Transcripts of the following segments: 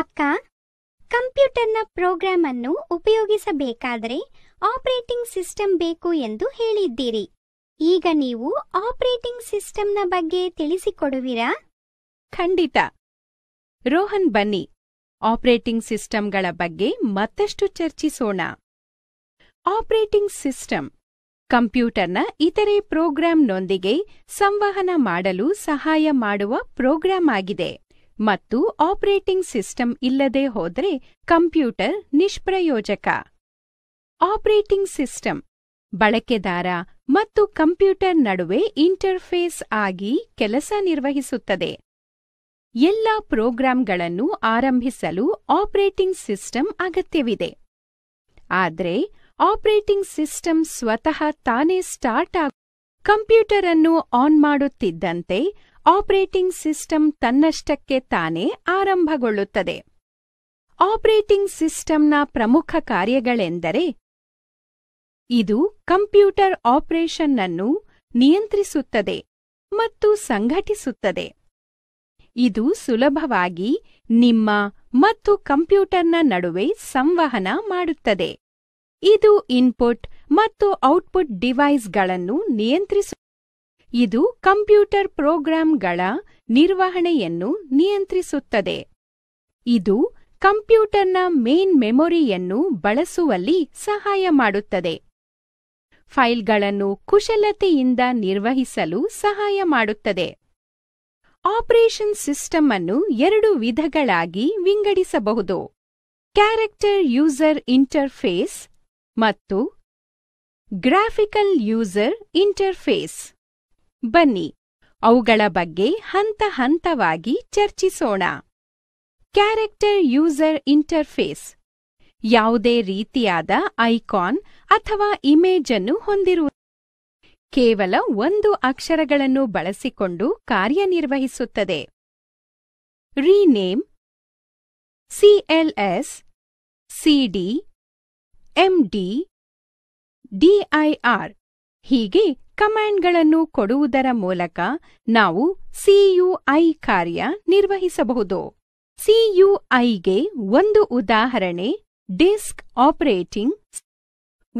ಅಕ್ಕ ಕಂಪ್ಯೂಟರ್ನ ಪ್ರೋಗ್ರಾಂ ಅನ್ನು ಉಪಯೋಗಿಸಬೇಕಾದರೆ operating system ಬೇಕು ಎಂದು ಹೇಳಿದ್ದೀರಿ ಈಗ ನೀವು ಆಪರೇಟಿಂಗ್ ಸಿಸ್ಟಮ್ನ ಬಗ್ಗೆ ತಿಳಿಸಿಕೊಡುವಿರಾ ಖಂಡಿತ ರೋಹನ್ ಬನ್ನಿ ಆಪರೇಟಿಂಗ್ ಸಿಸ್ಟಮ್ಗಳ ಬಗ್ಗೆ ಮತ್ತಷ್ಟು ಚರ್ಚಿಸೋಣ ಆಪರೇಟಿಂಗ್ ಸಿಸ್ಟಮ್ ಕಂಪ್ಯೂಟರ್ನ ಇತರೆ ಪ್ರೋಗ್ರಾಂನೊಂದಿಗೆ ಸಂವಹನ ಮಾಡಲು ಸಹಾಯ ಮಾಡುವ ಪ್ರೋಗ್ರಾಂ ಆಗಿದೆ ಮತ್ತು ಆಪರೇಟಿಂಗ್ ಸಿಸ್ಟಮ್ ಇಲ್ಲದೆ ಹೋದರೆ ಕಂಪ್ಯೂಟರ್ ನಿಷ್ಪ್ರಯೋಜಕ ಆಪರೇಟಿಂಗ್ ಸಿಸ್ಟಮ್ ಬಳಕೆದಾರ ಮತ್ತು ಕಂಪ್ಯೂಟರ್ ನಡುವೆ ಇಂಟರ್ಫೇಸ್ ಆಗಿ ಕೆಲಸ ನಿರ್ವಹಿಸುತ್ತದೆ ಎಲ್ಲ ಪ್ರೋಗ್ರಾಂಗಳನ್ನು ಆರಂಭಿಸಲು ಆಪರೇಟಿಂಗ್ ಸಿಸ್ಟಮ್ ಅಗತ್ಯವಿದೆ ಆದರೆ ಆಪರೇಟಿಂಗ್ ಸಿಸ್ಟಮ್ ಸ್ವತಃ ತಾನೇ ಸ್ಟಾರ್ಟ್ ಆಗ ಕಂಪ್ಯೂಟರ್ ಅನ್ನು ಆನ್ ಮಾಡುತ್ತಿದ್ದಂತೆ ಆಪರೇಟಿಂಗ್ ಸಿಸ್ಟಮ್ ತನ್ನಷ್ಟಕ್ಕೆ ತಾನೇ ಆರಂಭಗೊಳ್ಳುತ್ತದೆ ಆಪರೇಟಿಂಗ್ ಸಿಸ್ಟಂನ ಪ್ರಮುಖ ಕಾರ್ಯಗಳೆಂದರೆ ಇದು ಕಂಪ್ಯೂಟರ್ ಆಪರೇಷನ್ ಅನ್ನು ನಿಯಂತ್ರಿಸುತ್ತದೆ ಮತ್ತು ಸಂಘಟಿಸುತ್ತದೆ ಇದು ಸುಲಭವಾಗಿ ನಿಮ್ಮ ಮತ್ತು ಕಂಪ್ಯೂಟರ್ನ ನಡುವೆ ಸಂವಹನ ಮಾಡುತ್ತದೆ ಇದು ಇನ್ಪುಟ್ ಮತ್ತು ಔಟ್ಪುಟ್ ಡಿವೈಸ್ಗಳನ್ನು ನಿಯಂತ್ರಿಸು ಇದು ಕಂಪ್ಯೂಟರ್ ಪ್ರೋಗ್ರಾಂಗಳ ನಿರ್ವಹಣೆಯನ್ನು ನಿಯಂತ್ರಿಸುತ್ತದೆ ಇದು ಕಂಪ್ಯೂಟರ್ನ ಮೇನ್ ಮೆಮೊರಿಯನ್ನು ಬಳಸುವಲ್ಲಿ ಸಹಾಯ ಮಾಡುತ್ತದೆ ಫೈಲ್ಗಳನ್ನು ಕುಶಲತೆಯಿಂದ ನಿರ್ವಹಿಸಲು ಸಹಾಯ ಮಾಡುತ್ತದೆ ಆಪರೇಷನ್ ಸಿಸ್ಟಮ್ ಅನ್ನು ಎರಡು ವಿಧಗಳಾಗಿ ವಿಂಗಡಿಸಬಹುದು ಕ್ಯಾರೆಕ್ಟರ್ ಯೂಸರ್ ಇಂಟರ್ಫೇಸ್ ಮತ್ತು ಗ್ರಾಫಿಕಲ್ ಯೂಸರ್ ಇಂಟರ್ಫೇಸ್ ಬನ್ನಿ ಅವುಗಳ ಬಗ್ಗೆ ಹಂತ ಹಂತವಾಗಿ ಚರ್ಚಿಸೋಣ ಕ್ಯಾರೆಕ್ಟರ್ ಯೂಸರ್ ಇಂಟರ್ಫೇಸ್ ಯಾವುದೇ ರೀತಿಯಾದ ಐಕಾನ್ ಅಥವಾ ಇಮೇಜ್ ಅನ್ನು ಹೊಂದಿರುವ ಕೇವಲ ಒಂದು ಅಕ್ಷರಗಳನ್ನು ಬಳಸಿಕೊಂಡು ಕಾರ್ಯನಿರ್ವಹಿಸುತ್ತದೆ rename CLS CD MD DIR ಹೀಗೆ ಕಮಾಂಡ್ಗಳನ್ನು ಕೊಡುವುದರ ಮೂಲಕ ನಾವು ಸಿಯುಐ ಕಾರ್ಯ ನಿರ್ವಹಿಸಬಹುದು ಸಿಯುಐಗೆ ಒಂದು ಉದಾಹರಣೆ ಡಿಸ್ಕ್ ಆಪರೇಟಿಂಗ್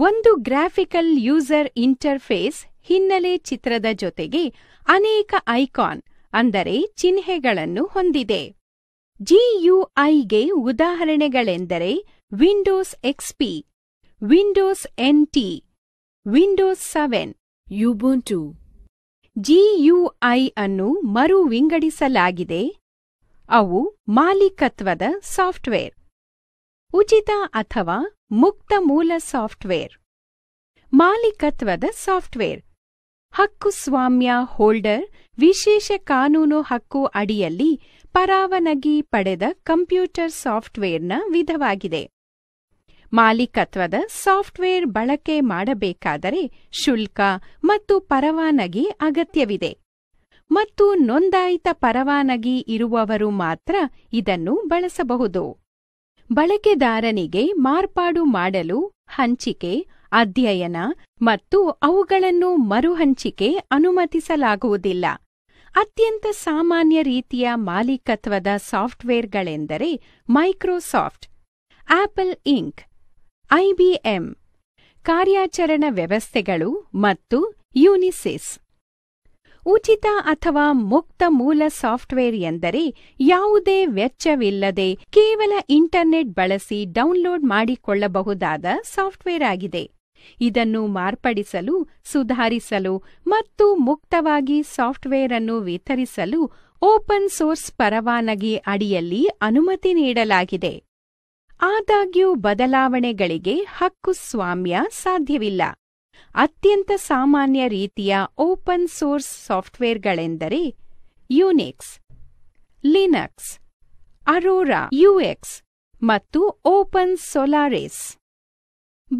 ಒಂದು ಗ್ರಾಫಿಕಲ್ ಯೂಸರ್ ಇಂಟರ್ಫೇಸ್ ಹಿನ್ನೆಲೆ ಚಿತ್ರದ ಜೊತೆಗೆ ಅನೇಕ ಐಕಾನ್ ಅಂದರೆ ಚಿಹ್ನೆಗಳನ್ನು ಹೊಂದಿದೆ ಜಿಯುಐಗೆ ಉದಾಹರಣೆಗಳೆಂದರೆ Windows XP Windows NT Windows seven Ubuntu GUI ಅನ್ನು ಮರು ವಿಂಗಡಿಸಲಾಗಿದೆ ಅವು ಮಾಲೀಕತ್ವದ ಸಾಫ್ಟ್ವೇರ್ ಉಚಿತ ಅಥವಾ ಮುಕ್ತ ಮೂಲ ಸಾಫ್ಟ್ವೇರ್ ಮಾಲೀಕತ್ವದ ಸಾಫ್ಟ್ವೇರ್ ಹಕ್ಕುಸ್ವಾಮ್ಯ ಹೋಲ್ಡರ್ ವಿಶೇಷ ಕಾನೂನು ಹಕ್ಕು ಅಡಿಯಲ್ಲಿ ಪರಾವನಗಿ ಪಡೆದ ಕಂಪ್ಯೂಟರ್ ಸಾಫ್ಟ್ವೇರ್ನ ವಿಧವಾಗಿದೆ ಮಾಲೀಕತ್ವದ ಸಾಫ್ಟ್ವೇರ್ ಬಳಕೆ ಮಾಡಬೇಕಾದರೆ ಶುಲ್ಕ ಮತ್ತು ಪರವಾನಗಿ ಅಗತ್ಯವಿದೆ ಮತ್ತು ನೋಂದಾಯಿತ ಪರವಾನಗಿ ಇರುವವರು ಮಾತ್ರ ಇದನ್ನು ಬಳಸಬಹುದು ಬಳಕೆದಾರನಿಗೆ ಮಾರ್ಪಾಡು ಮಾಡಲು ಹಂಚಿಕೆ ಅಧ್ಯಯನ ಮತ್ತು ಅವುಗಳನ್ನು ಮರುಹಂಚಿಕೆ ಅನುಮತಿಸಲಾಗುವುದಿಲ್ಲ ಅತ್ಯಂತ ಸಾಮಾನ್ಯ ರೀತಿಯ ಮಾಲೀಕತ್ವದ ಸಾಫ್ಟ್ವೇರ್ಗಳೆಂದರೆ ಮೈಕ್ರೋಸಾಫ್ಟ್ ಆಪಲ್ ಇಂಕ್ ಐಬಿಎಂ ಕಾರ್ಯಾಚರಣಾ ವ್ಯವಸ್ಥೆಗಳು ಮತ್ತು ಯುನಿಸಿಸ್ ಉಚಿತ ಅಥವಾ ಮುಕ್ತ ಮೂಲ ಸಾಫ್ಟ್ವೇರ್ ಎಂದರೆ ಯಾವುದೇ ವೆಚ್ಚವಿಲ್ಲದೆ ಕೇವಲ ಇಂಟರ್ನೆಟ್ ಬಳಸಿ ಡೌನ್ಲೋಡ್ ಮಾಡಿಕೊಳ್ಳಬಹುದಾದ ಸಾಫ್ಟ್ವೇರ್ ಆಗಿದೆ ಇದನ್ನು ಮಾರ್ಪಡಿಸಲು ಸುಧಾರಿಸಲು ಮತ್ತು ಮುಕ್ತವಾಗಿ ಸಾಫ್ಟ್ವೇರ್ ಅನ್ನು ವಿತರಿಸಲು ಓಪನ್ ಸೋರ್ಸ್ ಪರವಾನಗಿ ಅಡಿಯಲ್ಲಿ ಅನುಮತಿ ನೀಡಲಾಗಿದೆ ಆದಾಗ್ಯೂ ಬದಲಾವಣೆಗಳಿಗೆ ಹಕ್ಕು ಸ್ವಾಮ್ಯ ಸಾಧ್ಯವಿಲ್ಲ ಅತ್ಯಂತ ಸಾಮಾನ್ಯ ರೀತಿಯ ಓಪನ್ ಸೋರ್ಸ್ ಸಾಫ್ಟ್ವೇರ್ಗಳೆಂದರೆ ಯುನಿಕ್ಸ್ ಲಿನಕ್ಸ್ ಅರೋರಾ ಯುಎಕ್ಸ್ ಮತ್ತು ಓಪನ್ ಸೊಲಾರಿಸ್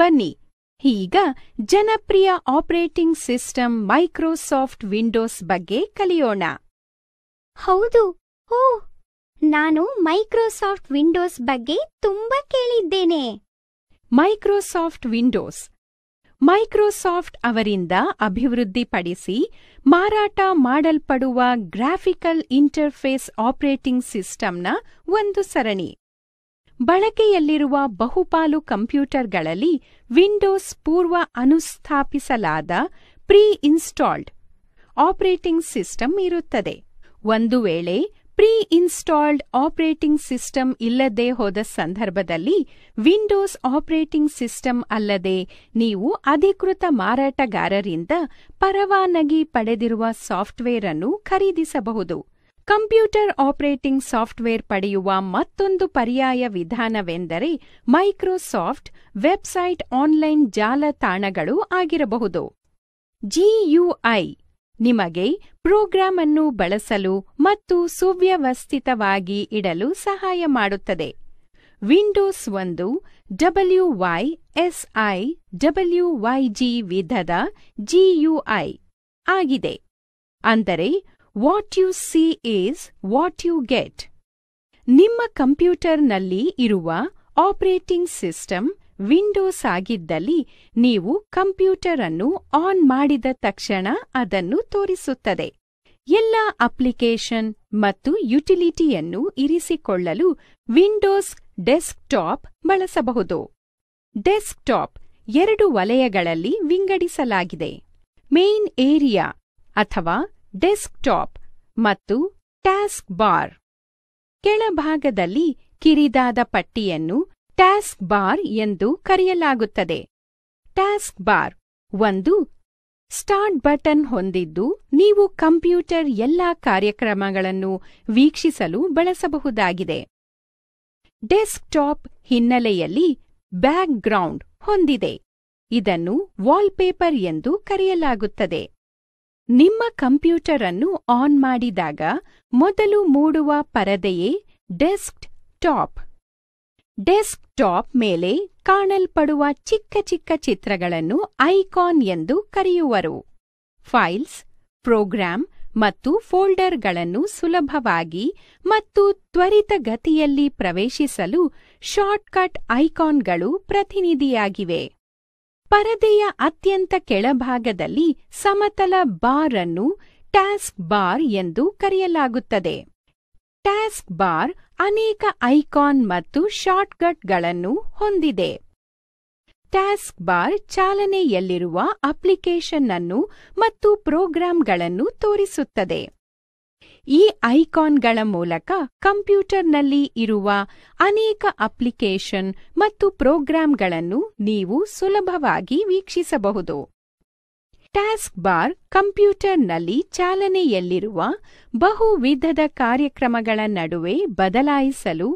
ಬನ್ನಿ ಈಗ ಜನಪ್ರಿಯ ಆಪರೇಟಿಂಗ್ ಸಿಸ್ಟಮ್ ಮೈಕ್ರೋಸಾಫ್ಟ್ ವಿಂಡೋಸ್ ಬಗ್ಗೆ ಕಲಿಯೋಣ ಹೌದು ಓ ನಾನು ಮೈಕ್ರೋಸಾಫ್ಟ್ ವಿಂಡೋಸ್ ಬಗ್ಗೆ ತುಂಬಾ ಕೇಳಿದ್ದೇನೆ ಮೈಕ್ರೋಸಾಫ್ಟ್ ವಿಂಡೋಸ್ ಮೈಕ್ರೋಸಾಫ್ಟ್ ಅವರಿಂದ ಅಭಿವೃದ್ಧಿಪಡಿಸಿ ಮಾರಾಟ ಮಾಡಲ್ಪಡುವ ಗ್ರಾಫಿಕಲ್ ಇಂಟರ್ಫೇಸ್ ಆಪರೇಟಿಂಗ್ ಸಿಸ್ಟಂನ ಒಂದು ಸರಣಿ ಬಳಕೆಯಲ್ಲಿರುವ ಬಹುಪಾಲು ಕಂಪ್ಯೂಟರ್ಗಳಲ್ಲಿ ವಿಂಡೋಸ್ ಪೂರ್ವ ಅನುಸ್ಥಾಪಿಸಲಾದ ಪ್ರೀ ಇನ್ಸ್ಟಾಲ್ಡ್ ಆಪರೇಟಿಂಗ್ ಸಿಸ್ಟಮ್ ಇರುತ್ತದೆ ಒಂದು ವೇಳೆ ಪ್ರೀ ಇನ್ಸ್ಟಾಲ್ಡ್ ಆಪರೇಟಿಂಗ್ ಸಿಸ್ಟಮ್ ಇಲ್ಲದೆ ಹೋದ ಸಂದರ್ಭದಲ್ಲಿ ವಿಂಡೋಸ್ ಆಪರೇಟಿಂಗ್ ಸಿಸ್ಟಮ್ ಅಲ್ಲದೆ ನೀವು ಅಧಿಕೃತ ಮಾರಾಟಗಾರರಿಂದ ಪರವಾನಗಿ ಪಡೆದಿರುವ ಸಾಫ್ಟ್ವೇರ್ ಅನ್ನು ಖರೀದಿಸಬಹುದು ಕಂಪ್ಯೂಟರ್ ಆಪರೇಟಿಂಗ್ ಸಾಫ್ಟ್ವೇರ್ ಪಡೆಯುವ ಮತ್ತೊಂದು ಪರ್ಯಾಯ ವಿಧಾನವೆಂದರೆ ಮೈಕ್ರೋಸಾಫ್ಟ್ ವೆಬ್ಸೈಟ್ ಆನ್ಲೈನ್ ಜಾಲತಾಣಗಳು ಆಗಿರಬಹುದು ಜಿಯುಐ ನಿಮಗೆ ಪ್ರೋಗ್ರಾಂ ಅನ್ನು ಬಳಸಲು ಮತ್ತು ಸುವ್ಯವಸ್ಥಿತವಾಗಿ ಇಡಲು ಸಹಾಯ ಮಾಡುತ್ತದೆ ವಿಂಡೋಸ್ ಒಂದು W Y I W G ವಿಧದ ಜಿಯುಐ ಆಗಿದೆ ಅಂದರೆ what you see is what you get ನಿಮ್ಮ ಕಂಪ್ಯೂಟರ್ನಲ್ಲಿ ಇರುವ ಆಪರೇಟಿಂಗ್ ಸಿಸ್ಟಮ್ ವಿಂಡೋಸ್ ಆಗಿದ್ದಲ್ಲಿ ನೀವು ಕಂಪ್ಯೂಟರ್ ಅನ್ನು ಆನ್ ಮಾಡಿದ ತಕ್ಷಣ ಅದನ್ನು ತೋರಿಸುತ್ತದೆ ಎಲ್ಲ ಅಪ್ಲಿಕೇಶನ್ ಮತ್ತು ಯುಟಿಲಿಟಿಯನ್ನು ಇರಿಸಿಕೊಳ್ಳಲು ವಿಂಡೋಸ್ ಡೆಸ್ಕ್ಟಾಪ್ ಬಳಸಬಹುದು ಡೆಸ್ಕ್ಟಾಪ್ ಎರಡು ವಲಯಗಳಲ್ಲಿ ವಿಂಗಡಿಸಲಾಗಿದೆ ಮೇನ್ ಏರಿಯಾ ಅಥವಾ ಡೆಸ್ಕ್ಟಾಪ್ ಮತ್ತು ಟಾಸ್ಕ್ ಬಾರ್ ಕೆಳಭಾಗದಲ್ಲಿ ಕಿರಿದಾದ ಪಟ್ಟಿಯನ್ನು ಟ್ಯಾಸ್ಕ್ ಬಾರ್ ಎಂದು ಕರೆಯಲಾಗುತ್ತದೆ ಟ್ಯಾಸ್ಕ್ ಬಾರ್ ಒಂದು ಸ್ಟಾರ್ಟ್ ಬಟನ್ ಹೊಂದಿದ್ದು ನೀವು ಕಂಪ್ಯೂಟರ್ ಎಲ್ಲಾ ಕಾರ್ಯಕ್ರಮಗಳನ್ನು ವೀಕ್ಷಿಸಲು ಬಳಸಬಹುದಾಗಿದೆ ಡೆಸ್ಕ್ಟಾಪ್ ಹಿನ್ನೆಲೆಯಲ್ಲಿ ಬ್ಯಾಕ್ಗ್ರೌಂಡ್ ಹೊಂದಿದೆ ಇದನ್ನು ವಾಲ್ಪೇಪರ್ ಎಂದು ಕರೆಯಲಾಗುತ್ತದೆ ನಿಮ್ಮ ಕಂಪ್ಯೂಟರ್ ಅನ್ನು ಆನ್ ಮಾಡಿದಾಗ ಮೊದಲು ಮೂಡುವ ಪರದೆಯೇ ಡೆಸ್ಕ್ ಟಾಪ್ ಡೆಸ್ಕ್ ಟಾಪ್ ಮೇಲೆ ಕಾಣಲ್ಪಡುವ ಚಿಕ್ಕ ಚಿಕ್ಕ ಚಿತ್ರಗಳನ್ನು ಐಕಾನ್ ಎಂದು ಕರೆಯುವರು ಫೈಲ್ಸ್ ಪ್ರೋಗ್ರಾಂ ಮತ್ತು ಫೋಲ್ಡರ್ಗಳನ್ನು ಸುಲಭವಾಗಿ ಮತ್ತು ತ್ವರಿತ ಗತಿಯಲ್ಲಿ ಪ್ರವೇಶಿಸಲು ಶಾರ್ಟ್ಕಟ್ ಐಕಾನ್ಗಳು ಪ್ರತಿನಿಧಿಯಾಗಿವೆ ಪರದೆಯ ಅತ್ಯಂತ ಕೆಳಭಾಗದಲ್ಲಿ ಸಮತಲ ಬಾರ್ ಅನ್ನು ಟ್ಯಾಸ್ಕ್ ಬಾರ್ ಎಂದು ಕರೆಯಲಾಗುತ್ತದೆ ಟ್ಯಾಸ್ಕ್ ಬಾರ್ ಅನೇಕ ಐಕಾನ್ ಮತ್ತು ಶಾರ್ಟ್ಕಟ್ಗಳನ್ನು ಹೊಂದಿದೆ ಟ್ಯಾಸ್ಕ್ ಬಾರ್ ಚಾಲನೆಯಲ್ಲಿರುವ ಅಪ್ಲಿಕೇಶನ್ ಅನ್ನು ಮತ್ತು ಪ್ರೋಗ್ರಾಂಗಳನ್ನು ತೋರಿಸುತ್ತದೆ ಈ ಐಕಾನ್ಗಳ ಮೂಲಕ ಕಂಪ್ಯೂಟರ್ನಲ್ಲಿ ಇರುವ ಅನೇಕ ಅಪ್ಲಿಕೇಶನ್ ಮತ್ತು ಪ್ರೋಗ್ರಾಂಗಳನ್ನು ನೀವು ಸುಲಭವಾಗಿ ವೀಕ್ಷಿಸಬಹುದು ಟಾಸ್ಕ್ ಬಾರ್ ಕಂಪ್ಯೂಟರ್ನಲ್ಲಿ ಚಾಲನೆಯಲ್ಲಿರುವ ಬಹು ವಿಧದ ಕಾರ್ಯಕ್ರಮಗಳ ನಡುವೆ ಬದಲಾಯಿಸಲು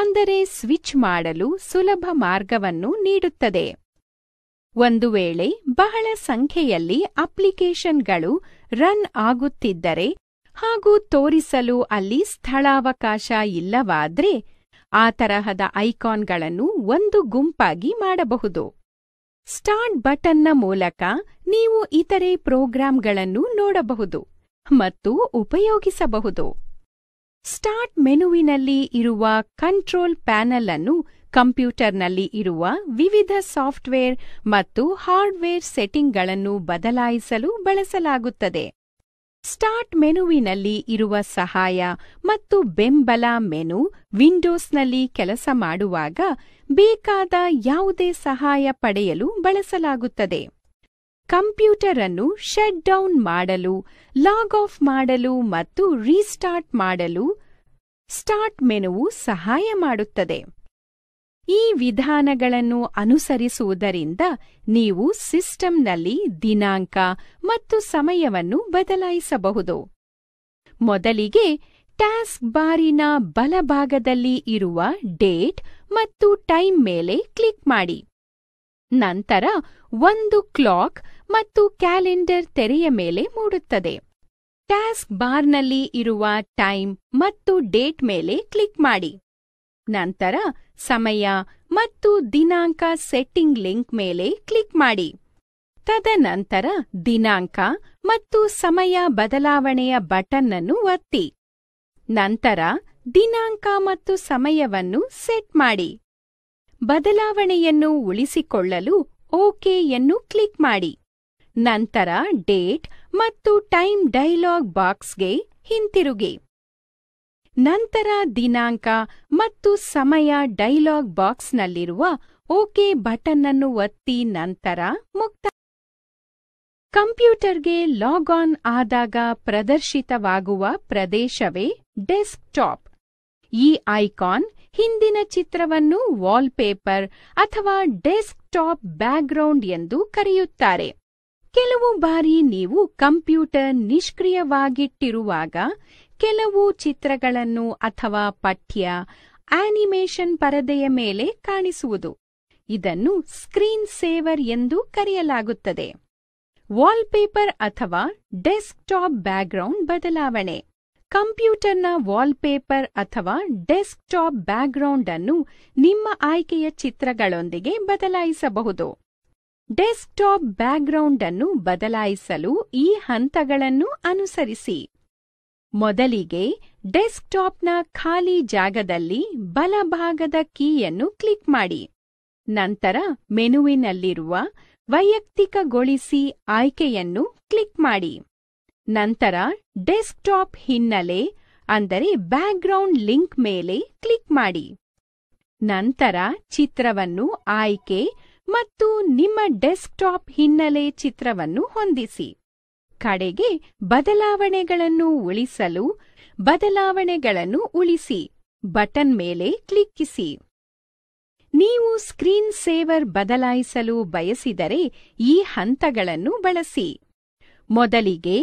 ಅಂದರೆ ಸ್ವಿಚ್ ಮಾಡಲು ಸುಲಭ ಮಾರ್ಗವನ್ನು ನೀಡುತ್ತದೆ ಒಂದು ವೇಳೆ ಬಹಳ ಸಂಖ್ಯೆಯಲ್ಲಿ ಅಪ್ಲಿಕೇಶನ್ಗಳು ರನ್ ಆಗುತ್ತಿದ್ದರೆ ಹಾಗೂ ತೋರಿಸಲು ಅಲ್ಲಿ ಸ್ಥಳಾವಕಾಶ ಇಲ್ಲವಾದ್ರೆ ಆ ತರಹದ ಐಕಾನ್ಗಳನ್ನು ಒಂದು ಗುಂಪಾಗಿ ಮಾಡಬಹುದು ಸ್ಟಾರ್ಟ್ ಬಟನ್ನ ಮೂಲಕ ನೀವು ಇತರೆ ಪ್ರೋಗ್ರಾಂಗಳನ್ನು ನೋಡಬಹುದು ಮತ್ತು ಉಪಯೋಗಿಸಬಹುದು ಸ್ಟಾರ್ಟ್ ಮೆನುವಿನಲ್ಲಿ ಇರುವ ಕಂಟ್ರೋಲ್ ಪ್ಯಾನಲ್ ಅನ್ನು ಕಂಪ್ಯೂಟರ್ನಲ್ಲಿ ಇರುವ ವಿವಿಧ ಸಾಫ್ಟ್ವೇರ್ ಮತ್ತು ಹಾರ್ಡ್ವೇರ್ ಸೆಟ್ಟಿಂಗ್ಗಳನ್ನು ಬದಲಾಯಿಸಲು ಬಳಸಲಾಗುತ್ತದೆ ಸ್ಟಾರ್ಟ್ ಮೆನುವಿನಲ್ಲಿ ಇರುವ ಸಹಾಯ ಮತ್ತು ಬೆಂಬಲ ಮೆನು ವಿಂಡೋಸ್ನಲ್ಲಿ ಕೆಲಸ ಮಾಡುವಾಗ ಬೇಕಾದ ಯಾವುದೇ ಸಹಾಯ ಪಡೆಯಲು ಬಳಸಲಾಗುತ್ತದೆ ಕಂಪ್ಯೂಟರ್ ಅನ್ನು ಶಟ್ ಡೌನ್ ಮಾಡಲು ಲಾಗ್ ಆಫ್ ಮಾಡಲು ಮತ್ತು ರೀಸ್ಟಾರ್ಟ್ ಮಾಡಲು ಸ್ಟಾರ್ಟ್ ಮೆನುವು ಸಹಾಯ ಮಾಡುತ್ತದೆ ಈ ವಿಧಾನಗಳನ್ನು ಅನುಸರಿಸುವುದರಿಂದ ನೀವು ಸಿಸ್ಟಂನಲ್ಲಿ ದಿನಾಂಕ ಮತ್ತು ಸಮಯವನ್ನು ಬದಲಾಯಿಸಬಹುದು ಮೊದಲಿಗೆ ಟಾಸ್ಕ್ ಬಾರಿನ ಬಲಭಾಗದಲ್ಲಿ ಇರುವ ಡೇಟ್ ಮತ್ತು ಟೈಮ್ ಮೇಲೆ ಕ್ಲಿಕ್ ಮಾಡಿ ನಂತರ ಒಂದು ಕ್ಲಾಕ್ ಮತ್ತು ಕ್ಯಾಲೆಂಡರ್ ತೆರೆಯ ಮೇಲೆ ಮೂಡುತ್ತದೆ ಟಾಸ್ಕ್ ಬಾರ್ನಲ್ಲಿ ಇರುವ ಟೈಮ್ ಮತ್ತು ಡೇಟ್ ಮೇಲೆ ಕ್ಲಿಕ್ ಮಾಡಿ ನಂತರ ಸಮಯ ಮತ್ತು ದಿನಾಂಕ ಸೆಟ್ಟಿಂಗ್ ಲಿಂಕ್ ಮೇಲೆ ಕ್ಲಿಕ್ ಮಾಡಿ ತದನಂತರ ದಿನಾಂಕ ಮತ್ತು ಸಮಯ ಬದಲಾವಣೆಯ ಬಟನ್ ಅನ್ನು ಒತ್ತಿ ನಂತರ ದಿನಾಂಕ ಮತ್ತು ಸಮಯವನ್ನು ಸೆಟ್ ಮಾಡಿ ಬದಲಾವಣೆಯನ್ನು ಉಳಿಸಿಕೊಳ್ಳಲು ಓಕೆಯನ್ನು ಕ್ಲಿಕ್ ಮಾಡಿ ನಂತರ ಡೇಟ್ ಮತ್ತು ಟೈಮ್ ಡೈಲಾಗ್ ಬಾಕ್ಸ್ಗೆ ಹಿಂತಿರುಗಿ ನಂತರ ದಿನಾಂಕ ಮತ್ತು ಸಮಯ ಡೈಲಾಗ್ ಬಾಕ್ಸ್ನಲ್ಲಿರುವ ಓಕೆ ಬಟನ್ ಅನ್ನು ಒತ್ತಿ ನಂತರ ಮುಕ್ತ ಕಂಪ್ಯೂಟರ್ಗೆ ಲಾಗ್ ಆನ್ ಆದಾಗ ಪ್ರದರ್ಶಿತವಾಗುವ ಪ್ರದೇಶವೇ ಡೆಸ್ಕ್ಟಾಪ್ ಈ ಐಕಾನ್ ಹಿಂದಿನ ಚಿತ್ರವನ್ನು ವಾಲ್ಪೇಪರ್ ಅಥವಾ ಡೆಸ್ಕ್ಟಾಪ್ ಬ್ಯಾಕ್ಗ್ರೌಂಡ್ ಎಂದು ಕರೆಯುತ್ತಾರೆ ಕೆಲವು ಬಾರಿ ನೀವು ಕಂಪ್ಯೂಟರ್ ನಿಷ್ಕ್ರಿಯವಾಗಿಟ್ಟಿರುವಾಗ ಕೆಲವು ಚಿತ್ರಗಳನ್ನು ಅಥವಾ ಪಠ್ಯ ಆನಿಮೇಷನ್ ಪರದೆಯ ಮೇಲೆ ಕಾಣಿಸುವುದು ಇದನ್ನು ಸ್ಕ್ರೀನ್ ಸೇವರ್ ಎಂದು ಕರೆಯಲಾಗುತ್ತದೆ ವಾಲ್ಪೇಪರ್ ಅಥವಾ ಡೆಸ್ಕ್ಟಾಪ್ ಬ್ಯಾಕ್ಗ್ರೌಂಡ್ ಬದಲಾವಣೆ ಕಂಪ್ಯೂಟರ್ನ ವಾಲ್ಪೇಪರ್ ಅಥವಾ ಡೆಸ್ಕ್ಟಾಪ್ ಬ್ಯಾಕ್ಗ್ರೌಂಡ್ ಅನ್ನು ನಿಮ್ಮ ಆಯ್ಕೆಯ ಚಿತ್ರಗಳೊಂದಿಗೆ ಬದಲಾಯಿಸಬಹುದು ಡೆಸ್ಕ್ಟಾಪ್ ಬ್ಯಾಕ್ಗ್ರೌಂಡ್ ಅನ್ನು ಬದಲಾಯಿಸಲು ಈ ಹಂತಗಳನ್ನು ಅನುಸರಿಸಿ ಮೊದಲಿಗೆ ಡೆಸ್ಕ್ಟಾಪ್ನ ಖಾಲಿ ಜಾಗದಲ್ಲಿ ಬಲಭಾಗದ ಕೀಯನ್ನು ಕ್ಲಿಕ್ ಮಾಡಿ ನಂತರ ಮೆನುವಿನಲ್ಲಿರುವ ವೈಯಕ್ತಿಕಗೊಳಿಸಿ ಆಯ್ಕೆಯನ್ನು ಕ್ಲಿಕ್ ಮಾಡಿ ನಂತರ ಡೆಸ್ಕ್ಟಾಪ್ ಹಿನ್ನೆಲೆ ಅಂದರೆ ಬ್ಯಾಕ್ಗ್ರೌಂಡ್ ಲಿಂಕ್ ಮೇಲೆ ಕ್ಲಿಕ್ ಮಾಡಿ ನಂತರ ಚಿತ್ರವನ್ನು ಆಯ್ಕೆ ಮತ್ತು ನಿಮ್ಮ ಡೆಸ್ಕ್ಟಾಪ್ ಹಿನ್ನೆಲೆ ಚಿತ್ರವನ್ನು ಹೊಂದಿಸಿ ಕಡೆಗೆ ಬದಲಾವಣೆಗಳನ್ನು ಉಳಿಸಲು ಬದಲಾವಣೆಗಳನ್ನು ಉಳಿಸಿ ಬಟನ್ ಮೇಲೆ ಕ್ಲಿಕ್ಕಿಸಿ ನೀವು ಸ್ಕ್ರೀನ್ ಸೇವರ್ ಬದಲಾಯಿಸಲು ಬಯಸಿದರೆ ಈ ಹಂತಗಳನ್ನು ಬಳಸಿ ಮೊದಲಿಗೆ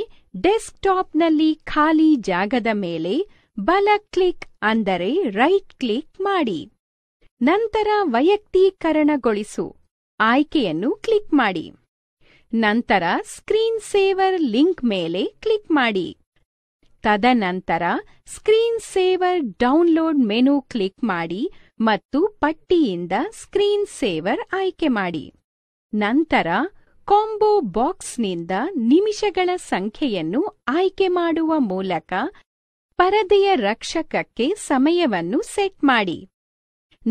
ಡೆಸ್ಕ್ಟಾಪ್ನಲ್ಲಿ ಖಾಲಿ ಜಾಗದ ಮೇಲೆ ಬಲ ಕ್ಲಿಕ್ ಅಂದರೆ ರೈಟ್ ಕ್ಲಿಕ್ ಮಾಡಿ ನಂತರ ವೈಯಕ್ತೀಕರಣಗೊಳಿಸು ಆಯ್ಕೆಯನ್ನು ಕ್ಲಿಕ್ ಮಾಡಿ ನಂತರ ಸ್ಕ್ರೀನ್ ಸೇವರ್ ಲಿಂಕ್ ಮೇಲೆ ಕ್ಲಿಕ್ ಮಾಡಿ ತದನಂತರ screen saver download menu click ಮಾಡಿ ಮತ್ತು ಪಟ್ಟಿಯಿಂದ ಸ್ಕ್ರೀನ್ ಸೇವರ್ ಆಯ್ಕೆ ಮಾಡಿ ನಂತರ ಕಾಂಬೋ ಬಾಕ್ಸ್ನಿಂದ ನಿಮಿಷಗಳ ಸಂಖ್ಯೆಯನ್ನು ಆಯ್ಕೆ ಮಾಡುವ ಮೂಲಕ ಪರದೆಯ ರಕ್ಷಕಕ್ಕೆ ಸಮಯವನ್ನು ಸೆಟ್ ಮಾಡಿ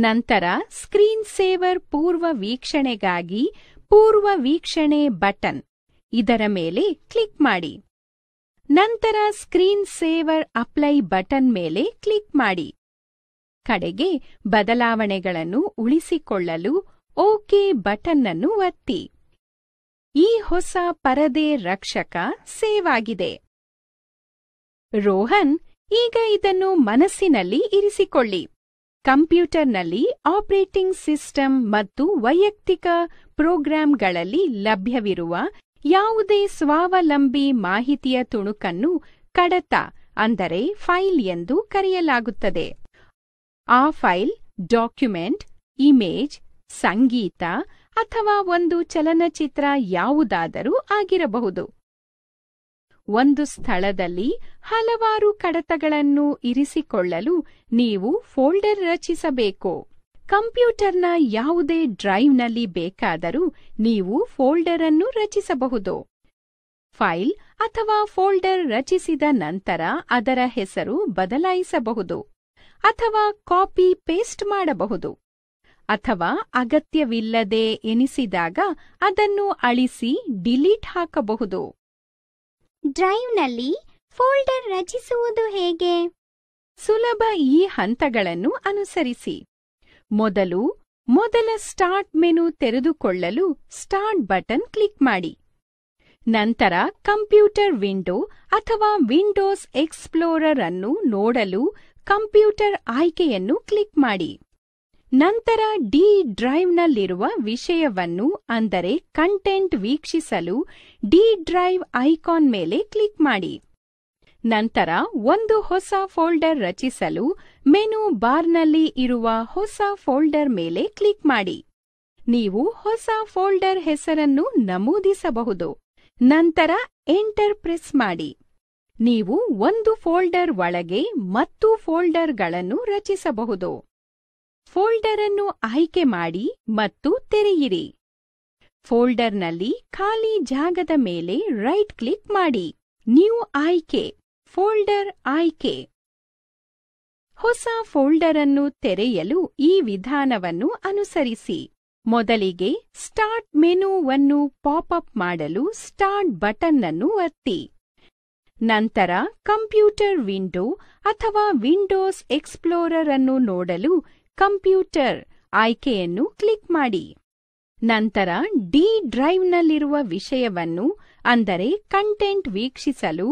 ನಂತರ ಸ್ಕ್ರೀನ್ ಸೇವರ್ ಪೂರ್ವ ವೀಕ್ಷಣೆಗಾಗಿ ಪೂರ್ವ ವೀಕ್ಷಣೆ ಬಟನ್ ಇದರ ಮೇಲೆ ಕ್ಲಿಕ್ ಮಾಡಿ ನಂತರ ಸ್ಕ್ರೀನ್ ಸೇವರ್ ಅಪ್ಲೈ ಬಟನ್ ಮೇಲೆ ಕ್ಲಿಕ್ ಮಾಡಿ ಕಡೆಗೆ ಬದಲಾವಣೆಗಳನ್ನು ಉಳಿಸಿಕೊಳ್ಳಲು ಓಕೆ ಬಟನ್ ಅನ್ನು ಒತ್ತಿ ಈ ಹೊಸ ಪರದೆ ರಕ್ಷಕ ಸೇವ್ ಆಗಿದೆ ರೋಹನ್ ಈಗ ಇದನ್ನು ಮನಸ್ಸಿನಲ್ಲಿ ಇರಿಸಿಕೊಳ್ಳಿ ಕಂಪ್ಯೂಟರ್ನಲ್ಲಿ ಆಪರೇಟಿಂಗ್ ಸಿಸ್ಟಮ್ ಮತ್ತು ವೈಯಕ್ತಿಕ ಪ್ರೋಗ್ರಾಂಗಳಲ್ಲಿ ಲಭ್ಯವಿರುವ ಯಾವುದೇ ಸ್ವಾವಲಂಬಿ ಮಾಹಿತಿಯ ತುಣುಕನ್ನು ಕಡತ ಅಂದರೆ ಫೈಲ್ ಎಂದು ಕರೆಯಲಾಗುತ್ತದೆ ಆ ಫೈಲ್ ಡಾಕ್ಯುಮೆಂಟ್ ಇಮೇಜ್ ಸಂಗೀತ ಅಥವಾ ಒಂದು ಚಲನಚಿತ್ರ ಯಾವುದಾದರೂ ಆಗಿರಬಹುದು ಒಂದು ಸ್ಥಳದಲ್ಲಿ ಹಲವಾರು ಕಡತಗಳನ್ನು ಇರಿಸಿಕೊಳ್ಳಲು ನೀವು ಫೋಲ್ಡರ್ ರಚಿಸಬೇಕು ಕಂಪ್ಯೂಟರ್ನ ಯಾವುದೇ ಡ್ರೈವ್ನಲ್ಲಿ ಬೇಕಾದರೂ ನೀವು ಫೋಲ್ಡರ್ ಅನ್ನು ರಚಿಸಬಹುದು ಫೈಲ್ ಅಥವಾ ಫೋಲ್ಡರ್ ರಚಿಸಿದ ನಂತರ ಅದರ ಹೆಸರು ಬದಲಾಯಿಸಬಹುದು ಅಥವಾ ಕಾಪಿ ಪೇಸ್ಟ್ ಮಾಡಬಹುದು ಅಥವಾ ಅಗತ್ಯವಿಲ್ಲದೆ ಎನಿಸಿದಾಗ ಅದನ್ನು ಅಳಿಸಿ ಡಿಲೀಟ್ ಹಾಕಬಹುದು ಡ್ರೈವ್ನಲ್ಲಿ ಫೋಲ್ಡರ್ ರಚಿಸುವುದು ಹೇಗೆ ಸುಲಭ ಈ ಹಂತಗಳನ್ನು ಅನುಸರಿಸಿ ಮೊದಲು ಮೊದಲ ಸ್ಟಾರ್ಟ್ ಮೆನು ತೆರೆದುಕೊಳ್ಳಲು ಸ್ಟಾರ್ಟ್ ಬಟನ್ ಕ್ಲಿಕ್ ಮಾಡಿ ನಂತರ ಕಂಪ್ಯೂಟರ್ ವಿಂಡೋ ಅಥವಾ ವಿಂಡೋಸ್ ಎಕ್ಸ್ಪ್ಲೋರರ್ ಅನ್ನು ನೋಡಲು ಕಂಪ್ಯೂಟರ್ ಆಯ್ಕೆಯನ್ನು ಕ್ಲಿಕ್ ಮಾಡಿ ನಂತರ ಡಿ ಡ್ರೈವ್ನಲ್ಲಿರುವ ವಿಷಯವನ್ನು ಅಂದರೆ ಕಂಟೆಂಟ್ ವೀಕ್ಷಿಸಲು ಡಿ ಡ್ರೈವ್ ಐಕಾನ್ ಮೇಲೆ ಕ್ಲಿಕ್ ಮಾಡಿ ನಂತರ ಒಂದು ಹೊಸ ಫೋಲ್ಡರ್ ರಚಿಸಲು ಮೆನು ಬಾರ್ನಲ್ಲಿ ಇರುವ ಹೊಸ ಫೋಲ್ಡರ್ ಮೇಲೆ ಕ್ಲಿಕ್ ಮಾಡಿ ನೀವು ಹೊಸ ಫೋಲ್ಡರ್ ಹೆಸರನ್ನು ನಮೂದಿಸಬಹುದು ನಂತರ ಎಂಟರ್ ಪ್ರೆಸ್ ಮಾಡಿ ನೀವು ಒಂದು ಫೋಲ್ಡರ್ ಒಳಗೆ ಮತ್ತು ಫೋಲ್ಡರ್ಗಳನ್ನು ರಚಿಸಬಹುದು ಫೋಲ್ಡರ್ ಅನ್ನು ಆಯ್ಕೆ ಮಾಡಿ ಮತ್ತು ತೆರೆಯಿರಿ ಫೋಲ್ಡರ್ನಲ್ಲಿ ಖಾಲಿ ಜಾಗದ ಮೇಲೆ ರೈಟ್ ಕ್ಲಿಕ್ ಮಾಡಿ ನ್ಯೂ ಆಯ್ಕೆ ಫೋಲ್ಡರ್ ಆಯ್ಕೆ ಹೊಸ ಫೋಲ್ಡರ್ ಅನ್ನು ತೆರೆಯಲು ಈ ವಿಧಾನವನ್ನು ಅನುಸರಿಸಿ ಮೊದಲಿಗೆ ಸ್ಟಾರ್ಟ್ ಮೆನುವನ್ನು ಅಪ್ ಮಾಡಲು ಸ್ಟಾರ್ಟ್ ಬಟನ್ ಅನ್ನು ಒತ್ತಿ ನಂತರ ಕಂಪ್ಯೂಟರ್ ವಿಂಡೋ ಅಥವಾ ವಿಂಡೋಸ್ ಎಕ್ಸ್ಪ್ಲೋರರ್ ಅನ್ನು ನೋಡಲು ಕಂಪ್ಯೂಟರ್ ಆಯ್ಕೆಯನ್ನು ಕ್ಲಿಕ್ ಮಾಡಿ ನಂತರ ಡಿ ಡ್ರೈವ್ನಲ್ಲಿರುವ ವಿಷಯವನ್ನು ಅಂದರೆ ಕಂಟೆಂಟ್ ವೀಕ್ಷಿಸಲು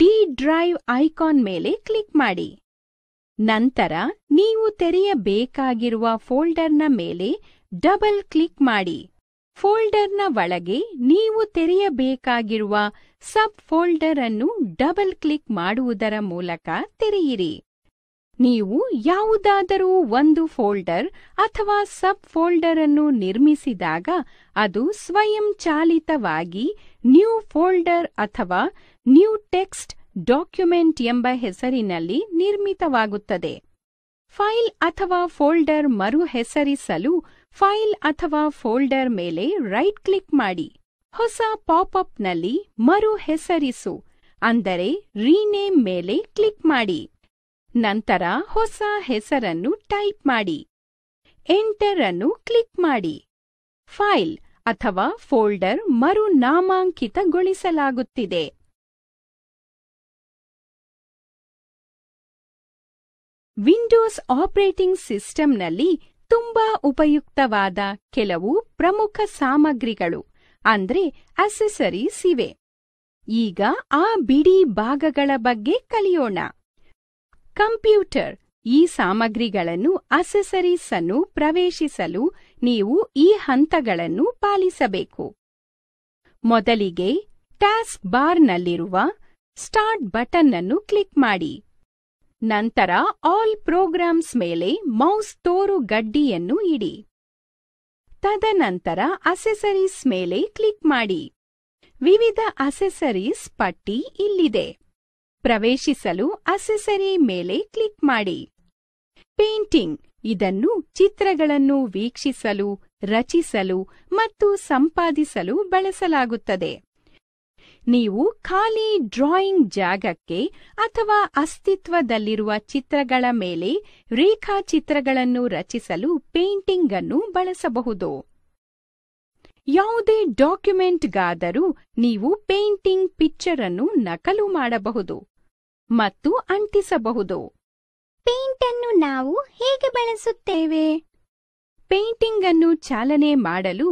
ಡಿ ಡ್ರೈವ್ ಐಕಾನ್ ಮೇಲೆ ಕ್ಲಿಕ್ ಮಾಡಿ ನಂತರ ನೀವು ತೆರೆಯಬೇಕಾಗಿರುವ ಫೋಲ್ಡರ್ನ ಮೇಲೆ ಡಬಲ್ ಕ್ಲಿಕ್ ಮಾಡಿ ಫೋಲ್ಡರ್ನ ಒಳಗೆ ನೀವು ತೆರೆಯಬೇಕಾಗಿರುವ ಸಬ್ ಫೋಲ್ಡರ್ ಅನ್ನು ಡಬಲ್ ಕ್ಲಿಕ್ ಮಾಡುವುದರ ಮೂಲಕ ತೆರೆಯಿರಿ ನೀವು ಯಾವುದಾದರೂ ಒಂದು ಫೋಲ್ಡರ್ ಅಥವಾ ಸಬ್ ಫೋಲ್ಡರ್ ಅನ್ನು ನಿರ್ಮಿಸಿದಾಗ ಅದು ಸ್ವಯಂಚಾಲಿತವಾಗಿ ನ್ಯೂ ಫೋಲ್ಡರ್ ಅಥವಾ ನ್ಯೂ ಟೆಕ್ಸ್ಟ್ ಡಾಕ್ಯುಮೆಂಟ್ ಎಂಬ ಹೆಸರಿನಲ್ಲಿ ನಿರ್ಮಿತವಾಗುತ್ತದೆ ಫೈಲ್ ಅಥವಾ ಫೋಲ್ಡರ್ ಮರುಹೆಸರಿಸಲು ಫೈಲ್ ಅಥವಾ ಫೋಲ್ಡರ್ ಮೇಲೆ ರೈಟ್ ಕ್ಲಿಕ್ ಮಾಡಿ ಹೊಸ ಪಾಪ್ಅಪ್ನಲ್ಲಿ ಹೆಸರಿಸು ಅಂದರೆ ರೀನೇಮ್ ಮೇಲೆ ಕ್ಲಿಕ್ ಮಾಡಿ ನಂತರ ಹೊಸ ಹೆಸರನ್ನು ಟೈಪ್ ಮಾಡಿ ಎಂಟರ್ ಅನ್ನು ಕ್ಲಿಕ್ ಮಾಡಿ ಫೈಲ್ ಅಥವಾ ಫೋಲ್ಡರ್ ಮರುನಾಮಾಂಕಿತಗೊಳಿಸಲಾಗುತ್ತಿದೆ ವಿಂಡೋಸ್ ಆಪರೇಟಿಂಗ್ ಸಿಸ್ಟಂನಲ್ಲಿ ತುಂಬಾ ಉಪಯುಕ್ತವಾದ ಕೆಲವು ಪ್ರಮುಖ ಸಾಮಗ್ರಿಗಳು ಅಂದ್ರೆ ಅಸೆಸರೀಸ್ ಇವೆ ಈಗ ಆ ಬಿಡಿ ಭಾಗಗಳ ಬಗ್ಗೆ ಕಲಿಯೋಣ ಕಂಪ್ಯೂಟರ್ ಈ ಸಾಮಗ್ರಿಗಳನ್ನು ಅಸೆಸರೀಸ್ ಅನ್ನು ಪ್ರವೇಶಿಸಲು ನೀವು ಈ ಹಂತಗಳನ್ನು ಪಾಲಿಸಬೇಕು ಮೊದಲಿಗೆ ಟ್ಯಾಸ್ಕ್ ಬಾರ್ನಲ್ಲಿರುವ ಸ್ಟಾರ್ಟ್ ಬಟನ್ ಅನ್ನು ಕ್ಲಿಕ್ ಮಾಡಿ ನಂತರ ಆಲ್ ಪ್ರೋಗ್ರಾಮ್ಸ್ ಮೇಲೆ ಮೌಸ್ ತೋರು ಗಡ್ಡಿಯನ್ನು ಇಡಿ ತದನಂತರ ಅಸೆಸರೀಸ್ ಮೇಲೆ ಕ್ಲಿಕ್ ಮಾಡಿ ವಿವಿಧ ಅಸೆಸರೀಸ್ ಪಟ್ಟಿ ಇಲ್ಲಿದೆ ಪ್ರವೇಶಿಸಲು ಅಸೆಸರಿ ಮೇಲೆ ಕ್ಲಿಕ್ ಮಾಡಿ ಪೇಂಟಿಂಗ್ ಇದನ್ನು ಚಿತ್ರಗಳನ್ನು ವೀಕ್ಷಿಸಲು ರಚಿಸಲು ಮತ್ತು ಸಂಪಾದಿಸಲು ಬಳಸಲಾಗುತ್ತದೆ ನೀವು ಖಾಲಿ ಡ್ರಾಯಿಂಗ್ ಜಾಗಕ್ಕೆ ಅಥವಾ ಅಸ್ತಿತ್ವದಲ್ಲಿರುವ ಚಿತ್ರಗಳ ಮೇಲೆ ರೇಖಾಚಿತ್ರಗಳನ್ನು ರಚಿಸಲು ಪೇಂಟಿಂಗ್ ಅನ್ನು ಬಳಸಬಹುದು ಯಾವುದೇ ಡಾಕ್ಯುಮೆಂಟ್ಗಾದರೂ ನೀವು ಪೇಂಟಿಂಗ್ ಪಿಕ್ಚರ್ ಅನ್ನು ನಕಲು ಮಾಡಬಹುದು ಮತ್ತು ಅಂಟಿಸಬಹುದು ಪೇಂಟ್ ಅನ್ನು ನಾವು ಹೇಗೆ ಬಳಸುತ್ತೇವೆ ಪೇಂಟಿಂಗ್ ಅನ್ನು ಚಾಲನೆ ಮಾಡಲು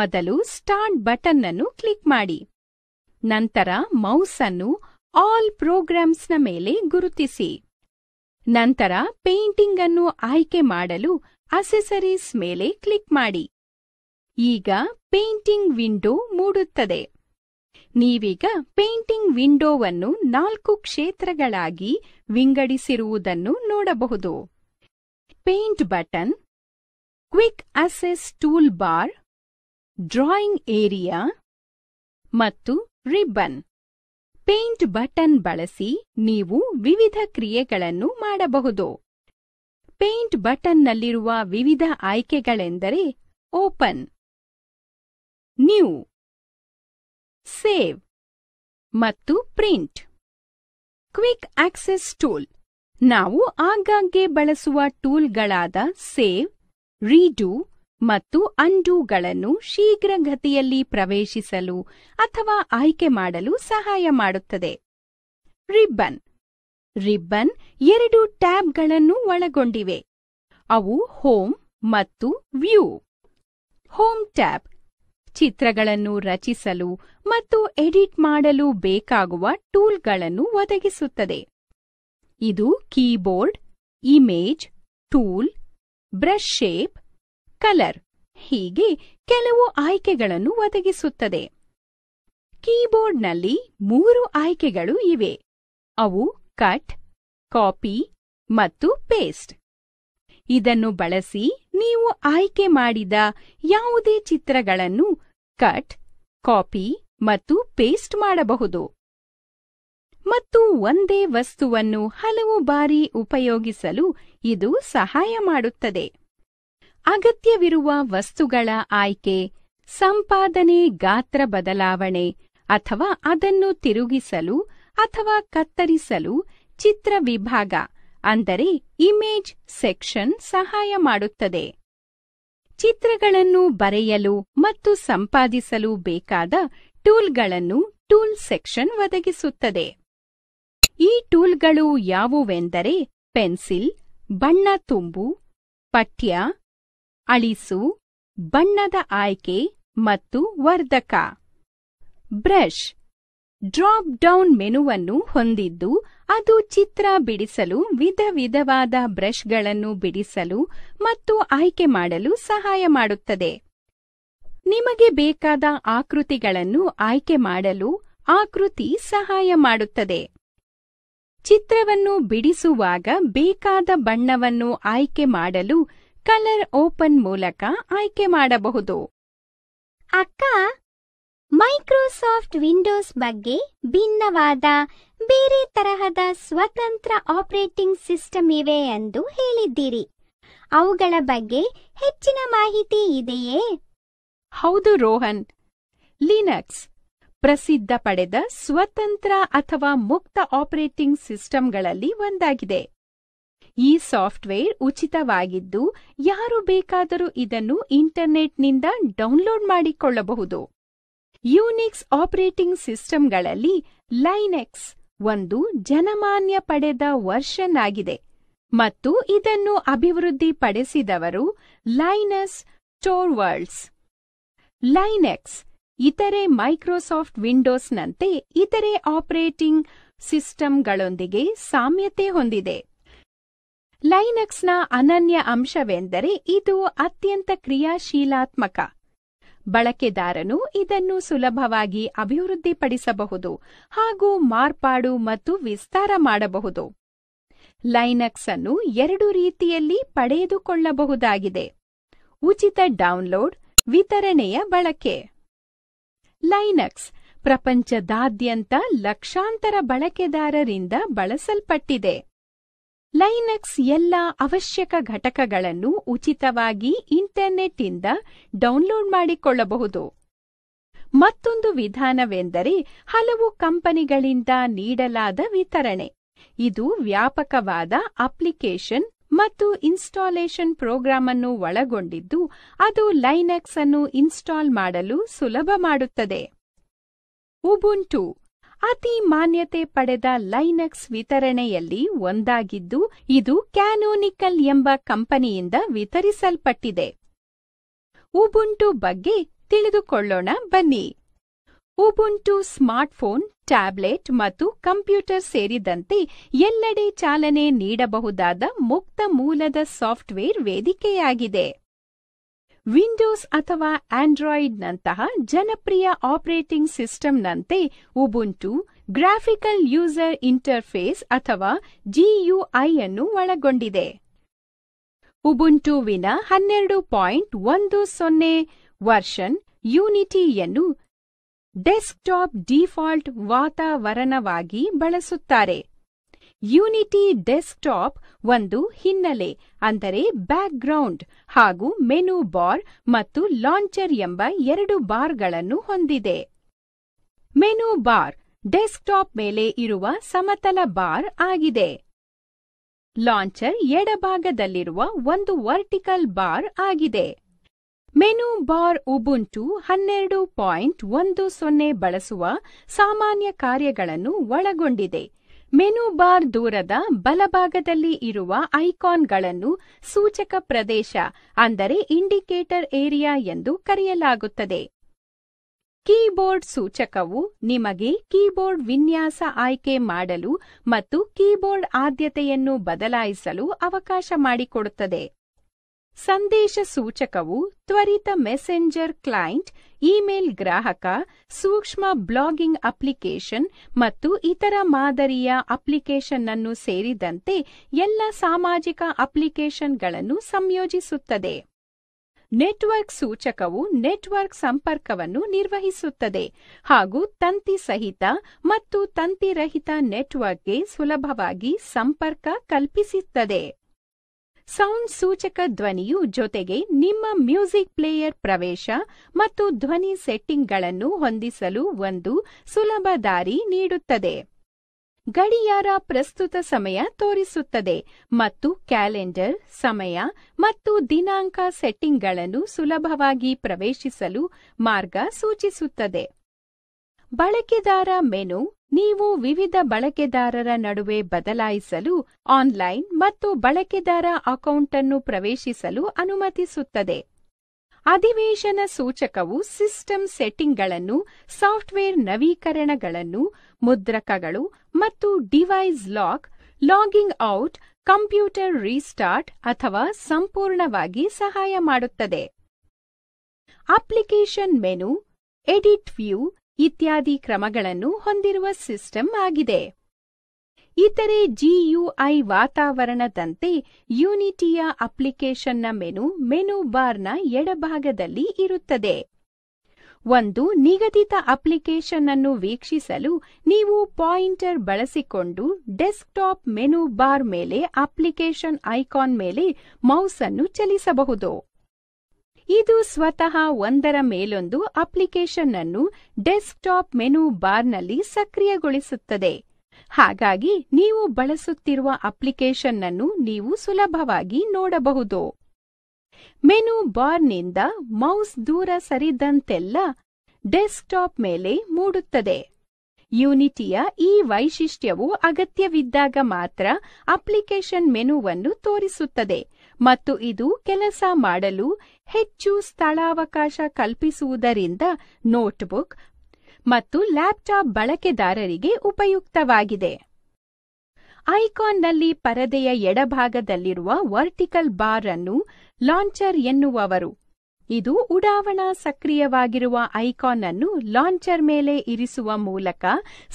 ಮೊದಲು ಸ್ಟಾರ್ಟ್ ಬಟನ್ ಅನ್ನು ಕ್ಲಿಕ್ ಮಾಡಿ ನಂತರ ಮೌಸ್ ಅನ್ನು ಆಲ್ ಪ್ರೋಗ್ರಾಮ್ಸ್ನ ಮೇಲೆ ಗುರುತಿಸಿ ನಂತರ ಪೇಂಟಿಂಗ್ ಅನ್ನು ಆಯ್ಕೆ ಮಾಡಲು ಅಸೆಸರೀಸ್ ಮೇಲೆ ಕ್ಲಿಕ್ ಮಾಡಿ ಈಗ ಪೇಂಟಿಂಗ್ ವಿಂಡೋ ಮೂಡುತ್ತದೆ ನೀವೀಗ ಪೇಂಟಿಂಗ್ ವಿಂಡೋವನ್ನು ನಾಲ್ಕು ಕ್ಷೇತ್ರಗಳಾಗಿ ವಿಂಗಡಿಸಿರುವುದನ್ನು ನೋಡಬಹುದು paint button quick access tool bar drawing area ಮತ್ತು ರಿಬ್ಬನ್ ಪೇಂಟ್ ಬಟನ್ ಬಳಸಿ ನೀವು ವಿವಿಧ ಕ್ರಿಯೆಗಳನ್ನು ಮಾಡಬಹುದು ಪೇಂಟ್ ಬಟನ್ನಲ್ಲಿರುವ ವಿವಿಧ ಆಯ್ಕೆಗಳೆಂದರೆ ಓಪನ್ ನ್ಯೂ ಸೇವ್ ಮತ್ತು ಪ್ರಿಂಟ್ ಕ್ವಿಕ್ ಆಕ್ಸೆಸ್ ಟೂಲ್ ನಾವು ಆಗಾಗ್ಗೆ ಬಳಸುವ ಟೂಲ್ಗಳಾದ ಸೇವ್ ರೀಡೂ ಮತ್ತು ಅಂಡೂಗಳನ್ನು ಶೀಘ್ರಗತಿಯಲ್ಲಿ ಪ್ರವೇಶಿಸಲು ಅಥವಾ ಆಯ್ಕೆ ಮಾಡಲು ಸಹಾಯ ಮಾಡುತ್ತದೆ ರಿಬ್ಬನ್ ರಿಬ್ಬನ್ ಎರಡು ಟ್ಯಾಬ್ಗಳನ್ನು ಒಳಗೊಂಡಿವೆ ಅವು ಹೋಮ್ ಮತ್ತು ವ್ಯೂ ಹೋಮ್ ಟ್ಯಾಬ್ ಚಿತ್ರಗಳನ್ನು ರಚಿಸಲು ಮತ್ತು ಎಡಿಟ್ ಮಾಡಲು ಬೇಕಾಗುವ ಟೂಲ್ಗಳನ್ನು ಒದಗಿಸುತ್ತದೆ ಇದು keyboard image tool brush shape colour ಹೀಗೆ ಕೆಲವು ಆಯ್ಕೆಗಳನ್ನು ಒದಗಿಸುತ್ತದೆ ಕೀಬೋರ್ಡ್ನಲ್ಲಿ ಮೂರು ಆಯ್ಕೆಗಳು ಇವೆ ಅವು ಕಟ್ ಕಾಪಿ ಮತ್ತು ಪೇಸ್ಟ್ ಇದನ್ನು ಬಳಸಿ ನೀವು ಆಯ್ಕೆ ಮಾಡಿದ ಯಾವುದೇ ಚಿತ್ರಗಳನ್ನು ಕಟ್ ಕಾಪಿ ಮತ್ತು ಪೇಸ್ಟ್ ಮಾಡಬಹುದು ಮತ್ತು ಒಂದೇ ವಸ್ತುವನ್ನು ಹಲವು ಬಾರಿ ಉಪಯೋಗಿಸಲು ಇದು ಸಹಾಯ ಮಾಡುತ್ತದೆ ಅಗತ್ಯವಿರುವ ವಸ್ತುಗಳ ಆಯ್ಕೆ ಸಂಪಾದನೆ ಗಾತ್ರ ಬದಲಾವಣೆ ಅಥವಾ ಅದನ್ನು ತಿರುಗಿಸಲು ಅಥವಾ ಕತ್ತರಿಸಲು ಚಿತ್ರ ವಿಭಾಗ ಅಂದರೆ ಇಮೇಜ್ ಸೆಕ್ಷನ್ ಸಹಾಯ ಮಾಡುತ್ತದೆ ಚಿತ್ರಗಳನ್ನು ಬರೆಯಲು ಮತ್ತು ಸಂಪಾದಿಸಲು ಬೇಕಾದ ಟೂಲ್ಗಳನ್ನು ಟೂಲ್ ಸೆಕ್ಷನ್ ಒದಗಿಸುತ್ತದೆ ಈ ಟೂಲ್ಗಳು ಯಾವುವೆಂದರೆ ಪೆನ್ಸಿಲ್ ಬಣ್ಣ ತುಂಬು ಪಠ್ಯ ಅಳಿಸು ಬಣ್ಣದ ಆಯ್ಕೆ ಮತ್ತು ವರ್ಧಕ ಬ್ರಷ್ ಡ್ರಾಪ್ ಡೌನ್ ಮೆನುವನ್ನು ಹೊಂದಿದ್ದು ಅದು ಚಿತ್ರ ಬಿಡಿಸಲು ವಿಧ ವಿಧವಾದ ಬ್ರಷ್ಗಳನ್ನು ಬಿಡಿಸಲು ಮತ್ತು ಆಯ್ಕೆ ಮಾಡಲು ಸಹಾಯ ಮಾಡುತ್ತದೆ ನಿಮಗೆ ಬೇಕಾದ ಆಕೃತಿಗಳನ್ನು ಆಯ್ಕೆ ಮಾಡಲು ಆಕೃತಿ ಸಹಾಯ ಮಾಡುತ್ತದೆ ಚಿತ್ರವನ್ನು ಬಿಡಿಸುವಾಗ ಬೇಕಾದ ಬಣ್ಣವನ್ನು ಆಯ್ಕೆ ಮಾಡಲು ಕಲರ್ ಓಪನ್ ಮೂಲಕ ಆಯ್ಕೆ ಮಾಡಬಹುದು ಅಕ್ಕ ಮೈಕ್ರೋಸಾಫ್ಟ್ ವಿಂಡೋಸ್ ಬಗ್ಗೆ ಭಿನ್ನವಾದ ಬೇರೆ ತರಹದ ಸ್ವತಂತ್ರ ಆಪರೇಟಿಂಗ್ ಸಿಸ್ಟಮ್ ಇವೆ ಎಂದು ಹೇಳಿದ್ದೀರಿ ಅವುಗಳ ಬಗ್ಗೆ ಹೆಚ್ಚಿನ ಮಾಹಿತಿ ಇದೆಯೇ ಹೌದು ರೋಹನ್ ಲಿನಕ್ಸ್ ಪ್ರಸಿದ್ಧ ಪಡೆದ ಸ್ವತಂತ್ರ ಅಥವಾ ಮುಕ್ತ ಆಪರೇಟಿಂಗ್ ಸಿಸ್ಟಮ್ಗಳಲ್ಲಿ ಒಂದಾಗಿದೆ ಈ ಸಾಫ್ಟ್ವೇರ್ ಉಚಿತವಾಗಿದ್ದು ಯಾರು ಬೇಕಾದರೂ ಇದನ್ನು ಇಂಟರ್ನೆಟ್ನಿಂದ ಡೌನ್ಲೋಡ್ ಮಾಡಿಕೊಳ್ಳಬಹುದು ಯೂನಿಕ್ಸ್ ಆಪರೇಟಿಂಗ್ ಸಿಸ್ಟಂಗಳಲ್ಲಿ ಲೈನೆಕ್ಸ್ ಒಂದು ಜನಮಾನ್ಯ ಪಡೆದ ವರ್ಷನ್ ಆಗಿದೆ ಮತ್ತು ಇದನ್ನು ಅಭಿವೃದ್ಧಿಪಡಿಸಿದವರು ಲೈನಸ್ ಸ್ಟೋರ್ವರ್ಲ್ಸ್ ಲೈನೆಕ್ಸ್ ಇತರೆ ಮೈಕ್ರೋಸಾಫ್ಟ್ ವಿಂಡೋಸ್ನಂತೆ ಇತರೆ ಆಪರೇಟಿಂಗ್ ಸಿಸ್ಟಂಗಳೊಂದಿಗೆ ಸಾಮ್ಯತೆ ಹೊಂದಿದೆ ಲೈನಕ್ಸ್ನ ಅನನ್ಯ ಅಂಶವೆಂದರೆ ಇದು ಅತ್ಯಂತ ಕ್ರಿಯಾಶೀಲಾತ್ಮಕ ಬಳಕೆದಾರನು ಇದನ್ನು ಸುಲಭವಾಗಿ ಅಭಿವೃದ್ಧಿಪಡಿಸಬಹುದು ಹಾಗೂ ಮಾರ್ಪಾಡು ಮತ್ತು ವಿಸ್ತಾರ ಮಾಡಬಹುದು ಲೈನಕ್ಸ್ ಅನ್ನು ಎರಡು ರೀತಿಯಲ್ಲಿ ಪಡೆದುಕೊಳ್ಳಬಹುದಾಗಿದೆ ಉಚಿತ ಡೌನ್ಲೋಡ್ ವಿತರಣೆಯ ಬಳಕೆ ಲೈನಕ್ಸ್ ಪ್ರಪಂಚದಾದ್ಯಂತ ಲಕ್ಷಾಂತರ ಬಳಕೆದಾರರಿಂದ ಬಳಸಲ್ಪಟ್ಟಿದೆ ಲೈನಕ್ಸ್ ಎಲ್ಲ ಅವಶ್ಯಕ ಘಟಕಗಳನ್ನು ಉಚಿತವಾಗಿ ಇಂಟರ್ನೆಟ್ನಿಂದ ಡೌನ್ಲೋಡ್ ಮಾಡಿಕೊಳ್ಳಬಹುದು ಮತ್ತೊಂದು ವಿಧಾನವೆಂದರೆ ಹಲವು ಕಂಪನಿಗಳಿಂದ ನೀಡಲಾದ ವಿತರಣೆ ಇದು ವ್ಯಾಪಕವಾದ ಅಪ್ಲಿಕೇಶನ್ ಮತ್ತು ಇನ್ಸ್ಟಾಲೇಷನ್ ಪ್ರೋಗ್ರಾಂ ಅನ್ನು ಒಳಗೊಂಡಿದ್ದು ಅದು ಲೈನಕ್ಸ್ ಅನ್ನು ಇನ್ಸ್ಟಾಲ್ ಮಾಡಲು ಸುಲಭ ಮಾಡುತ್ತದೆ ಉಬುಂಟು ಅತಿ ಮಾನ್ಯತೆ ಪಡೆದ ಲೈನಕ್ಸ್ ವಿತರಣೆಯಲ್ಲಿ ಒಂದಾಗಿದ್ದು ಇದು ಕ್ಯಾನೋನಿಕಲ್ ಎಂಬ ಕಂಪನಿಯಿಂದ ವಿತರಿಸಲ್ಪಟ್ಟಿದೆ ಉಬುಂಟು ಬಗ್ಗೆ ತಿಳಿದುಕೊಳ್ಳೋಣ ಬನ್ನಿ ಉಬುಂಟು ಸ್ಮಾರ್ಟ್ಫೋನ್ ಟ್ಯಾಬ್ಲೆಟ್ ಮತ್ತು ಕಂಪ್ಯೂಟರ್ ಸೇರಿದಂತೆ ಎಲ್ಲೆಡೆ ಚಾಲನೆ ನೀಡಬಹುದಾದ ಮುಕ್ತ ಮೂಲದ ಸಾಫ್ಟ್ವೇರ್ ವೇದಿಕೆಯಾಗಿದೆ ವಿಂಡೋಸ್ ಅಥವಾ ಆಂಡ್ರಾಯ್ಡ್ನಂತಹ ಜನಪ್ರಿಯ ಆಪರೇಟಿಂಗ್ ಸಿಸ್ಟಂನಂತೆ ಉಬುಂಟು ಗ್ರಾಫಿಕಲ್ ಯೂಸರ್ ಇಂಟರ್ಫೇಸ್ ಅಥವಾ ಜಿಯುಐ ಅನ್ನು ಒಳಗೊಂಡಿದೆ ಉಬುಂಟುವಿನ ಹನ್ನೆರಡು ಪಾಯಿಂಟ್ ಒಂದು ಸೊನ್ನೆ ವರ್ಷನ್ ಯೂನಿಟಿಯನ್ನು ಡೆಸ್ಕ್ಟಾಪ್ ಡೀಫಾಲ್ಟ್ ವಾತಾವರಣವಾಗಿ ಬಳಸುತ್ತಾರೆ ಯುನಿಟಿ ಡೆಸ್ಕ್ಟಾಪ್ ಒಂದು ಹಿನ್ನೆಲೆ ಅಂದರೆ ಬ್ಯಾಕ್ಗ್ರೌಂಡ್ ಹಾಗೂ ಮೆನು ಬಾರ್ ಮತ್ತು ಲಾಂಚರ್ ಎಂಬ ಎರಡು ಬಾರ್ಗಳನ್ನು ಹೊಂದಿದೆ ಮೆನು ಬಾರ್ ಡೆಸ್ಕ್ಟಾಪ್ ಮೇಲೆ ಇರುವ ಸಮತಲ ಬಾರ್ ಆಗಿದೆ ಲಾಂಚರ್ ಎಡಭಾಗದಲ್ಲಿರುವ ಒಂದು ವರ್ಟಿಕಲ್ ಬಾರ್ ಆಗಿದೆ ಮೆನು ಬಾರ್ ಉಬುಂಟು ಹನ್ನೆರಡು ಪಾಯಿಂಟ್ ಒಂದು ಸೊನ್ನೆ ಬಳಸುವ ಸಾಮಾನ್ಯ ಕಾರ್ಯಗಳನ್ನು ಒಳಗೊಂಡಿದೆ ಮೆನು ಬಾರ್ ದೂರದ ಬಲಭಾಗದಲ್ಲಿ ಇರುವ ಐಕಾನ್ಗಳನ್ನು ಸೂಚಕ ಪ್ರದೇಶ ಅಂದರೆ ಇಂಡಿಕೇಟರ್ ಏರಿಯಾ ಎಂದು ಕರೆಯಲಾಗುತ್ತದೆ ಕೀಬೋರ್ಡ್ ಸೂಚಕವು ನಿಮಗೆ ಕೀಬೋರ್ಡ್ ವಿನ್ಯಾಸ ಆಯ್ಕೆ ಮಾಡಲು ಮತ್ತು ಕೀಬೋರ್ಡ್ ಆದ್ಯತೆಯನ್ನು ಬದಲಾಯಿಸಲು ಅವಕಾಶ ಮಾಡಿಕೊಡುತ್ತದೆ ಸಂದೇಶ ಸೂಚಕವು ತ್ವರಿತ ಮೆಸೆಂಜರ್ ಕ್ಲೈಂಟ್ ಇಮೇಲ್ ಗ್ರಾಹಕ ಸೂಕ್ಷ್ಮ ಬ್ಲಾಗಿಂಗ್ ಅಪ್ಲಿಕೇಶನ್ ಮತ್ತು ಇತರ ಮಾದರಿಯ ಅಪ್ಲಿಕೇಶನ್ ಅನ್ನು ಸೇರಿದಂತೆ ಎಲ್ಲ ಸಾಮಾಜಿಕ ಅಪ್ಲಿಕೇಶನ್ಗಳನ್ನು ಸಂಯೋಜಿಸುತ್ತದೆ ನೆಟ್ವರ್ಕ್ ಸೂಚಕವು ನೆಟ್ವರ್ಕ್ ಸಂಪರ್ಕವನ್ನು ನಿರ್ವಹಿಸುತ್ತದೆ ಹಾಗೂ ತಂತಿ ಸಹಿತ ಮತ್ತು ತಂತಿರಹಿತ ನೆಟ್ವರ್ಕ್ಗೆ ಸುಲಭವಾಗಿ ಸಂಪರ್ಕ ಕಲ್ಪಿಸುತ್ತದೆ ಸೌಂಡ್ ಸೂಚಕ ಧ್ವನಿಯು ಜೊತೆಗೆ ನಿಮ್ಮ ಮ್ಯೂಸಿಕ್ ಪ್ಲೇಯರ್ ಪ್ರವೇಶ ಮತ್ತು ಧ್ವನಿ ಸೆಟ್ಟಿಂಗ್ಗಳನ್ನು ಹೊಂದಿಸಲು ಒಂದು ಸುಲಭ ದಾರಿ ನೀಡುತ್ತದೆ ಗಡಿಯಾರ ಪ್ರಸ್ತುತ ಸಮಯ ತೋರಿಸುತ್ತದೆ ಮತ್ತು ಕ್ಯಾಲೆಂಡರ್ ಸಮಯ ಮತ್ತು ದಿನಾಂಕ ಸೆಟ್ಟಿಂಗ್ಗಳನ್ನು ಸುಲಭವಾಗಿ ಪ್ರವೇಶಿಸಲು ಮಾರ್ಗ ಸೂಚಿಸುತ್ತದೆ ಬಳಕೆದಾರ ಮೆನು ನೀವು ವಿವಿಧ ಬಳಕೆದಾರರ ನಡುವೆ ಬದಲಾಯಿಸಲು ಆನ್ಲೈನ್ ಮತ್ತು ಬಳಕೆದಾರ ಅಕೌಂಟ್ ಅನ್ನು ಪ್ರವೇಶಿಸಲು ಅನುಮತಿಸುತ್ತದೆ ಅಧಿವೇಶನ ಸೂಚಕವು ಸಿಸ್ಟಮ್ ಸೆಟ್ಟಿಂಗ್ಗಳನ್ನು ಸಾಫ್ಟ್ವೇರ್ ನವೀಕರಣಗಳನ್ನು ಮುದ್ರಕಗಳು ಮತ್ತು device lock logging out computer restart ಅಥವಾ ಸಂಪೂರ್ಣವಾಗಿ ಸಹಾಯ ಮಾಡುತ್ತದೆ ಅಪ್ಲಿಕೇಶನ್ ಮೆನು ಎಡಿಟ್ ವ್ಯೂ ಇತ್ಯಾದಿ ಕ್ರಮಗಳನ್ನು ಹೊಂದಿರುವ ಸಿಸ್ಟಮ್ ಆಗಿದೆ ಇತರೆ ಜಿಯುಐ ವಾತಾವರಣದಂತೆ ಯೂನಿಟಿಯ ಅಪ್ಲಿಕೇಶನ್ನ ಮೆನು ಮೆನು ಬಾರ್ನ ಎಡಭಾಗದಲ್ಲಿ ಇರುತ್ತದೆ ಒಂದು ನಿಗದಿತ ಅಪ್ಲಿಕೇಶನ್ ಅನ್ನು ವೀಕ್ಷಿಸಲು ನೀವು ಪಾಯಿಂಟರ್ ಬಳಸಿಕೊಂಡು ಡೆಸ್ಕ್ಟಾಪ್ ಮೆನು ಬಾರ್ ಮೇಲೆ ಅಪ್ಲಿಕೇಶನ್ ಐಕಾನ್ ಮೇಲೆ ಮೌಸ್ ಅನ್ನು ಚಲಿಸಬಹುದು ಇದು ಸ್ವತಃ ಒಂದರ ಮೇಲೊಂದು ಅಪ್ಲಿಕೇಶನ್ ಅನ್ನು ಡೆಸ್ಕ್ಟಾಪ್ ಮೆನು ಬಾರ್ನಲ್ಲಿ ಸಕ್ರಿಯಗೊಳಿಸುತ್ತದೆ ಹಾಗಾಗಿ ನೀವು ಬಳಸುತ್ತಿರುವ ಅಪ್ಲಿಕೇಶನ್ ಅನ್ನು ನೀವು ಸುಲಭವಾಗಿ ನೋಡಬಹುದು ಮೆನು ಬಾರ್ನಿಂದ ಮೌಸ್ ದೂರ ಸರಿದಂತೆಲ್ಲ ಡೆಸ್ಕ್ಟಾಪ್ ಮೇಲೆ ಮೂಡುತ್ತದೆ ಯೂನಿಟಿಯ ಈ ವೈಶಿಷ್ಟ್ಯವು ಅಗತ್ಯವಿದ್ದಾಗ ಮಾತ್ರ ಅಪ್ಲಿಕೇಶನ್ ಮೆನುವನ್ನು ತೋರಿಸುತ್ತದೆ ಮತ್ತು ಇದು ಕೆಲಸ ಮಾಡಲು ಹೆಚ್ಚು ಸ್ಥಳಾವಕಾಶ ಕಲ್ಪಿಸುವುದರಿಂದ ನೋಟ್ಬುಕ್ ಮತ್ತು ಲ್ಯಾಪ್ಟಾಪ್ ಬಳಕೆದಾರರಿಗೆ ಉಪಯುಕ್ತವಾಗಿದೆ ಐಕಾನ್ನಲ್ಲಿ ಪರದೆಯ ಎಡಭಾಗದಲ್ಲಿರುವ ವರ್ಟಿಕಲ್ ಬಾರ್ ಅನ್ನು ಲಾಂಚರ್ ಎನ್ನುವವರು ಇದು ಉಡಾವಣಾ ಸಕ್ರಿಯವಾಗಿರುವ ಐಕಾನ್ ಅನ್ನು ಲಾಂಚರ್ ಮೇಲೆ ಇರಿಸುವ ಮೂಲಕ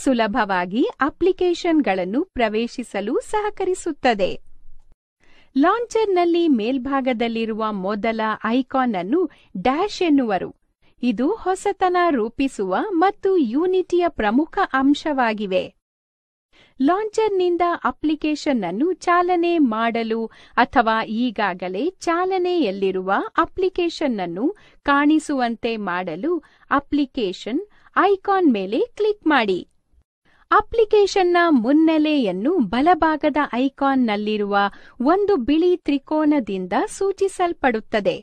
ಸುಲಭವಾಗಿ ಅಪ್ಲಿಕೇಶನ್ಗಳನ್ನು ಪ್ರವೇಶಿಸಲು ಸಹಕರಿಸುತ್ತದೆ ಲಾಂಚರ್ನಲ್ಲಿ ಮೇಲ್ಭಾಗದಲ್ಲಿರುವ ಮೊದಲ ಐಕಾನ್ ಅನ್ನು ಡ್ಯಾಶ್ ಎನ್ನುವರು ಇದು ಹೊಸತನ ರೂಪಿಸುವ ಮತ್ತು ಯೂನಿಟಿಯ ಪ್ರಮುಖ ಅಂಶವಾಗಿವೆ ಲಾಂಚರ್ನಿಂದ ಅಪ್ಲಿಕೇಶನ್ ಅನ್ನು ಚಾಲನೆ ಮಾಡಲು ಅಥವಾ ಈಗಾಗಲೇ ಚಾಲನೆಯಲ್ಲಿರುವ ಅಪ್ಲಿಕೇಶನ್ ಅನ್ನು ಕಾಣಿಸುವಂತೆ ಮಾಡಲು ಅಪ್ಲಿಕೇಶನ್ ಐಕಾನ್ ಮೇಲೆ ಕ್ಲಿಕ್ ಮಾಡಿ ಅಪ್ಲಿಕೇಶನ್ನ ಮುನ್ನೆಲೆಯನ್ನು ಬಲಭಾಗದ ಐಕಾನ್ನಲ್ಲಿರುವ ಒಂದು ಬಿಳಿ ತ್ರಿಕೋನದಿಂದ ಸೂಚಿಸಲ್ಪಡುತ್ತದೆ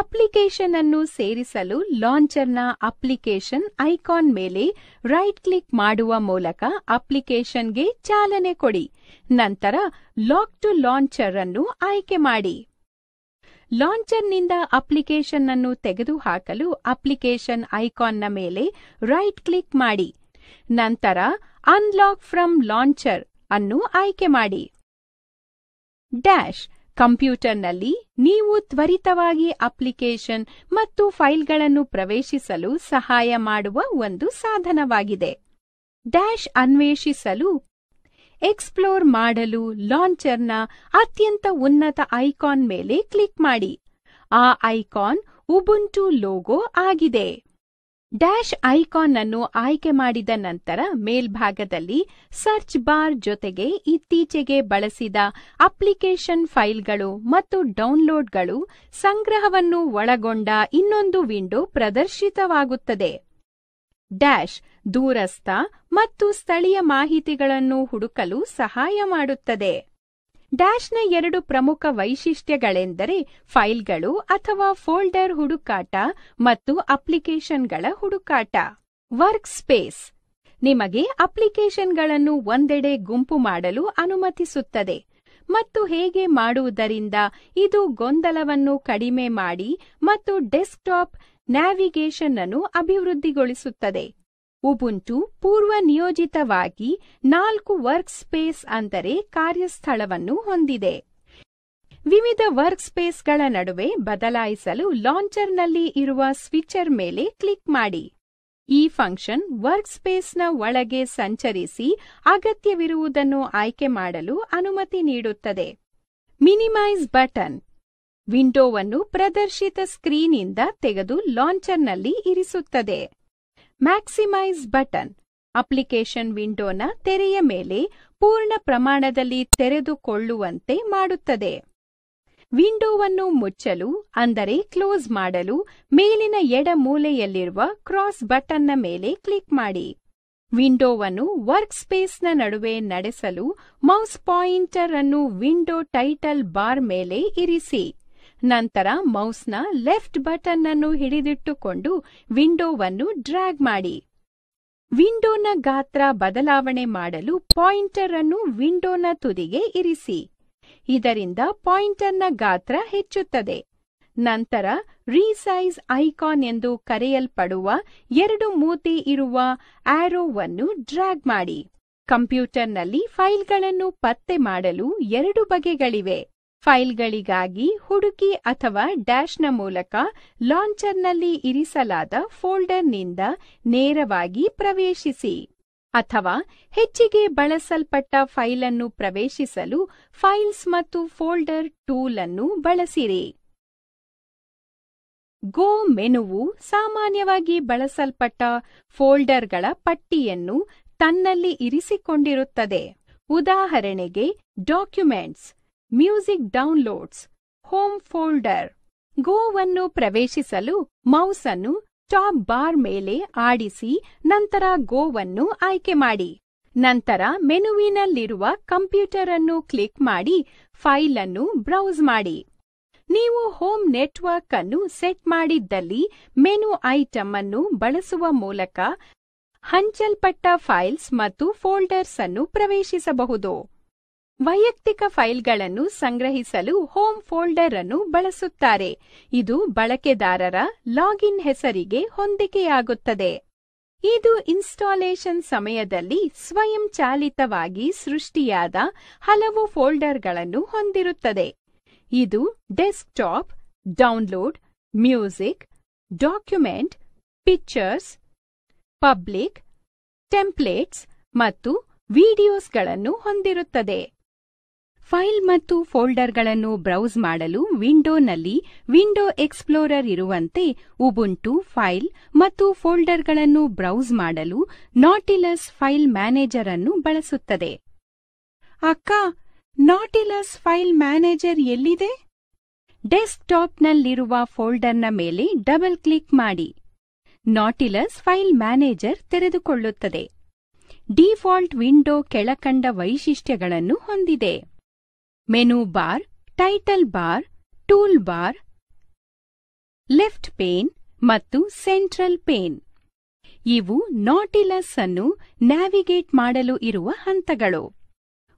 ಅಪ್ಲಿಕೇಶನ್ ಅನ್ನು ಸೇರಿಸಲು ಲಾಂಚರ್ನ ಅಪ್ಲಿಕೇಶನ್ ಐಕಾನ್ ಮೇಲೆ ರೈಟ್ ಕ್ಲಿಕ್ ಮಾಡುವ ಮೂಲಕ ಅಪ್ಲಿಕೇಶನ್ಗೆ ಚಾಲನೆ ಕೊಡಿ ನಂತರ ಲಾಕ್ ಟು ಲಾಂಚರ್ ಅನ್ನು ಆಯ್ಕೆ ಮಾಡಿ ಲಾಂಚರ್ನಿಂದ ಅಪ್ಲಿಕೇಶನ್ ಅನ್ನು ತೆಗೆದುಹಾಕಲು ಅಪ್ಲಿಕೇಶನ್ ಐಕಾನ್ನ ಮೇಲೆ ರೈಟ್ ಕ್ಲಿಕ್ ಮಾಡಿ ನಂತರ ಅನ್ಲಾಕ್ ಫ್ರಮ್ ಲಾಂಚರ್ ಅನ್ನು ಆಯ್ಕೆ ಮಾಡಿ ಡ್ಯಾಶ್ ಕಂಪ್ಯೂಟರ್ನಲ್ಲಿ ನೀವು ತ್ವರಿತವಾಗಿ ಅಪ್ಲಿಕೇಶನ್ ಮತ್ತು ಫೈಲ್ಗಳನ್ನು ಪ್ರವೇಶಿಸಲು ಸಹಾಯ ಮಾಡುವ ಒಂದು ಸಾಧನವಾಗಿದೆ ಡ್ಯಾಶ್ ಅನ್ವೇಷಿಸಲು ಎಕ್ಸ್ಪ್ಲೋರ್ ಮಾಡಲು ಲಾಂಚರ್ನ ಅತ್ಯಂತ ಉನ್ನತ ಐಕಾನ್ ಮೇಲೆ ಕ್ಲಿಕ್ ಮಾಡಿ ಆ ಐಕಾನ್ ಉಬುಂಟು ಲೋಗೋ ಆಗಿದೆ ಡ್ಯಾಶ್ ಐಕಾನ್ ಅನ್ನು ಆಯ್ಕೆ ಮಾಡಿದ ನಂತರ ಮೇಲ್ಭಾಗದಲ್ಲಿ ಸರ್ಚ್ ಬಾರ್ ಜೊತೆಗೆ ಇತ್ತೀಚೆಗೆ ಬಳಸಿದ ಅಪ್ಲಿಕೇಶನ್ ಫೈಲ್ಗಳು ಮತ್ತು ಡೌನ್ಲೋಡ್ಗಳು ಸಂಗ್ರಹವನ್ನು ಒಳಗೊಂಡ ಇನ್ನೊಂದು ವಿಂಡೋ ಪ್ರದರ್ಶಿತವಾಗುತ್ತದೆ ಡ್ಯಾಶ್ ದೂರಸ್ಥ ಮತ್ತು ಸ್ಥಳೀಯ ಮಾಹಿತಿಗಳನ್ನು ಹುಡುಕಲು ಸಹಾಯ ಮಾಡುತ್ತದೆ ಡ್ಯಾಶ್ನ ಎರಡು ಪ್ರಮುಖ ವೈಶಿಷ್ಟ್ಯಗಳೆಂದರೆ ಫೈಲ್ಗಳು ಅಥವಾ ಫೋಲ್ಡರ್ ಹುಡುಕಾಟ ಮತ್ತು ಅಪ್ಲಿಕೇಶನ್ಗಳ ಹುಡುಕಾಟ ವರ್ಕ್ ಸ್ಪೇಸ್ ನಿಮಗೆ ಅಪ್ಲಿಕೇಶನ್ಗಳನ್ನು ಒಂದೆಡೆ ಗುಂಪು ಮಾಡಲು ಅನುಮತಿಸುತ್ತದೆ ಮತ್ತು ಹೇಗೆ ಮಾಡುವುದರಿಂದ ಇದು ಗೊಂದಲವನ್ನು ಕಡಿಮೆ ಮಾಡಿ ಮತ್ತು ಡೆಸ್ಕ್ಟಾಪ್ ನ್ಯಾವಿಗೇಷನ್ ಅನ್ನು ಅಭಿವೃದ್ಧಿಗೊಳಿಸುತ್ತದೆ ಉಬುಂಟು ಪೂರ್ವ ನಿಯೋಜಿತವಾಗಿ ನಾಲ್ಕು ವರ್ಕ್ ಸ್ಪೇಸ್ ಅಂದರೆ ಕಾರ್ಯಸ್ಥಳವನ್ನು ಹೊಂದಿದೆ ವಿವಿಧ ವರ್ಕ್ ಸ್ಪೇಸ್ಗಳ ನಡುವೆ ಬದಲಾಯಿಸಲು ಲಾಂಚರ್ನಲ್ಲಿ ಇರುವ ಸ್ವಿಚರ್ ಮೇಲೆ ಕ್ಲಿಕ್ ಮಾಡಿ ಈ ಫಂಕ್ಷನ್ ವರ್ಕ್ ಸ್ಪೇಸ್ನ ಒಳಗೆ ಸಂಚರಿಸಿ ಅಗತ್ಯವಿರುವುದನ್ನು ಆಯ್ಕೆ ಮಾಡಲು ಅನುಮತಿ ನೀಡುತ್ತದೆ ಮಿನಿಮೈಸ್ ಬಟನ್ ವಿಂಡೋವನ್ನು ಪ್ರದರ್ಶಿತ ಸ್ಕ್ರೀನಿಂದ ತೆಗೆದು ಲಾಂಚರ್ನಲ್ಲಿ ಇರಿಸುತ್ತದೆ ಮ್ಯಾಕ್ಸಿಮೈಸ್ ಬಟನ್ ಅಪ್ಲಿಕೇಶನ್ ವಿಂಡೋನ ತೆರೆಯ ಮೇಲೆ ಪೂರ್ಣ ಪ್ರಮಾಣದಲ್ಲಿ ತೆರೆದುಕೊಳ್ಳುವಂತೆ ಮಾಡುತ್ತದೆ ವಿಂಡೋವನ್ನು ಮುಚ್ಚಲು ಅಂದರೆ ಕ್ಲೋಸ್ ಮಾಡಲು ಮೇಲಿನ ಎಡ ಮೂಲೆಯಲ್ಲಿರುವ ಕ್ರಾಸ್ ಬಟನ್ನ ಮೇಲೆ ಕ್ಲಿಕ್ ಮಾಡಿ ವಿಂಡೋವನ್ನು ವರ್ಕ್ ಸ್ಪೇಸ್ನ ನಡುವೆ ನಡೆಸಲು ಮೌಸ್ ಪಾಯಿಂಟರ್ ಅನ್ನು ವಿಂಡೋ ಟೈಟಲ್ ಬಾರ್ ಮೇಲೆ ಇರಿಸಿ ನಂತರ ಮೌಸ್ನ ಲೆಫ್ಟ್ ಬಟನ್ ಅನ್ನು ಹಿಡಿದಿಟ್ಟುಕೊಂಡು ವಿಂಡೋವನ್ನು ಡ್ರ್ಯಾಗ್ ಮಾಡಿ ವಿಂಡೋನ ಗಾತ್ರ ಬದಲಾವಣೆ ಮಾಡಲು ಪಾಯಿಂಟರ್ ಅನ್ನು ವಿಂಡೋನ ತುದಿಗೆ ಇರಿಸಿ ಇದರಿಂದ ಪಾಯಿಂಟರ್ನ ಗಾತ್ರ ಹೆಚ್ಚುತ್ತದೆ ನಂತರ ರೀಸೈಜ್ ಐಕಾನ್ ಎಂದು ಕರೆಯಲ್ಪಡುವ ಎರಡು ಮೂತಿ ಇರುವ ಆರೋವನ್ನು ಡ್ರ್ಯಾಗ್ ಮಾಡಿ ಕಂಪ್ಯೂಟರ್ನಲ್ಲಿ ಫೈಲ್ಗಳನ್ನು ಪತ್ತೆ ಮಾಡಲು ಎರಡು ಬಗೆಗಳಿವೆ ಫೈಲ್ಗಳಿಗಾಗಿ ಹುಡುಕಿ ಅಥವಾ ಡ್ಯಾಶ್ನ ಮೂಲಕ ಲಾಂಚರ್ನಲ್ಲಿ ಇರಿಸಲಾದ ಫೋಲ್ಡರ್ನಿಂದ ನೇರವಾಗಿ ಪ್ರವೇಶಿಸಿ ಅಥವಾ ಹೆಚ್ಚಿಗೆ ಬಳಸಲ್ಪಟ್ಟ ಫೈಲ್ ಅನ್ನು ಪ್ರವೇಶಿಸಲು ಫೈಲ್ಸ್ ಮತ್ತು ಫೋಲ್ಡರ್ ಟೂಲ್ ಅನ್ನು ಬಳಸಿರಿ ಗೋ ಮೆನುವು ಸಾಮಾನ್ಯವಾಗಿ ಬಳಸಲ್ಪಟ್ಟ ಫೋಲ್ಡರ್ಗಳ ಪಟ್ಟಿಯನ್ನು ತನ್ನಲ್ಲಿ ಇರಿಸಿಕೊಂಡಿರುತ್ತದೆ ಉದಾಹರಣೆಗೆ documents music downloads home folder ಗೋವನ್ನು ಪ್ರವೇಶಿಸಲು ಮೌಸ್ ಅನ್ನು ಟಾಪ್ ಬಾರ್ ಮೇಲೆ ಆಡಿಸಿ ನಂತರ ಗೋವನ್ನು ಆಯ್ಕೆ ಮಾಡಿ ನಂತರ ಮೆನುವಿನಲ್ಲಿರುವ ಕಂಪ್ಯೂಟರ್ ಅನ್ನು ಕ್ಲಿಕ್ ಮಾಡಿ ಫೈಲ್ ಅನ್ನು ಬ್ರೌಸ್ ಮಾಡಿ ನೀವು ಹೋಮ್ ನೆಟ್ವರ್ಕ್ ಅನ್ನು ಸೆಟ್ ಮಾಡಿದ್ದಲ್ಲಿ ಮೆನು ಐಟಮ್ ಅನ್ನು ಬಳಸುವ ಮೂಲಕ ಹಂಚಲ್ಪಟ್ಟ ಫೈಲ್ಸ್ ಮತ್ತು ಫೋಲ್ಡರ್ಸ್ ಅನ್ನು ಪ್ರವೇಶಿಸಬಹುದು ವೈಯಕ್ತಿಕ ಫೈಲ್ಗಳನ್ನು ಸಂಗ್ರಹಿಸಲು ಹೋಮ್ ಫೋಲ್ಡರ್ ಅನ್ನು ಬಳಸುತ್ತಾರೆ ಇದು ಬಳಕೆದಾರರ ಲಾಗಿನ್ ಹೆಸರಿಗೆ ಹೊಂದಿಕೆಯಾಗುತ್ತದೆ ಇದು ಇನ್ಸ್ಟಾಲೇಷನ್ ಸಮಯದಲ್ಲಿ ಸ್ವಯಂಚಾಲಿತವಾಗಿ ಸೃಷ್ಟಿಯಾದ ಹಲವು ಫೋಲ್ಡರ್ಗಳನ್ನು ಹೊಂದಿರುತ್ತದೆ ಇದು desktop download music document pictures public templates ಮತ್ತು ವಿಡಿಯೋಸ್ಗಳನ್ನು ಹೊಂದಿರುತ್ತದೆ ಫೈಲ್ ಮತ್ತು ಫೋಲ್ಡರ್ಗಳನ್ನು ಬ್ರೌಸ್ ಮಾಡಲು ವಿಂಡೋನಲ್ಲಿ ವಿಂಡೋ ಎಕ್ಸ್ಪ್ಲೋರರ್ ಇರುವಂತೆ ಉಬುಂಟು ಫೈಲ್ ಮತ್ತು ಫೋಲ್ಡರ್ಗಳನ್ನು ಬ್ರೌಸ್ ಮಾಡಲು ನಾಟಿಲಸ್ ಫೈಲ್ ಮ್ಯಾನೇಜರ್ ಅನ್ನು ಬಳಸುತ್ತದೆ ಅಕ್ಕ ನಾಟಿಲಸ್ ಫೈಲ್ ಮ್ಯಾನೇಜರ್ ಎಲ್ಲಿದೆ ಡೆಸ್ಕ್ಟಾಪ್ನಲ್ಲಿರುವ ಫೋಲ್ಡರ್ನ ಮೇಲೆ ಡಬಲ್ ಕ್ಲಿಕ್ ಮಾಡಿ ನಾಟಿಲಸ್ ಫೈಲ್ ಮ್ಯಾನೇಜರ್ ತೆರೆದುಕೊಳ್ಳುತ್ತದೆ ಡಿಫಾಲ್ಟ್ ವಿಂಡೋ ಕೆಳಕಂಡ ವೈಶಿಷ್ಟ್ಯಗಳನ್ನು ಹೊಂದಿದೆ menu bar title bar tool bar left pane ಮತ್ತು ಸೆಂಟ್ರಲ್ ಪೇನ್ ಇವು ನಾಟಿಲಸ್ ಅನ್ನು ನ್ಯಾವಿಗೇಟ್ ಮಾಡಲು ಇರುವ ಹಂತಗಳು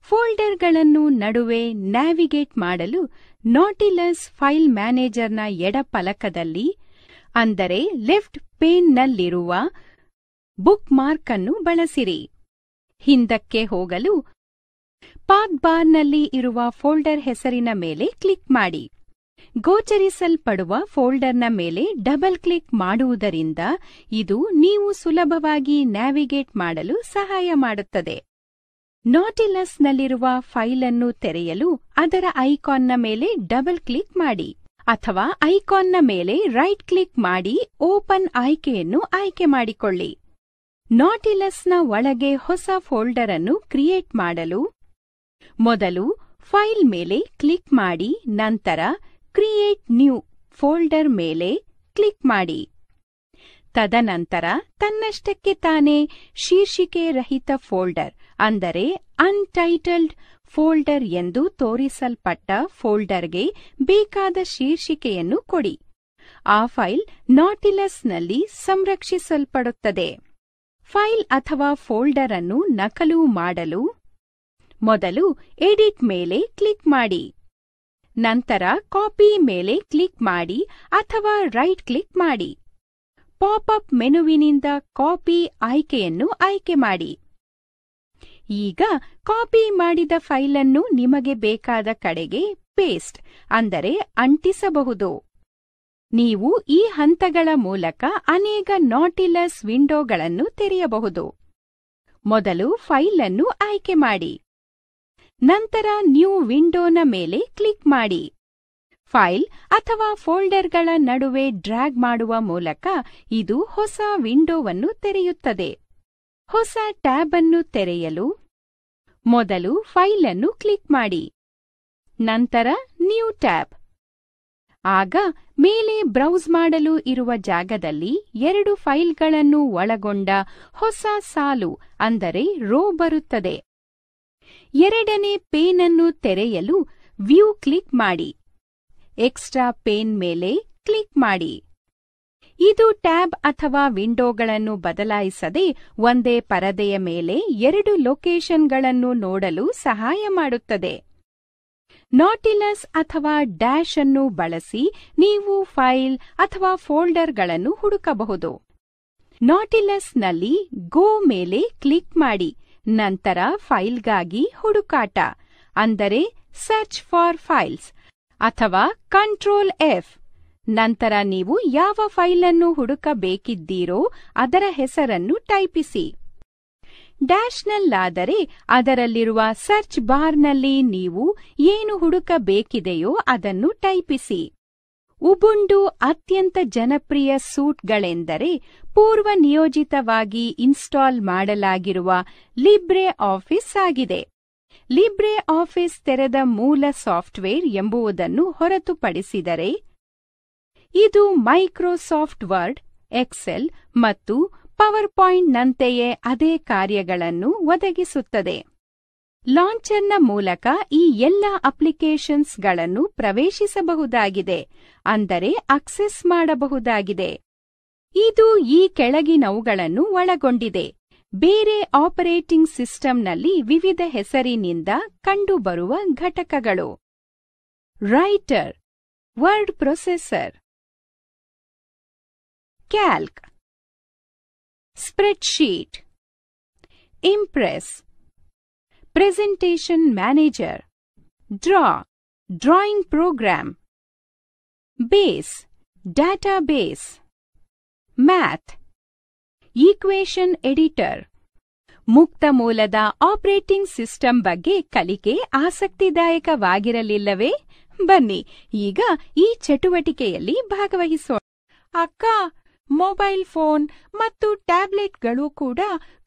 ಫೋಲ್ಡರ್ಗಳನ್ನು ನಡುವೆ ನ್ಯಾವಿಗೇಟ್ ಮಾಡಲು ನಾಟಿಲಸ್ ಫೈಲ್ ಮ್ಯಾನೇಜರ್ನ ಎಡ ಫಲಕದಲ್ಲಿ ಅಂದರೆ ಲೆಫ್ಟ್ ಪೇನ್ನಲ್ಲಿರುವ ಬುಕ್ ಮಾರ್ಕ್ ಅನ್ನು ಬಳಸಿರಿ ಹಿಂದಕ್ಕೆ ಹೋಗಲು ಪಾಕ್ ಬಾರ್ನಲ್ಲಿ ಇರುವ ಫೋಲ್ಡರ್ ಹೆಸರಿನ ಮೇಲೆ ಕ್ಲಿಕ್ ಮಾಡಿ ಗೋಚರಿಸಲ್ಪಡುವ ಫೋಲ್ಡರ್ನ ಮೇಲೆ ಡಬಲ್ ಕ್ಲಿಕ್ ಮಾಡುವುದರಿಂದ ಇದು ನೀವು ಸುಲಭವಾಗಿ ನ್ಯಾವಿಗೇಟ್ ಮಾಡಲು ಸಹಾಯ ಮಾಡುತ್ತದೆ ನಾಟಿಲಸ್ನಲ್ಲಿರುವ ಫೈಲ್ ಅನ್ನು ತೆರೆಯಲು ಅದರ ಐಕಾನ್ನ ಮೇಲೆ ಡಬಲ್ ಕ್ಲಿಕ್ ಮಾಡಿ ಅಥವಾ ಐಕಾನ್ನ ಮೇಲೆ ರೈಟ್ ಕ್ಲಿಕ್ ಮಾಡಿ ಓಪನ್ ಆಯ್ಕೆಯನ್ನು ಆಯ್ಕೆ ಮಾಡಿಕೊಳ್ಳಿ ನಾಟಿಲಸ್ನ ಒಳಗೆ ಹೊಸ ಫೋಲ್ಡರ್ ಅನ್ನು ಕ್ರಿಯೇಟ್ ಮಾಡಲು ಮೊದಲು ಫೈಲ್ ಮೇಲೆ ಕ್ಲಿಕ್ ಮಾಡಿ ನಂತರ ಕ್ರಿಯೇಟ್ ನ್ಯೂ ಫೋಲ್ಡರ್ ಮೇಲೆ ಕ್ಲಿಕ್ ಮಾಡಿ ತದನಂತರ ತನ್ನಷ್ಟಕ್ಕೆ ತಾನೇ ಶೀರ್ಷಿಕೆ ರಹಿತ ಫೋಲ್ಡರ್ ಅಂದರೆ ಅನ್ಟೈಟಲ್ಡ್ ಫೋಲ್ಡರ್ ಎಂದು ತೋರಿಸಲ್ಪಟ್ಟ ಫೋಲ್ಡರ್ಗೆ ಬೇಕಾದ ಶೀರ್ಷಿಕೆಯನ್ನು ಕೊಡಿ ಆ ಫೈಲ್ ನಾಟಿಲಸ್ನಲ್ಲಿ ಸಂರಕ್ಷಿಸಲ್ಪಡುತ್ತದೆ ಫೈಲ್ ಅಥವಾ ಫೋಲ್ಡರ್ ಅನ್ನು ನಕಲು ಮಾಡಲು ಮೊದಲು ಎಡಿಟ್ ಮೇಲೆ ಕ್ಲಿಕ್ ಮಾಡಿ ನಂತರ ಕಾಪಿ ಮೇಲೆ ಕ್ಲಿಕ್ ಮಾಡಿ ಅಥವಾ ರೈಟ್ ಕ್ಲಿಕ್ ಮಾಡಿ ಪಾಪ್ ಅಪ್ ಮೆನುವಿನಿಂದ ಕಾಪಿ ಆಯ್ಕೆಯನ್ನು ಆಯ್ಕೆ ಮಾಡಿ ಈಗ ಕಾಪಿ ಮಾಡಿದ ಫೈಲನ್ನು ನಿಮಗೆ ಬೇಕಾದ ಕಡೆಗೆ ಪೇಸ್ಟ್ ಅಂದರೆ ಅಂಟಿಸಬಹುದು ನೀವು ಈ ಹಂತಗಳ ಮೂಲಕ ಅನೇಕ ನಾಟಿಲಸ್ ವಿಂಡೋಗಳನ್ನು ತೆರೆಯಬಹುದು ಮೊದಲು ಫೈಲನ್ನು ಆಯ್ಕೆ ಮಾಡಿ ನಂತರ ನ್ಯೂ ವಿಂಡೋನ ಮೇಲೆ ಕ್ಲಿಕ್ ಮಾಡಿ ಫೈಲ್ ಅಥವಾ ಫೋಲ್ಡರ್ಗಳ ನಡುವೆ ಡ್ರ್ಯಾಗ್ ಮಾಡುವ ಮೂಲಕ ಇದು ಹೊಸ ವಿಂಡೋವನ್ನು ತೆರೆಯುತ್ತದೆ ಹೊಸ ಟ್ಯಾಬ್ ಅನ್ನು ತೆರೆಯಲು ಮೊದಲು ಫೈಲ್ ಅನ್ನು ಕ್ಲಿಕ್ ಮಾಡಿ ನಂತರ ನ್ಯೂ ಟ್ಯಾಬ್ ಆಗ ಮೇಲೆ ಬ್ರೌಸ್ ಮಾಡಲು ಇರುವ ಜಾಗದಲ್ಲಿ ಎರಡು ಫೈಲ್ಗಳನ್ನು ಒಳಗೊಂಡ ಹೊಸ ಸಾಲು ಅಂದರೆ ರೋ ಬರುತ್ತದೆ ಎರಡನೇ ಪೇನ್ ಅನ್ನು ತೆರೆಯಲು ವ್ಯೂ ಕ್ಲಿಕ್ ಮಾಡಿ ಎಕ್ಸ್ಟ್ರಾ ಪೇನ್ ಮೇಲೆ ಕ್ಲಿಕ್ ಮಾಡಿ ಇದು ಟ್ಯಾಬ್ ಅಥವಾ ವಿಂಡೋಗಳನ್ನು ಬದಲಾಯಿಸದೆ ಒಂದೇ ಪರದೆಯ ಮೇಲೆ ಎರಡು ಲೊಕೇಶನ್ಗಳನ್ನು ನೋಡಲು ಸಹಾಯ ಮಾಡುತ್ತದೆ ನಾಟಿಲಸ್ ಅಥವಾ ಡ್ಯಾಶ್ ಅನ್ನು ಬಳಸಿ ನೀವು ಫೈಲ್ ಅಥವಾ ಫೋಲ್ಡರ್ಗಳನ್ನು ಹುಡುಕಬಹುದು ನಾಟಿಲಸ್ನಲ್ಲಿ ಗೋ ಮೇಲೆ ಕ್ಲಿಕ್ ಮಾಡಿ ನಂತರ ಫೈಲ್ಗಾಗಿ ಹುಡುಕಾಟ ಅಂದರೆ ಸರ್ಚ್ ಫಾರ್ ಫೈಲ್ಸ್ ಅಥವಾ ಕಂಟ್ರೋಲ್ ಎಫ್ ನಂತರ ನೀವು ಯಾವ ಫೈಲ್ ಅನ್ನು ಹುಡುಕಬೇಕಿದ್ದೀರೋ ಅದರ ಹೆಸರನ್ನು ಟೈಪಿಸಿ ಡ್ಯಾಶ್ನಲ್ಲಾದರೆ ಅದರಲ್ಲಿರುವ ಸರ್ಚ್ ಬಾರ್ನಲ್ಲಿ ನೀವು ಏನು ಹುಡುಕಬೇಕಿದೆಯೋ ಅದನ್ನು ಟೈಪಿಸಿ ಉಬುಂಡು ಅತ್ಯಂತ ಜನಪ್ರಿಯ ಸೂಟ್ಗಳೆಂದರೆ ಪೂರ್ವ ನಿಯೋಜಿತವಾಗಿ ಇನ್ಸ್ಟಾಲ್ ಮಾಡಲಾಗಿರುವ ಲಿಬ್ರೆ ಆಫೀಸ್ ಆಗಿದೆ ಲಿಬ್ರೆ ಆಫೀಸ್ ತೆರೆದ ಮೂಲ ಸಾಫ್ಟ್ವೇರ್ ಎಂಬುವುದನ್ನು ಹೊರತುಪಡಿಸಿದರೆ ಇದು ಮೈಕ್ರೋಸಾಫ್ಟ್ ವರ್ಡ್ ಎಕ್ಸೆಲ್ ಮತ್ತು ಪವರ್ಪಾಯಿಂಟ್ನಂತೆಯೇ ಅದೇ ಕಾರ್ಯಗಳನ್ನು ಒದಗಿಸುತ್ತದೆ ಲಾಂಚರ್ನ ಮೂಲಕ ಈ ಎಲ್ಲ ಅಪ್ಲಿಕೇಶನ್ಸ್ಗಳನ್ನು ಪ್ರವೇಶಿಸಬಹುದಾಗಿದೆ ಅಂದರೆ ಅಕ್ಸೆಸ್ ಮಾಡಬಹುದಾಗಿದೆ ಇದು ಈ ಕೆಳಗಿನವುಗಳನ್ನು ಒಳಗೊಂಡಿದೆ ಬೇರೆ ಆಪರೇಟಿಂಗ್ ಸಿಸ್ಟಂನಲ್ಲಿ ವಿವಿಧ ಹೆಸರಿನಿಂದ ಕಂಡುಬರುವ ಘಟಕಗಳು Writer word processor Calc spreadsheet Impress presentation manager Draw drawing program Base database Math equation editor ಮುಕ್ತ ಮೂಲದ ಆಪರೇಟಿಂಗ್ ಸಿಸ್ಟಂ ಬಗ್ಗೆ ಕಲಿಕೆ ಆಸಕ್ತಿದಾಯಕವಾಗಿರಲಿಲ್ಲವೇ ಬನ್ನಿ ಈಗ ಈ ಚಟುವಟಿಕೆಯಲ್ಲಿ ಭಾಗವಹಿಸೋ ಅಕ್ಕ ಮೊಬೈಲ್ ಫೋನ್ ಮತ್ತು ಟ್ಯಾಬ್ಲೆಟ್ಗಳು ಕೂಡ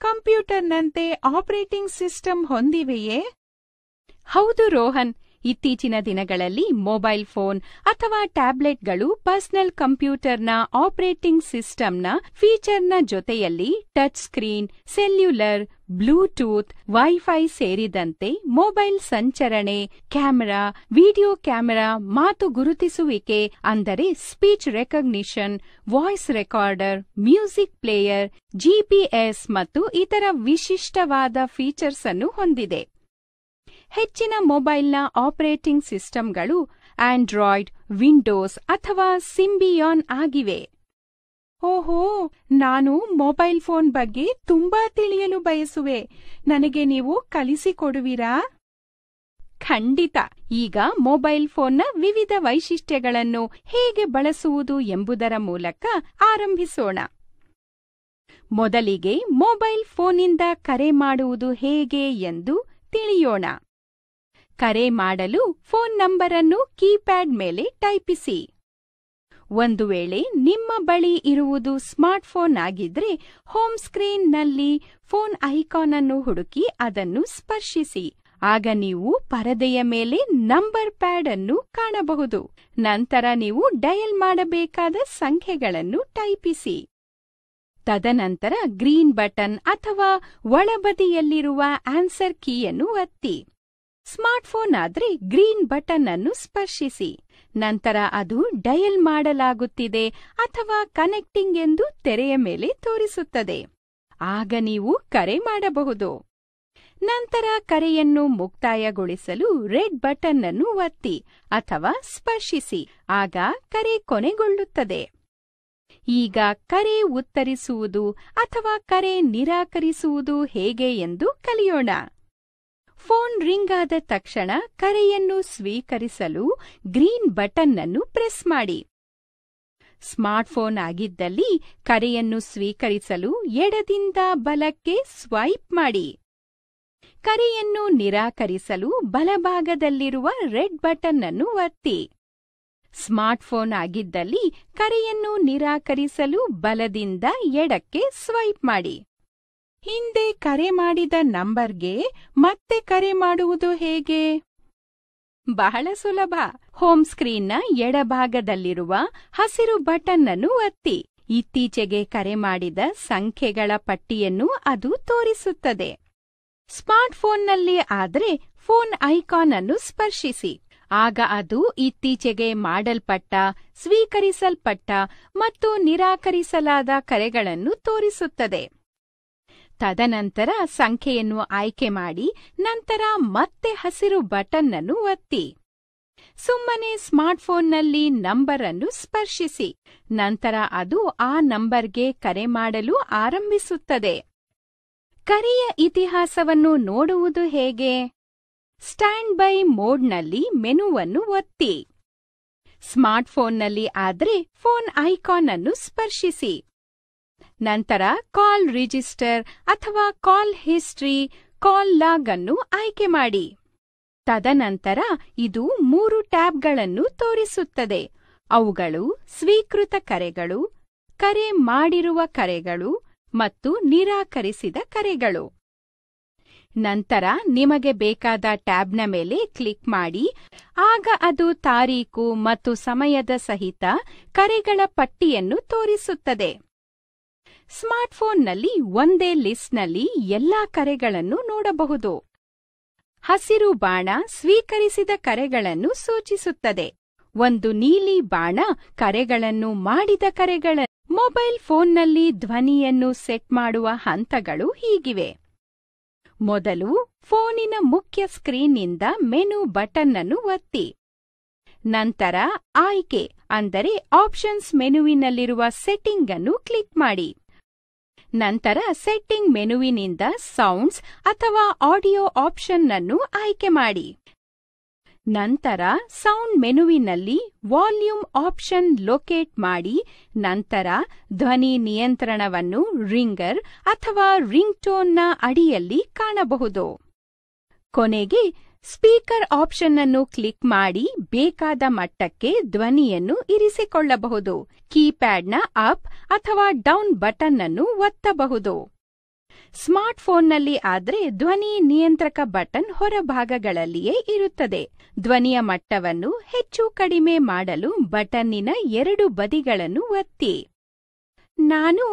ಕಂಪ್ಯೂಟರ್ನಂತೆ ಆಪರೇಟಿಂಗ್ ಸಿಸ್ಟಮ್ ಹೊಂದಿವೆಯೇ ಹೌದು ರೋಹನ್ ಇತ್ತೀಚಿನ ದಿನಗಳಲ್ಲಿ ಮೊಬೈಲ್ ಫೋನ್ ಅಥವಾ ಟ್ಯಾಬ್ಲೆಟ್ಗಳು ಪರ್ಸನಲ್ ಕಂಪ್ಯೂಟರ್ನ ಆಪರೇಟಿಂಗ್ ಸಿಸ್ಟಮ್ನ ಫೀಚರ್ನ ಜೊತೆಯಲ್ಲಿ touch screen cellular Bluetooth wifi ಸೇರಿದಂತೆ ಮೊಬೈಲ್ ಸಂಚರಣೆ ಕ್ಯಾಮೆರಾ ವಿಡಿಯೋ ಕ್ಯಾಮೆರಾ ಮಾತು ಗುರುತಿಸುವಿಕೆ ಅಂದರೆ speech recognition voice recorder music player GPS ಮತ್ತು ಇತರ ವಿಶಿಷ್ಟವಾದ ಫೀಚರ್ಸ್ ಅನ್ನು ಹೊಂದಿದೆ ಹೆಚ್ಚಿನ ಮೊಬೈಲ್ನ ಆಪರೇಟಿಂಗ್ ಸಿಸ್ಟಂಗಳು ಆಂಡ್ರಾಯ್ಡ್ ವಿಂಡೋಸ್ ಅಥವಾ ಸಿಂಬಿಯಾನ್ ಆಗಿವೆ ಓಹೋ ನಾನು ಮೊಬೈಲ್ ಫೋನ್ ಬಗ್ಗೆ ತುಂಬಾ ತಿಳಿಯಲು ಬಯಸುವೆ ನನಗೆ ನೀವು ಕಲಿಸಿಕೊಡುವಿರಾ ಖಂಡಿತ ಈಗ ಮೊಬೈಲ್ ಫೋನ್ನ ವಿವಿಧ ವೈಶಿಷ್ಟ್ಯಗಳನ್ನು ಹೇಗೆ ಬಳಸುವುದು ಎಂಬುದರ ಮೂಲಕ ಆರಂಭಿಸೋಣ ಮೊದಲಿಗೆ ಮೊಬೈಲ್ ಫೋನ್ನಿಂದ ಕರೆ ಮಾಡುವುದು ಹೇಗೆ ಎಂದು ತಿಳಿಯೋಣ ಕರೆ ಮಾಡಲು ಫೋನ್ ನಂಬರ್ ಅನ್ನು ಕೀಪ್ಯಾಡ್ ಮೇಲೆ ಟೈಪಿಸಿ ಒಂದು ವೇಳೆ ನಿಮ್ಮ ಬಳಿ ಇರುವುದು ಸ್ಮಾರ್ಟ್ಫೋನ್ ಆಗಿದ್ರೆ ಹೋಮ್ ಸ್ಕ್ರೀನ್ ನಲ್ಲಿ ಫೋನ್ ಐಕಾನ್ ಅನ್ನು ಹುಡುಕಿ ಅದನ್ನು ಸ್ಪರ್ಶಿಸಿ ಆಗ ನೀವು ಪರದೆಯ ಮೇಲೆ ನಂಬರ್ ಪ್ಯಾಡ್ ಅನ್ನು ಕಾಣಬಹುದು ನಂತರ ನೀವು ಡಯಲ್ ಮಾಡಬೇಕಾದ ಸಂಖ್ಯೆಗಳನ್ನು ಟೈಪಿಸಿ ತದನಂತರ ಗ್ರೀನ್ ಬಟನ್ ಅಥವಾ ಒಳಬದಿಯಲ್ಲಿರುವ ಆನ್ಸರ್ ಕೀಯನ್ನು ಒತ್ತಿ ಸ್ಮಾರ್ಟ್ಫೋನ್ ಆದ್ರೆ ಗ್ರೀನ್ ಬಟನ್ ಅನ್ನು ಸ್ಪರ್ಶಿಸಿ ನಂತರ ಅದು ಡಯಲ್ ಮಾಡಲಾಗುತ್ತಿದೆ ಅಥವಾ ಕನೆಕ್ಟಿಂಗ್ ಎಂದು ತೆರೆಯ ಮೇಲೆ ತೋರಿಸುತ್ತದೆ ಆಗ ನೀವು ಕರೆ ಮಾಡಬಹುದು ನಂತರ ಕರೆಯನ್ನು ಮುಕ್ತಾಯಗೊಳಿಸಲು ರೆಡ್ ಬಟನ್ ಅನ್ನು ಒತ್ತಿ ಅಥವಾ ಸ್ಪರ್ಶಿಸಿ ಆಗ ಕರೆ ಕೊನೆಗೊಳ್ಳುತ್ತದೆ ಈಗ ಕರೆ ಉತ್ತರಿಸುವುದು ಅಥವಾ ಕರೆ ನಿರಾಕರಿಸುವುದು ಹೇಗೆ ಎಂದು ಕಲಿಯೋಣ ಫೋನ್ ರಿಂಗ್ ಆದ ತಕ್ಷಣ ಕರೆಯನ್ನು ಸ್ವೀಕರಿಸಲು ಗ್ರೀನ್ ಬಟನ್ ಅನ್ನು ಪ್ರೆಸ್ ಮಾಡಿ ಸ್ಮಾರ್ಟ್ಫೋನ್ ಆಗಿದ್ದಲ್ಲಿ ಕರೆಯನ್ನು ಸ್ವೀಕರಿಸಲು ಎಡದಿಂದ ಬಲಕ್ಕೆ ಸ್ವೈಪ್ ಮಾಡಿ ಕರೆಯನ್ನು ನಿರಾಕರಿಸಲು ಬಲಭಾಗದಲ್ಲಿರುವ ರೆಡ್ ಬಟನ್ ಅನ್ನು ಒತ್ತಿ ಸ್ಮಾರ್ಟ್ಫೋನ್ ಆಗಿದ್ದಲ್ಲಿ ಕರೆಯನ್ನು ನಿರಾಕರಿಸಲು ಬಲದಿಂದ ಎಡಕ್ಕೆ ಸ್ವೈಪ್ ಮಾಡಿ ಹಿಂದೆ ಕರೆ ಮಾಡಿದ ನಂಬರ್ಗೆ ಮತ್ತೆ ಕರೆ ಮಾಡುವುದು ಹೇಗೆ ಬಹಳ ಸುಲಭ ಹೋಮ್ ಸ್ಕ್ರೀನ್ನ ಎಡಭಾಗದಲ್ಲಿರುವ ಹಸಿರು ಬಟನ್ ಅನ್ನು ಒತ್ತಿ ಇತ್ತೀಚೆಗೆ ಕರೆ ಮಾಡಿದ ಸಂಖ್ಯೆಗಳ ಪಟ್ಟಿಯನ್ನು ಅದು ತೋರಿಸುತ್ತದೆ ಸ್ಮಾರ್ಟ್ಫೋನ್ನಲ್ಲಿ ಆದರೆ ಫೋನ್ ಐಕಾನ್ ಅನ್ನು ಸ್ಪರ್ಶಿಸಿ ಆಗ ಅದು ಇತ್ತೀಚೆಗೆ ಮಾಡಲ್ಪಟ್ಟ ಸ್ವೀಕರಿಸಲ್ಪಟ್ಟ ಮತ್ತು ನಿರಾಕರಿಸಲಾದ ಕರೆಗಳನ್ನು ತೋರಿಸುತ್ತದೆ ತದನಂತರ ಸಂಖ್ಯೆಯನ್ನು ಆಯ್ಕೆ ಮಾಡಿ ನಂತರ ಮತ್ತೆ ಹಸಿರು ಬಟನ್ ಅನ್ನು ಒತ್ತಿ ಸುಮ್ಮನೆ ಸ್ಮಾರ್ಟ್ಫೋನ್ನಲ್ಲಿ ನಂಬರ್ ಅನ್ನು ಸ್ಪರ್ಶಿಸಿ ನಂತರ ಅದು ಆ ನಂಬರ್ಗೆ ಕರೆ ಮಾಡಲು ಆರಂಭಿಸುತ್ತದೆ ಕರೆಯ ಇತಿಹಾಸವನ್ನು ನೋಡುವುದು ಹೇಗೆ ಸ್ಟ್ಯಾಂಡ್ ಬೈ ಮೋಡ್ನಲ್ಲಿ ಮೆನುವನ್ನು ಒತ್ತಿ ಸ್ಮಾರ್ಟ್ಫೋನ್ನಲ್ಲಿ ಆದ್ರೆ ಫೋನ್ ಐಕಾನ್ ಅನ್ನು ಸ್ಪರ್ಶಿಸಿ ನಂತರ ಕಾಲ್ ರಿಜಿಸ್ಟರ್ ಅಥವಾ ಕಾಲ್ ಹಿಸ್ಟ್ರಿ ಕಾಲ್ ಲಾಗ್ ಅನ್ನು ಆಯ್ಕೆ ಮಾಡಿ ತದನಂತರ ಇದು ಮೂರು ಟ್ಯಾಬ್ಗಳನ್ನು ತೋರಿಸುತ್ತದೆ ಅವುಗಳು ಸ್ವೀಕೃತ ಕರೆಗಳು ಕರೆ ಮಾಡಿರುವ ಕರೆಗಳು ಮತ್ತು ನಿರಾಕರಿಸಿದ ಕರೆಗಳು ನಂತರ ನಿಮಗೆ ಬೇಕಾದ ಟ್ಯಾಬ್ನ ಮೇಲೆ ಕ್ಲಿಕ್ ಮಾಡಿ ಆಗ ಅದು ತಾರೀಕು ಮತ್ತು ಸಮಯದ ಸಹಿತ ಕರೆಗಳ ಪಟ್ಟಿಯನ್ನು ತೋರಿಸುತ್ತದೆ ಸ್ಮಾರ್ಟ್ಫೋನ್ನಲ್ಲಿ ಒಂದೇ ಲಿಸ್ಟ್ನಲ್ಲಿ ಎಲ್ಲಾ ಕರೆಗಳನ್ನು ನೋಡಬಹುದು ಹಸಿರು ಬಾಣ ಸ್ವೀಕರಿಸಿದ ಕರೆಗಳನ್ನು ಸೂಚಿಸುತ್ತದೆ ಒಂದು ನೀಲಿ ಬಾಣ ಕರೆಗಳನ್ನು ಮಾಡಿದ ಕರೆಗಳ ಮೊಬೈಲ್ ಫೋನ್ನಲ್ಲಿ ಧ್ವನಿಯನ್ನು ಸೆಟ್ ಮಾಡುವ ಹಂತಗಳು ಹೀಗಿವೆ ಮೊದಲು ಫೋನಿನ ಮುಖ್ಯ ಸ್ಕ್ರೀನ್ನಿಂದ ಮೆನು ಬಟನ್ ಅನ್ನು ಒತ್ತಿ ನಂತರ ಆಯ್ಕೆ ಅಂದರೆ ಆಪ್ಷನ್ಸ್ ಮೆನುವಿನಲ್ಲಿರುವ ಸೆಟ್ಟಿಂಗ್ ಅನ್ನು ಕ್ಲಿಕ್ ಮಾಡಿ ನಂತರ ಸೆಟ್ಟಿಂಗ್ ಮೆನುವಿನಿಂದ ಸೌಂಡ್ಸ್ ಅಥವಾ ಆಡಿಯೋ ಆಪ್ಷನ್ ಅನ್ನು ಆಯ್ಕೆ ಮಾಡಿ ನಂತರ ಸೌಂಡ್ ಮೆನುವಿನಲ್ಲಿ ವಾಲ್ಯೂಮ್ ಆಪ್ಷನ್ ಲೊಕೇಟ್ ಮಾಡಿ ನಂತರ ಧ್ವನಿ ನಿಯಂತ್ರಣವನ್ನು ರಿಂಗರ್ ಅಥವಾ ರಿಂಗ್ ಅಡಿಯಲ್ಲಿ ಕಾಣಬಹುದು ಕೊನೆಗೆ ಸ್ಪೀಕರ್ ಆಪ್ಷನ್ ಅನ್ನು ಕ್ಲಿಕ್ ಮಾಡಿ ಬೇಕಾದ ಮಟ್ಟಕ್ಕೆ ಧ್ವನಿಯನ್ನು ಇರಿಸಿಕೊಳ್ಳಬಹುದು ಕೀಪ್ಯಾಡ್ನ ಅಪ್ ಅಥವಾ ಡೌನ್ ಬಟನ್ ಅನ್ನು ಒತ್ತಬಹುದು ಸ್ಮಾರ್ಟ್ಫೋನ್ನಲ್ಲಿ ಆದ್ರೆ ಧ್ವನಿ ನಿಯಂತ್ರಕ ಬಟನ್ ಹೊರಭಾಗಗಳಲ್ಲಿಯೇ ಇರುತ್ತದೆ ಧ್ವನಿಯ ಮಟ್ಟವನ್ನು ಹೆಚ್ಚು ಕಡಿಮೆ ಮಾಡಲು ಬಟನ್ನಿನ ಎರಡು ಬದಿಗಳನ್ನು ಒತ್ತಿ ನಾನು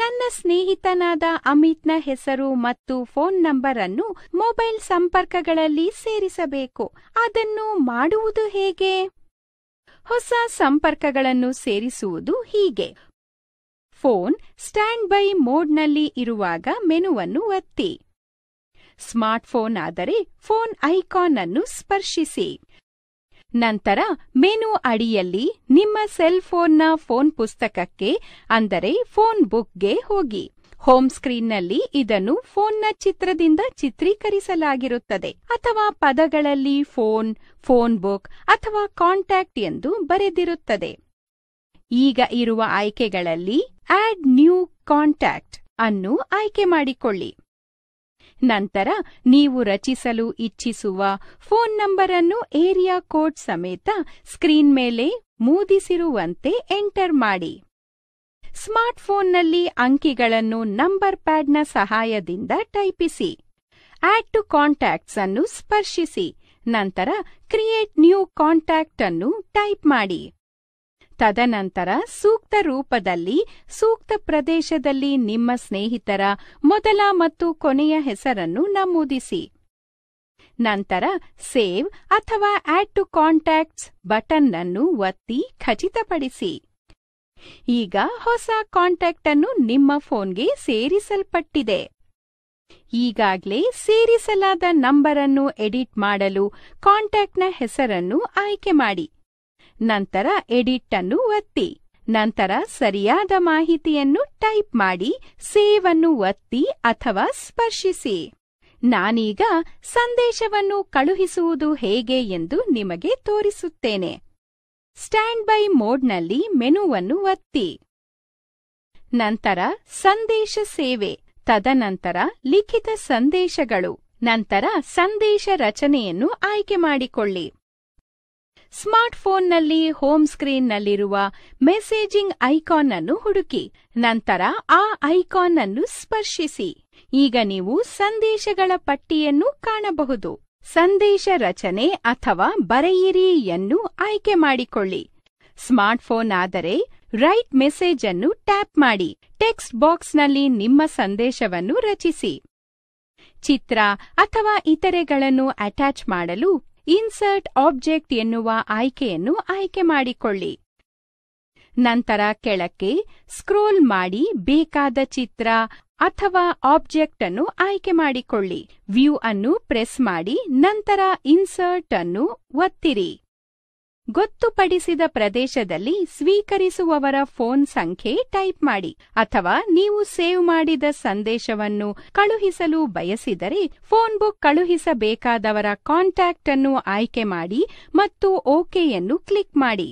ನನ್ನ ಸ್ನೇಹಿತನಾದ ಅಮಿತ್ನ ಹೆಸರು ಮತ್ತು ಫೋನ್ ನಂಬರ್ ಅನ್ನು ಮೊಬೈಲ್ ಸಂಪರ್ಕಗಳಲ್ಲಿ ಸೇರಿಸಬೇಕು ಅದನ್ನು ಮಾಡುವುದು ಹೇಗೆ ಹೊಸ ಸಂಪರ್ಕಗಳನ್ನು ಸೇರಿಸುವುದು ಹೀಗೆ ಫೋನ್ ಸ್ಟ್ಯಾಂಡ್ ಬೈ ಮೋಡ್ನಲ್ಲಿ ಇರುವಾಗ ಮೆನುವನ್ನು ಒತ್ತಿ ಸ್ಮಾರ್ಟ್ಫೋನ್ ಆದರೆ ಫೋನ್ ಐಕಾನ್ ಅನ್ನು ಸ್ಪರ್ಶಿಸಿ ನಂತರ ಮೆನು ಅಡಿಯಲ್ಲಿ ನಿಮ್ಮ ಸೆಲ್ ಫೋನ್ನ ಫೋನ್ ಪುಸ್ತಕಕ್ಕೆ ಅಂದರೆ ಫೋನ್ ಬುಕ್ಗೆ ಹೋಗಿ ಹೋಮ್ ಸ್ಕ್ರೀನ್ನಲ್ಲಿ ಇದನ್ನು ಫೋನ್ನ ಚಿತ್ರದಿಂದ ಚಿತ್ರೀಕರಿಸಲಾಗಿರುತ್ತದೆ ಅಥವಾ ಪದಗಳಲ್ಲಿ ಫೋನ್ ಫೋನ್ ಬುಕ್ ಅಥವಾ ಕಾಂಟ್ಯಾಕ್ಟ್ ಎಂದು ಬರೆದಿರುತ್ತದೆ ಈಗ ಇರುವ ಆಯ್ಕೆಗಳಲ್ಲಿ ಆಡ್ ನ್ಯೂ ಕಾಂಟ್ಯಾಕ್ಟ್ ಅನ್ನು ಆಯ್ಕೆ ಮಾಡಿಕೊಳ್ಳಿ ನಂತರ ನೀವು ರಚಿಸಲು ಇಚ್ಛಿಸುವ ಫೋನ್ ನಂಬರ್ ಅನ್ನು ಏರಿಯಾ ಕೋಡ್ ಸಮೇತ ಸ್ಕ್ರೀನ್ ಮೇಲೆ ಮೂದಿಸಿರುವಂತೆ ಎಂಟರ್ ಮಾಡಿ ಸ್ಮಾರ್ಟ್ಫೋನ್ನಲ್ಲಿ ಅಂಕಿಗಳನ್ನು ನಂಬರ್ ಪ್ಯಾಡ್ನ ಸಹಾಯದಿಂದ ಟೈಪಿಸಿ ಆಡ್ ಟು ಕಾಂಟ್ಯಾಕ್ಟ್ಸ್ ಅನ್ನು ಸ್ಪರ್ಶಿಸಿ ನಂತರ ಕ್ರಿಯೇಟ್ ನ್ಯೂ ಕಾಂಟ್ಯಾಕ್ಟ್ ಅನ್ನು ಟೈಪ್ ಮಾಡಿ ತದನಂತರ ಸೂಕ್ತ ರೂಪದಲ್ಲಿ ಸೂಕ್ತ ಪ್ರದೇಶದಲ್ಲಿ ನಿಮ್ಮ ಸ್ನೇಹಿತರ ಮೊದಲ ಮತ್ತು ಕೊನೆಯ ಹೆಸರನ್ನು ನಮೂದಿಸಿ ನಂತರ ಸೇವ್ ಅಥವಾ ಆಡ್ ಟು ಕಾಂಟ್ಯಾಕ್ಟ್ಸ್ ಬಟನ್ ಅನ್ನು ಒತ್ತಿ ಖಚಿತಪಡಿಸಿ ಈಗ ಹೊಸ ಕಾಂಟ್ಯಾಕ್ಟ್ ಅನ್ನು ನಿಮ್ಮ ಫೋನ್ಗೆ ಸೇರಿಸಲ್ಪಟ್ಟಿದೆ ಈಗಾಗಲೇ ಸೇರಿಸಲಾದ ನಂಬರನ್ನು ಎಡಿಟ್ ಮಾಡಲು ಕಾಂಟ್ಯಾಕ್ಟ್ನ ಹೆಸರನ್ನು ಆಯ್ಕೆ ಮಾಡಿ ನಂತರ ಎಡಿಟ್ ಅನ್ನು ಒತ್ತಿ ನಂತರ ಸರಿಯಾದ ಮಾಹಿತಿಯನ್ನು ಟೈಪ್ ಮಾಡಿ ಸೇವ್ ಅನ್ನು ಒತ್ತಿ ಅಥವಾ ಸ್ಪರ್ಶಿಸಿ ನಾನೀಗ ಸಂದೇಶವನ್ನು ಕಳುಹಿಸುವುದು ಹೇಗೆ ಎಂದು ನಿಮಗೆ ತೋರಿಸುತ್ತೇನೆ ಸ್ಟ್ಯಾಂಡ್ ಬೈ ಮೋಡ್ನಲ್ಲಿ ಮೆನುವನ್ನು ಒತ್ತಿ ನಂತರ ಸಂದೇಶ ಸೇವೆ ತದನಂತರ ಲಿಖಿತ ಸಂದೇಶಗಳು ನಂತರ ಸಂದೇಶ ರಚನೆಯನ್ನು ಆಯ್ಕೆ ಮಾಡಿಕೊಳ್ಳಿ ಸ್ಮಾರ್ಟ್ಫೋನ್ನಲ್ಲಿ ಹೋಮ್ ಸ್ಕ್ರೀನ್ನಲ್ಲಿರುವ ಮೆಸೇಜಿಂಗ್ ಐಕಾನ್ ಅನ್ನು ಹುಡುಕಿ ನಂತರ ಆ ಐಕಾನ್ ಅನ್ನು ಸ್ಪರ್ಶಿಸಿ ಈಗ ನೀವು ಸಂದೇಶಗಳ ಪಟ್ಟಿಯನ್ನು ಕಾಣಬಹುದು ಸಂದೇಶ ರಚನೆ ಅಥವಾ ಬರೆಯಿರಿ ಎಂದು ಆಯ್ಕೆ ಮಾಡಿಕೊಳ್ಳಿ ಸ್ಮಾರ್ಟ್ಫೋನ್ ಆದರೆ ರೈಟ್ ಮೆಸೇಜ್ ಅನ್ನು ಟ್ಯಾಪ್ ಮಾಡಿ ಟೆಕ್ಸ್ಟ್ ಬಾಕ್ಸ್ನಲ್ಲಿ ನಿಮ್ಮ ಸಂದೇಶವನ್ನು ರಚಿಸಿ ಚಿತ್ರ ಅಥವಾ ಇತರೆಗಳನ್ನು ಅಟ್ಯಾಚ್ ಮಾಡಲು ಇನ್ಸರ್ಟ್ ಆಬ್ಜೆಕ್ಟ್ ಎನ್ನುವ ಆಯ್ಕೆಯನ್ನು ಆಯ್ಕೆ ಮಾಡಿಕೊಳ್ಳಿ ನಂತರ ಕೆಳಕ್ಕೆ ಸ್ಕ್ರೋಲ್ ಮಾಡಿ ಬೇಕಾದ ಚಿತ್ರ ಅಥವಾ ಆಬ್ಜೆಕ್ಟ್ ಅನ್ನು ಆಯ್ಕೆ ಮಾಡಿಕೊಳ್ಳಿ ವ್ಯೂ ಅನ್ನು ಪ್ರೆಸ್ ಮಾಡಿ ನಂತರ ಇನ್ಸರ್ಟ್ ಅನ್ನು ಒತ್ತಿರಿ ಗೊತ್ತುಪಡಿಸಿದ ಪ್ರದೇಶದಲ್ಲಿ ಸ್ವೀಕರಿಸುವವರ ಫೋನ್ ಸಂಖ್ಯೆ ಟೈಪ್ ಮಾಡಿ ಅಥವಾ ನೀವು ಸೇವ್ ಮಾಡಿದ ಸಂದೇಶವನ್ನು ಕಳುಹಿಸಲು ಬಯಸಿದರೆ ಫೋನ್ ಬುಕ್ ಕಳುಹಿಸಬೇಕಾದವರ ಕಾಂಟ್ಯಾಕ್ಟ್ ಅನ್ನು ಆಯ್ಕೆ ಮಾಡಿ ಮತ್ತು ಓಕೆಯನ್ನು ಕ್ಲಿಕ್ ಮಾಡಿ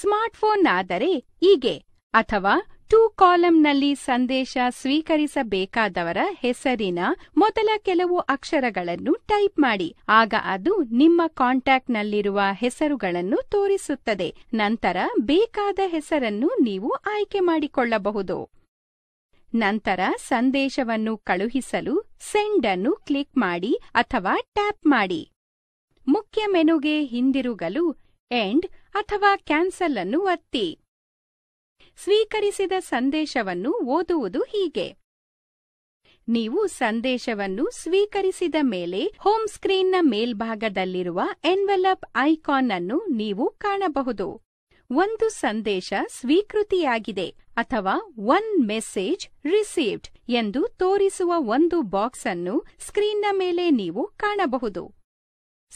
ಸ್ಮಾರ್ಟ್ಫೋನ್ ಆದರೆ ಹೀಗೆ ಅಥವಾ ಟು ಕಾಲಂನಲ್ಲಿ ಸಂದೇಶ ಸ್ವೀಕರಿಸಬೇಕಾದವರ ಹೆಸರಿನ ಮೊದಲ ಕೆಲವು ಅಕ್ಷರಗಳನ್ನು ಟೈಪ್ ಮಾಡಿ ಆಗ ಅದು ನಿಮ್ಮ ಕಾಂಟ್ಯಾಕ್ಟ್ನಲ್ಲಿರುವ ಹೆಸರುಗಳನ್ನು ತೋರಿಸುತ್ತದೆ ನಂತರ ಬೇಕಾದ ಹೆಸರನ್ನು ನೀವು ಆಯ್ಕೆ ಮಾಡಿಕೊಳ್ಳಬಹುದು ನಂತರ ಸಂದೇಶವನ್ನು ಕಳುಹಿಸಲು ಸೆಂಡ್ ಅನ್ನು ಕ್ಲಿಕ್ ಮಾಡಿ ಅಥವಾ ಟ್ಯಾಪ್ ಮಾಡಿ ಮುಖ್ಯ ಮೆನುಗೆ ಹಿಂದಿರುಗಲು ಎಂಡ್ ಅಥವಾ ಕ್ಯಾನ್ಸಲ್ ಅನ್ನು ಒತ್ತಿ ಸ್ವೀಕರಿಸಿದ ಸಂದೇಶವನ್ನು ಓದುವುದು ಹೀಗೆ ನೀವು ಸಂದೇಶವನ್ನು ಸ್ವೀಕರಿಸಿದ ಮೇಲೆ ಹೋಮ್ ಸ್ಕ್ರೀನ್ನ ಮೇಲ್ಭಾಗದಲ್ಲಿರುವ ಎನ್ವೆಲಪ್ ಐಕಾನ್ ಅನ್ನು ನೀವು ಕಾಣಬಹುದು ಒಂದು ಸಂದೇಶ ಸ್ವೀಕೃತಿಯಾಗಿದೆ ಅಥವಾ ಒನ್ ಮೆಸೇಜ್ ರಿಸೀವ್ಡ್ ಎಂದು ತೋರಿಸುವ ಒಂದು ಬಾಕ್ಸ್ ಅನ್ನು ಸ್ಕ್ರೀನ್ನ ಮೇಲೆ ನೀವು ಕಾಣಬಹುದು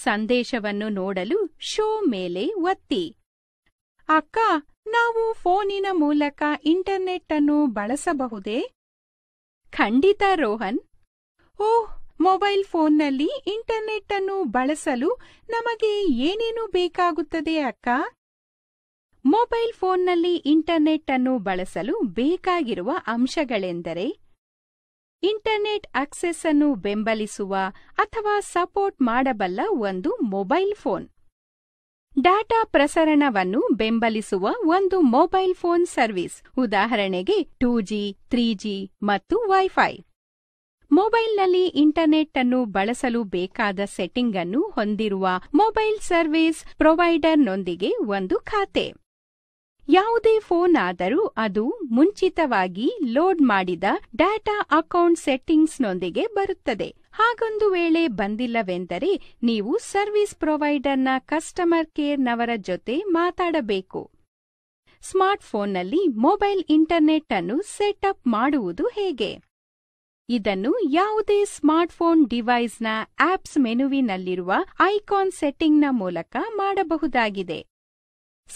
ಸಂದೇಶವನ್ನು ನೋಡಲು ಶೋ ಮೇಲೆ ಒತ್ತಿ ಅಕ್ಕ ನಾವು ಫೋನಿನ ಮೂಲಕ ಇಂಟರ್ನೆಟ್ ಅನ್ನು ಬಳಸಬಹುದೇ ಖಂಡಿತ ರೋಹನ್ ಓಹ್ ಮೊಬೈಲ್ ಫೋನ್ನಲ್ಲಿ ಇಂಟರ್ನೆಟ್ ಅನ್ನು ಬಳಸಲು ನಮಗೆ ಏನೇನು ಬೇಕಾಗುತ್ತದೆ ಅಕ್ಕ ಮೊಬೈಲ್ ಫೋನ್ನಲ್ಲಿ ಇಂಟರ್ನೆಟ್ ಅನ್ನು ಬಳಸಲು ಬೇಕಾಗಿರುವ ಅಂಶಗಳೆಂದರೆ ಇಂಟರ್ನೆಟ್ ಅಕ್ಸೆಸ್ ಅನ್ನು ಬೆಂಬಲಿಸುವ ಅಥವಾ ಸಪೋರ್ಟ್ ಮಾಡಬಲ್ಲ ಒಂದು ಮೊಬೈಲ್ ಫೋನ್ ಡಾಟಾ ಪ್ರಸರಣವನ್ನು ಬೆಂಬಲಿಸುವ ಒಂದು ಮೊಬೈಲ್ ಫೋನ್ ಸರ್ವಿಸ್ ಉದಾಹರಣೆಗೆ ಟೂ ಜಿ ತ್ರೀ ಜಿ ಮತ್ತು ವೈಫೈ ಮೊಬೈಲ್ನಲ್ಲಿ ಇಂಟರ್ನೆಟ್ ಅನ್ನು ಬಳಸಲು ಬೇಕಾದ ಸೆಟ್ಟಿಂಗ್ ಅನ್ನು ಹೊಂದಿರುವ ಮೊಬೈಲ್ ಸರ್ವಿಸ್ ಪ್ರೊವೈಡರ್ನೊಂದಿಗೆ ಒಂದು ಖಾತೆ ಯಾವುದೇ ಫೋನ್ ಆದರೂ ಅದು ಮುಂಚಿತವಾಗಿ ಲೋಡ್ ಮಾಡಿದ ಡಾಟಾ ಅಕೌಂಟ್ ಸೆಟ್ಟಿಂಗ್ಸ್ನೊಂದಿಗೆ ಬರುತ್ತದೆ ಹಾಗೊಂದು ವೇಳೆ ಬಂದಿಲ್ಲವೆಂದರೆ ನೀವು ಸರ್ವಿಸ್ ಪ್ರೊವೈಡರ್ನ ಕಸ್ಟಮರ್ ಕೇರ್ನವರ ಜೊತೆ ಮಾತಾಡಬೇಕು ಸ್ಮಾರ್ಟ್ಫೋನ್ನಲ್ಲಿ ಮೊಬೈಲ್ ಇಂಟರ್ನೆಟ್ ಅನ್ನು ಅಪ್ ಮಾಡುವುದು ಹೇಗೆ ಇದನ್ನು ಯಾವುದೇ ಸ್ಮಾರ್ಟ್ಫೋನ್ ಡಿವೈಸ್ನ ಆಪ್ಸ್ ಮೆನುವಿನಲ್ಲಿರುವ ಐಕಾನ್ ಸೆಟ್ಟಿಂಗ್ನ ಮೂಲಕ ಮಾಡಬಹುದಾಗಿದೆ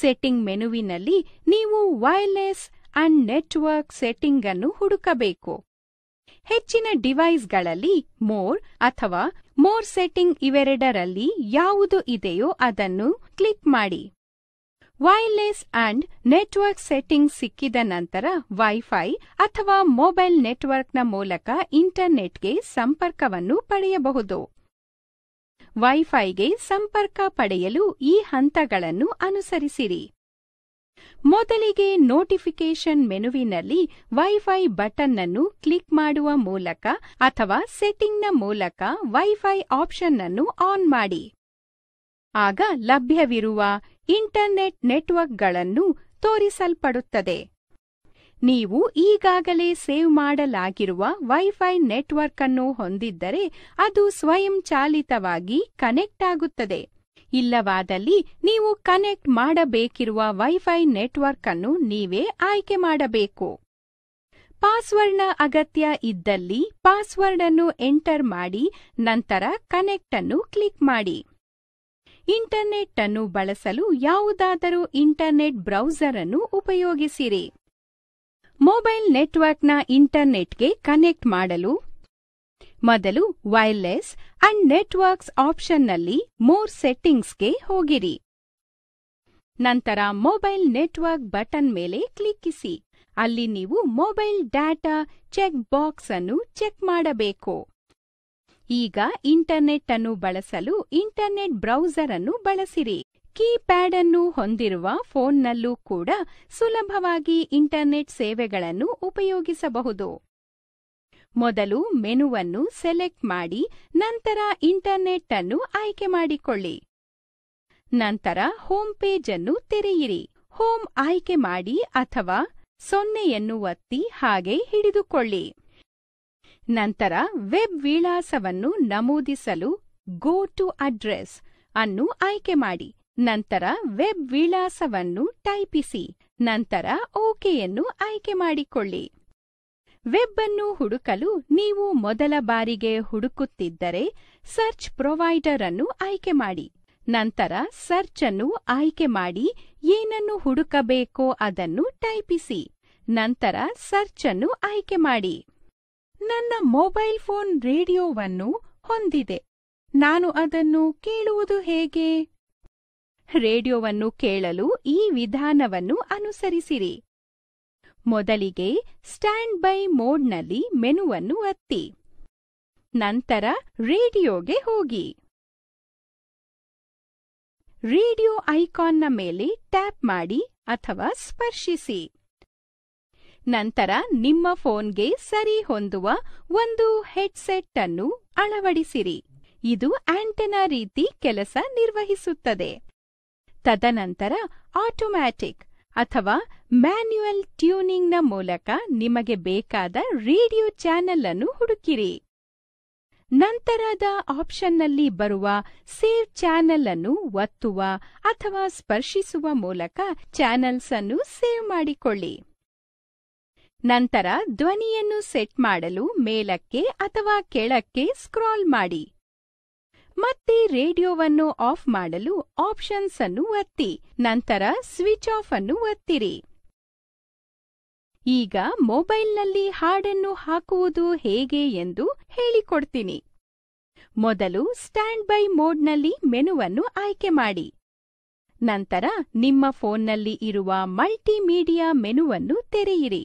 ಸೆಟ್ಟಿಂಗ್ ಮೆನುವಿನಲ್ಲಿ ನೀವು ವೈರ್ಲೆಸ್ ಅಂಡ್ ನೆಟ್ವರ್ಕ್ ಸೆಟ್ಟಿಂಗ್ ಅನ್ನು ಹುಡುಕಬೇಕು ಹೆಚ್ಚಿನ ಡಿವೈಸ್ಗಳಲ್ಲಿ ಮೋರ್ ಅಥವಾ ಮೋರ್ ಸೆಟ್ಟಿಂಗ್ ಇವೆರಡರಲ್ಲಿ ಯಾವುದು ಇದೆಯೋ ಅದನ್ನು ಕ್ಲಿಕ್ ಮಾಡಿ ವೈರ್ಲೆಸ್ ಅಂಡ್ ನೆಟ್ವರ್ಕ್ ಸೆಟ್ಟಿಂಗ್ ಸಿಕ್ಕಿದ ನಂತರ ವೈಫೈ ಅಥವಾ ಮೊಬೈಲ್ ನೆಟ್ವರ್ಕ್ನ ಮೂಲಕ ಇಂಟರ್ನೆಟ್ಗೆ ಸಂಪರ್ಕವನ್ನು ಪಡೆಯಬಹುದು ವೈಫೈಗೆ ಸಂಪರ್ಕ ಪಡೆಯಲು ಈ ಹಂತಗಳನ್ನು ಅನುಸರಿಸಿರಿ ಮೊದಲಿಗೆ ನೋಟಿಫಿಕೇಶನ್ ಮೆನುವಿನಲ್ಲಿ ವೈಫೈ ಬಟನ್ ಅನ್ನು ಕ್ಲಿಕ್ ಮಾಡುವ ಮೂಲಕ ಅಥವಾ ಸೆಟ್ಟಿಂಗ್ನ ಮೂಲಕ ವೈಫೈ ಆಪ್ಷನ್ ಅನ್ನು ಆನ್ ಮಾಡಿ ಆಗ ಲಭ್ಯವಿರುವ ಇಂಟರ್ನೆಟ್ ನೆಟ್ವರ್ಕ್ಗಳನ್ನು ತೋರಿಸಲ್ಪಡುತ್ತದೆ ನೀವು ಈಗಾಗಲೇ ಸೇವ್ ಮಾಡಲಾಗಿರುವ ವೈಫೈ ನೆಟ್ವರ್ಕ್ ಅನ್ನು ಹೊಂದಿದ್ದರೆ ಅದು ಸ್ವಯಂಚಾಲಿತವಾಗಿ ಕನೆಕ್ಟ್ ಆಗುತ್ತದೆ ಇಲ್ಲವಾದಲ್ಲಿ ನೀವು ಕನೆಕ್ಟ್ ಮಾಡಬೇಕಿರುವ ವೈಫೈ ನೆಟ್ವರ್ಕ್ ಅನ್ನು ನೀವೇ ಆಯ್ಕೆ ಮಾಡಬೇಕು ಪಾಸ್ವರ್ಡ್ನ ಅಗತ್ಯ ಇದ್ದಲ್ಲಿ ಪಾಸ್ವರ್ಡ್ ಅನ್ನು ಎಂಟರ್ ಮಾಡಿ ನಂತರ ಕನೆಕ್ಟ್ ಅನ್ನು ಕ್ಲಿಕ್ ಮಾಡಿ ಇಂಟರ್ನೆಟ್ ಅನ್ನು ಬಳಸಲು ಯಾವುದಾದರೂ ಇಂಟರ್ನೆಟ್ ಬ್ರೌಸರ್ ಅನ್ನು ಉಪಯೋಗಿಸಿರಿ ಮೊಬೈಲ್ ನೆಟ್ವರ್ಕ್ನ ಇಂಟರ್ನೆಟ್ಗೆ ಕನೆಕ್ಟ್ ಮಾಡಲು ಮೊದಲು ವೈರ್ಲೆಸ್ ಅಂಡ್ ನೆಟ್ವರ್ಕ್ಸ್ ಆಪ್ಷನ್ನಲ್ಲಿ ಮೋರ್ ಸೆಟ್ಟಿಂಗ್ಸ್ಗೆ ಹೋಗಿರಿ ನಂತರ ಮೊಬೈಲ್ ನೆಟ್ವರ್ಕ್ ಬಟನ್ ಮೇಲೆ ಕ್ಲಿಕ್ಕಿಸಿ ಅಲ್ಲಿ ನೀವು ಮೊಬೈಲ್ ಡಾಟಾ ಚೆಕ್ ಬಾಕ್ಸ್ ಅನ್ನು ಚೆಕ್ ಮಾಡಬೇಕು ಈಗ ಇಂಟರ್ನೆಟ್ ಅನ್ನು ಬಳಸಲು ಇಂಟರ್ನೆಟ್ ಬ್ರೌಸರ್ ಅನ್ನು ಬಳಸಿರಿ ಕೀಪ್ಯಾಡ್ ಅನ್ನು ಹೊಂದಿರುವ ಫೋನ್ನಲ್ಲೂ ಕೂಡ ಸುಲಭವಾಗಿ ಇಂಟರ್ನೆಟ್ ಸೇವೆಗಳನ್ನು ಉಪಯೋಗಿಸಬಹುದು ಮೊದಲು ಮೆನುವನ್ನು ಸೆಲೆಕ್ಟ್ ಮಾಡಿ ನಂತರ ಇಂಟರ್ನೆಟ್ ಅನ್ನು ಆಯ್ಕೆ ಮಾಡಿಕೊಳ್ಳಿ ನಂತರ ಹೋಮ್ ಪೇಜ್ ಅನ್ನು ತೆರೆಯಿರಿ ಹೋಮ್ ಆಯ್ಕೆ ಮಾಡಿ ಅಥವಾ ಸೊನ್ನೆಯನ್ನು ಒತ್ತಿ ಹಾಗೆ ಹಿಡಿದುಕೊಳ್ಳಿ ನಂತರ ವೆಬ್ ವಿಳಾಸವನ್ನು ನಮೂದಿಸಲು ಗೋ ಟು ಅಡ್ರೆಸ್ ಅನ್ನು ಆಯ್ಕೆ ಮಾಡಿ ನಂತರ ವೆಬ್ ವಿಳಾಸವನ್ನು ಟೈಪಿಸಿ ನಂತರ ಓಕೆಯನ್ನು ಆಯ್ಕೆ ಮಾಡಿಕೊಳ್ಳಿ ವೆಬ್ ಅನ್ನು ಹುಡುಕಲು ನೀವು ಮೊದಲ ಬಾರಿಗೆ ಹುಡುಕುತ್ತಿದ್ದರೆ ಸರ್ಚ್ ಪ್ರೊವೈಡರ್ ಅನ್ನು ಆಯ್ಕೆ ಮಾಡಿ ನಂತರ ಸರ್ಚ್ ಅನ್ನು ಆಯ್ಕೆ ಮಾಡಿ ಏನನ್ನು ಹುಡುಕಬೇಕೋ ಅದನ್ನು ಟೈಪಿಸಿ ನಂತರ ಸರ್ಚ್ ಅನ್ನು ಆಯ್ಕೆ ಮಾಡಿ ನನ್ನ ಮೊಬೈಲ್ ಫೋನ್ ರೇಡಿಯೋವನ್ನು ಹೊಂದಿದೆ ನಾನು ಅದನ್ನು ಕೇಳುವುದು ಹೇಗೆ ರೇಡಿಯೋವನ್ನು ಕೇಳಲು ಈ ವಿಧಾನವನ್ನು ಅನುಸರಿಸಿರಿ ಮೊದಲಿಗೆ ಸ್ಟ್ಯಾಂಡ್ ಬೈ ಮೋಡ್ನಲ್ಲಿ ಮೆನುವನ್ನು ಒತ್ತಿ ನಂತರ ರೇಡಿಯೋಗೆ ಹೋಗಿ ರೇಡಿಯೋ ಐಕಾನ್ನ ಮೇಲೆ ಟ್ಯಾಪ್ ಮಾಡಿ ಅಥವಾ ಸ್ಪರ್ಶಿಸಿ ನಂತರ ನಿಮ್ಮ ಫೋನ್ಗೆ ಸರಿ ಹೊಂದುವ ಒಂದು ಹೆಡ್ಸೆಟ್ ಅನ್ನು ಅಳವಡಿಸಿರಿ ಇದು ಆಂಟೆನಾ ರೀತಿ ಕೆಲಸ ನಿರ್ವಹಿಸುತ್ತದೆ ತದನಂತರ ಆಟೋಮ್ಯಾಟಿಕ್ ಅಥವಾ ಮ್ಯಾನ್ಯುಯಲ್ ಟ್ಯೂನಿಂಗ್ನ ಮೂಲಕ ನಿಮಗೆ ಬೇಕಾದ ರೇಡಿಯೋ ಚಾನೆಲ್ ಅನ್ನು ಹುಡುಕಿರಿ ನಂತರದ ಆಪ್ಷನ್ನಲ್ಲಿ ಬರುವ ಸೇವ್ ಚಾನೆಲ್ ಅನ್ನು ಒತ್ತುವ ಅಥವಾ ಸ್ಪರ್ಶಿಸುವ ಮೂಲಕ ಚಾನೆಲ್ಸ್ ಅನ್ನು ಸೇವ್ ಮಾಡಿಕೊಳ್ಳಿ ನಂತರ ಧ್ವನಿಯನ್ನು ಸೆಟ್ ಮಾಡಲು ಮೇಲಕ್ಕೆ ಅಥವಾ ಕೆಳಕ್ಕೆ ಸ್ಕ್ರಾಲ್ ಮಾಡಿ ಮತ್ತೆ ರೇಡಿಯೋವನ್ನು ಆಫ್ ಮಾಡಲು ಆಪ್ಷನ್ಸ್ ಅನ್ನು ಒತ್ತಿ ನಂತರ ಸ್ವಿಚ್ ಆಫ್ ಅನ್ನು ಒತ್ತಿರಿ ಈಗ ಮೊಬೈಲ್ನಲ್ಲಿ ಹಾಡನ್ನು ಹಾಕುವುದು ಹೇಗೆ ಎಂದು ಹೇಳಿಕೊಡ್ತೀನಿ ಮೊದಲು ಸ್ಟ್ಯಾಂಡ್ ಬೈ ಮೋಡ್ನಲ್ಲಿ ಮೆನುವನ್ನು ಆಯ್ಕೆ ಮಾಡಿ ನಂತರ ನಿಮ್ಮ ಫೋನ್ನಲ್ಲಿ ಇರುವ ಮಲ್ಟಿಮೀಡಿಯಾ ಮೆನುವನ್ನು ತೆರೆಯಿರಿ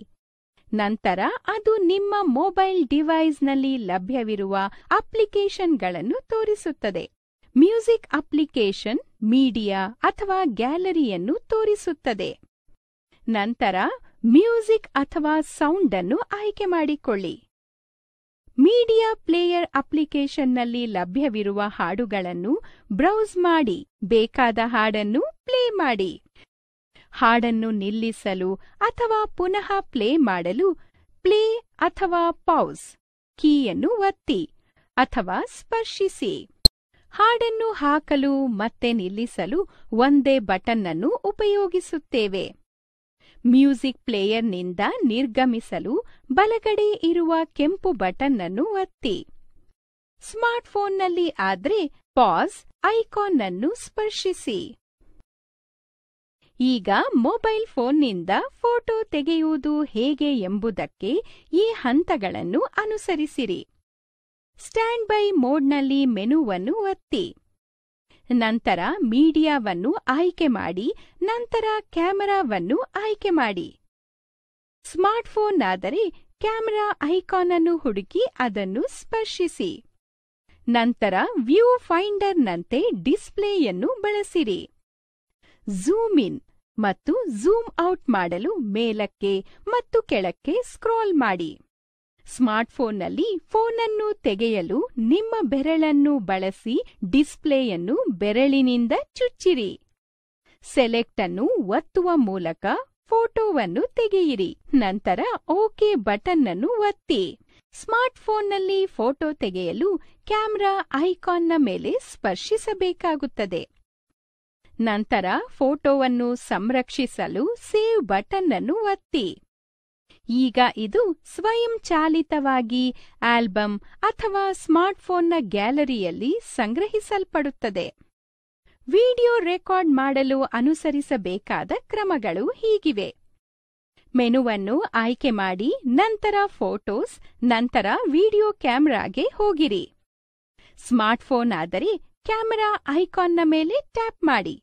ನಂತರ ಅದು ನಿಮ್ಮ ಮೊಬೈಲ್ ಡಿವೈಸ್ನಲ್ಲಿ ಲಭ್ಯವಿರುವ ಅಪ್ಲಿಕೇಶನ್ಗಳನ್ನು ತೋರಿಸುತ್ತದೆ ಮ್ಯೂಸಿಕ್ ಅಪ್ಲಿಕೇಶನ್ ಮೀಡಿಯಾ ಅಥವಾ ಗ್ಯಾಲರಿಯನ್ನು ತೋರಿಸುತ್ತದೆ ನಂತರ ಮ್ಯೂಸಿಕ್ ಅಥವಾ ಸೌಂಡ್ ಅನ್ನು ಆಯ್ಕೆ ಮಾಡಿಕೊಳ್ಳಿ ಮೀಡಿಯಾ ಪ್ಲೇಯರ್ ಅಪ್ಲಿಕೇಶನ್ನಲ್ಲಿ ಲಭ್ಯವಿರುವ ಹಾಡುಗಳನ್ನು ಬ್ರೌಸ್ ಮಾಡಿ ಬೇಕಾದ ಹಾಡನ್ನು ಪ್ಲೇ ಮಾಡಿ ಹಾಡನ್ನು ನಿಲ್ಲಿಸಲು ಅಥವಾ ಪುನಃ ಪ್ಲೇ ಮಾಡಲು ಪ್ಲೇ ಅಥವಾ ಪೌಸ್ ಕೀಯನ್ನು ಒತ್ತಿ ಅಥವಾ ಸ್ಪರ್ಶಿಸಿ ಹಾಡನ್ನು ಹಾಕಲು ಮತ್ತೆ ನಿಲ್ಲಿಸಲು ಒಂದೇ ಬಟನ್ ಅನ್ನು ಉಪಯೋಗಿಸುತ್ತೇವೆ ಮ್ಯೂಸಿಕ್ ಪ್ಲೇಯರ್ನಿಂದ ನಿರ್ಗಮಿಸಲು ಬಲಗಡೆ ಇರುವ ಕೆಂಪು ಬಟನ್ ಅನ್ನು ಒತ್ತಿ ಸ್ಮಾರ್ಟ್ಫೋನ್ನಲ್ಲಿ ಆದ್ರೆ ಪಾಸ್ ಐಕಾನ್ ಅನ್ನು ಸ್ಪರ್ಶಿಸಿ ಈಗ ಮೊಬೈಲ್ ಫೋನ್ನಿಂದ ಫೋಟೋ ತೆಗೆಯುವುದು ಹೇಗೆ ಎಂಬುದಕ್ಕೆ ಈ ಹಂತಗಳನ್ನು ಅನುಸರಿಸಿರಿ ಸ್ಟ್ಯಾಂಡ್ ಬೈ ಮೋಡ್ನಲ್ಲಿ ಮೆನುವನ್ನು ಒತ್ತಿ ನಂತರ ಮೀಡಿಯಾವನ್ನು ಆಯ್ಕೆ ಮಾಡಿ ನಂತರ ಕ್ಯಾಮೆರಾವನ್ನು ಆಯ್ಕೆ ಮಾಡಿ ಸ್ಮಾರ್ಟ್ಫೋನ್ ಆದರೆ ಕ್ಯಾಮೆರಾ ಐಕಾನ್ ಅನ್ನು ಹುಡುಕಿ ಅದನ್ನು ಸ್ಪರ್ಶಿಸಿ ನಂತರ ವ್ಯೂ ಫೈಂಡರ್ನಂತೆ ಡಿಸ್ಪ್ಲೇಯನ್ನು ಬಳಸಿರಿ ಝೂಮ್ ಇನ್ ಮತ್ತು ಝೂಮ್ ಔಟ್ ಮಾಡಲು ಮೇಲಕ್ಕೆ ಮತ್ತು ಕೆಳಕ್ಕೆ ಸ್ಕ್ರಾಲ್ ಮಾಡಿ ಸ್ಮಾರ್ಟ್ಫೋನ್ನಲ್ಲಿ ಫೋನನ್ನು ತೆಗೆಯಲು ನಿಮ್ಮ ಬೆರಳನ್ನು ಬಳಸಿ ಡಿಸ್ಪ್ಲೇಯನ್ನು ಬೆರಳಿನಿಂದ ಚುಚ್ಚಿರಿ ಸೆಲೆಕ್ಟ್ ಅನ್ನು ಒತ್ತುವ ಮೂಲಕ ಫೋಟೋವನ್ನು ತೆಗೆಯಿರಿ ನಂತರ ಓಕೆ ಬಟನ್ ಅನ್ನು ಒತ್ತಿ ಸ್ಮಾರ್ಟ್ಫೋನ್ನಲ್ಲಿ ಫೋಟೋ ತೆಗೆಯಲು ಕ್ಯಾಮೆರಾ ಐಕಾನ್ನ ಮೇಲೆ ಸ್ಪರ್ಶಿಸಬೇಕಾಗುತ್ತದೆ ನಂತರ ಫೋಟೋವನ್ನು ಸಂರಕ್ಷಿಸಲು ಸೇವ್ ಬಟನ್ ಅನ್ನು ಒತ್ತಿ ಈಗ ಇದು ಸ್ವಯಂಚಾಲಿತವಾಗಿ ಆಲ್ಬಮ್ ಅಥವಾ ಸ್ಮಾರ್ಟ್ಫೋನ್ನ ಗ್ಯಾಲರಿಯಲ್ಲಿ ಸಂಗ್ರಹಿಸಲ್ಪಡುತ್ತದೆ ವಿಡಿಯೋ ರೆಕಾರ್ಡ್ ಮಾಡಲು ಅನುಸರಿಸಬೇಕಾದ ಕ್ರಮಗಳು ಹೀಗಿವೆ ಮೆನುವನ್ನು ಆಯ್ಕೆ ಮಾಡಿ ನಂತರ ಫೋಟೋಸ್ ನಂತರ ವಿಡಿಯೋ ಕ್ಯಾಮೆರಾಗೆ ಹೋಗಿರಿ ಸ್ಮಾರ್ಟ್ಫೋನ್ ಆದರೆ ಕ್ಯಾಮೆರಾ ಐಕಾನ್ನ ಮೇಲೆ ಟ್ಯಾಪ್ ಮಾಡಿ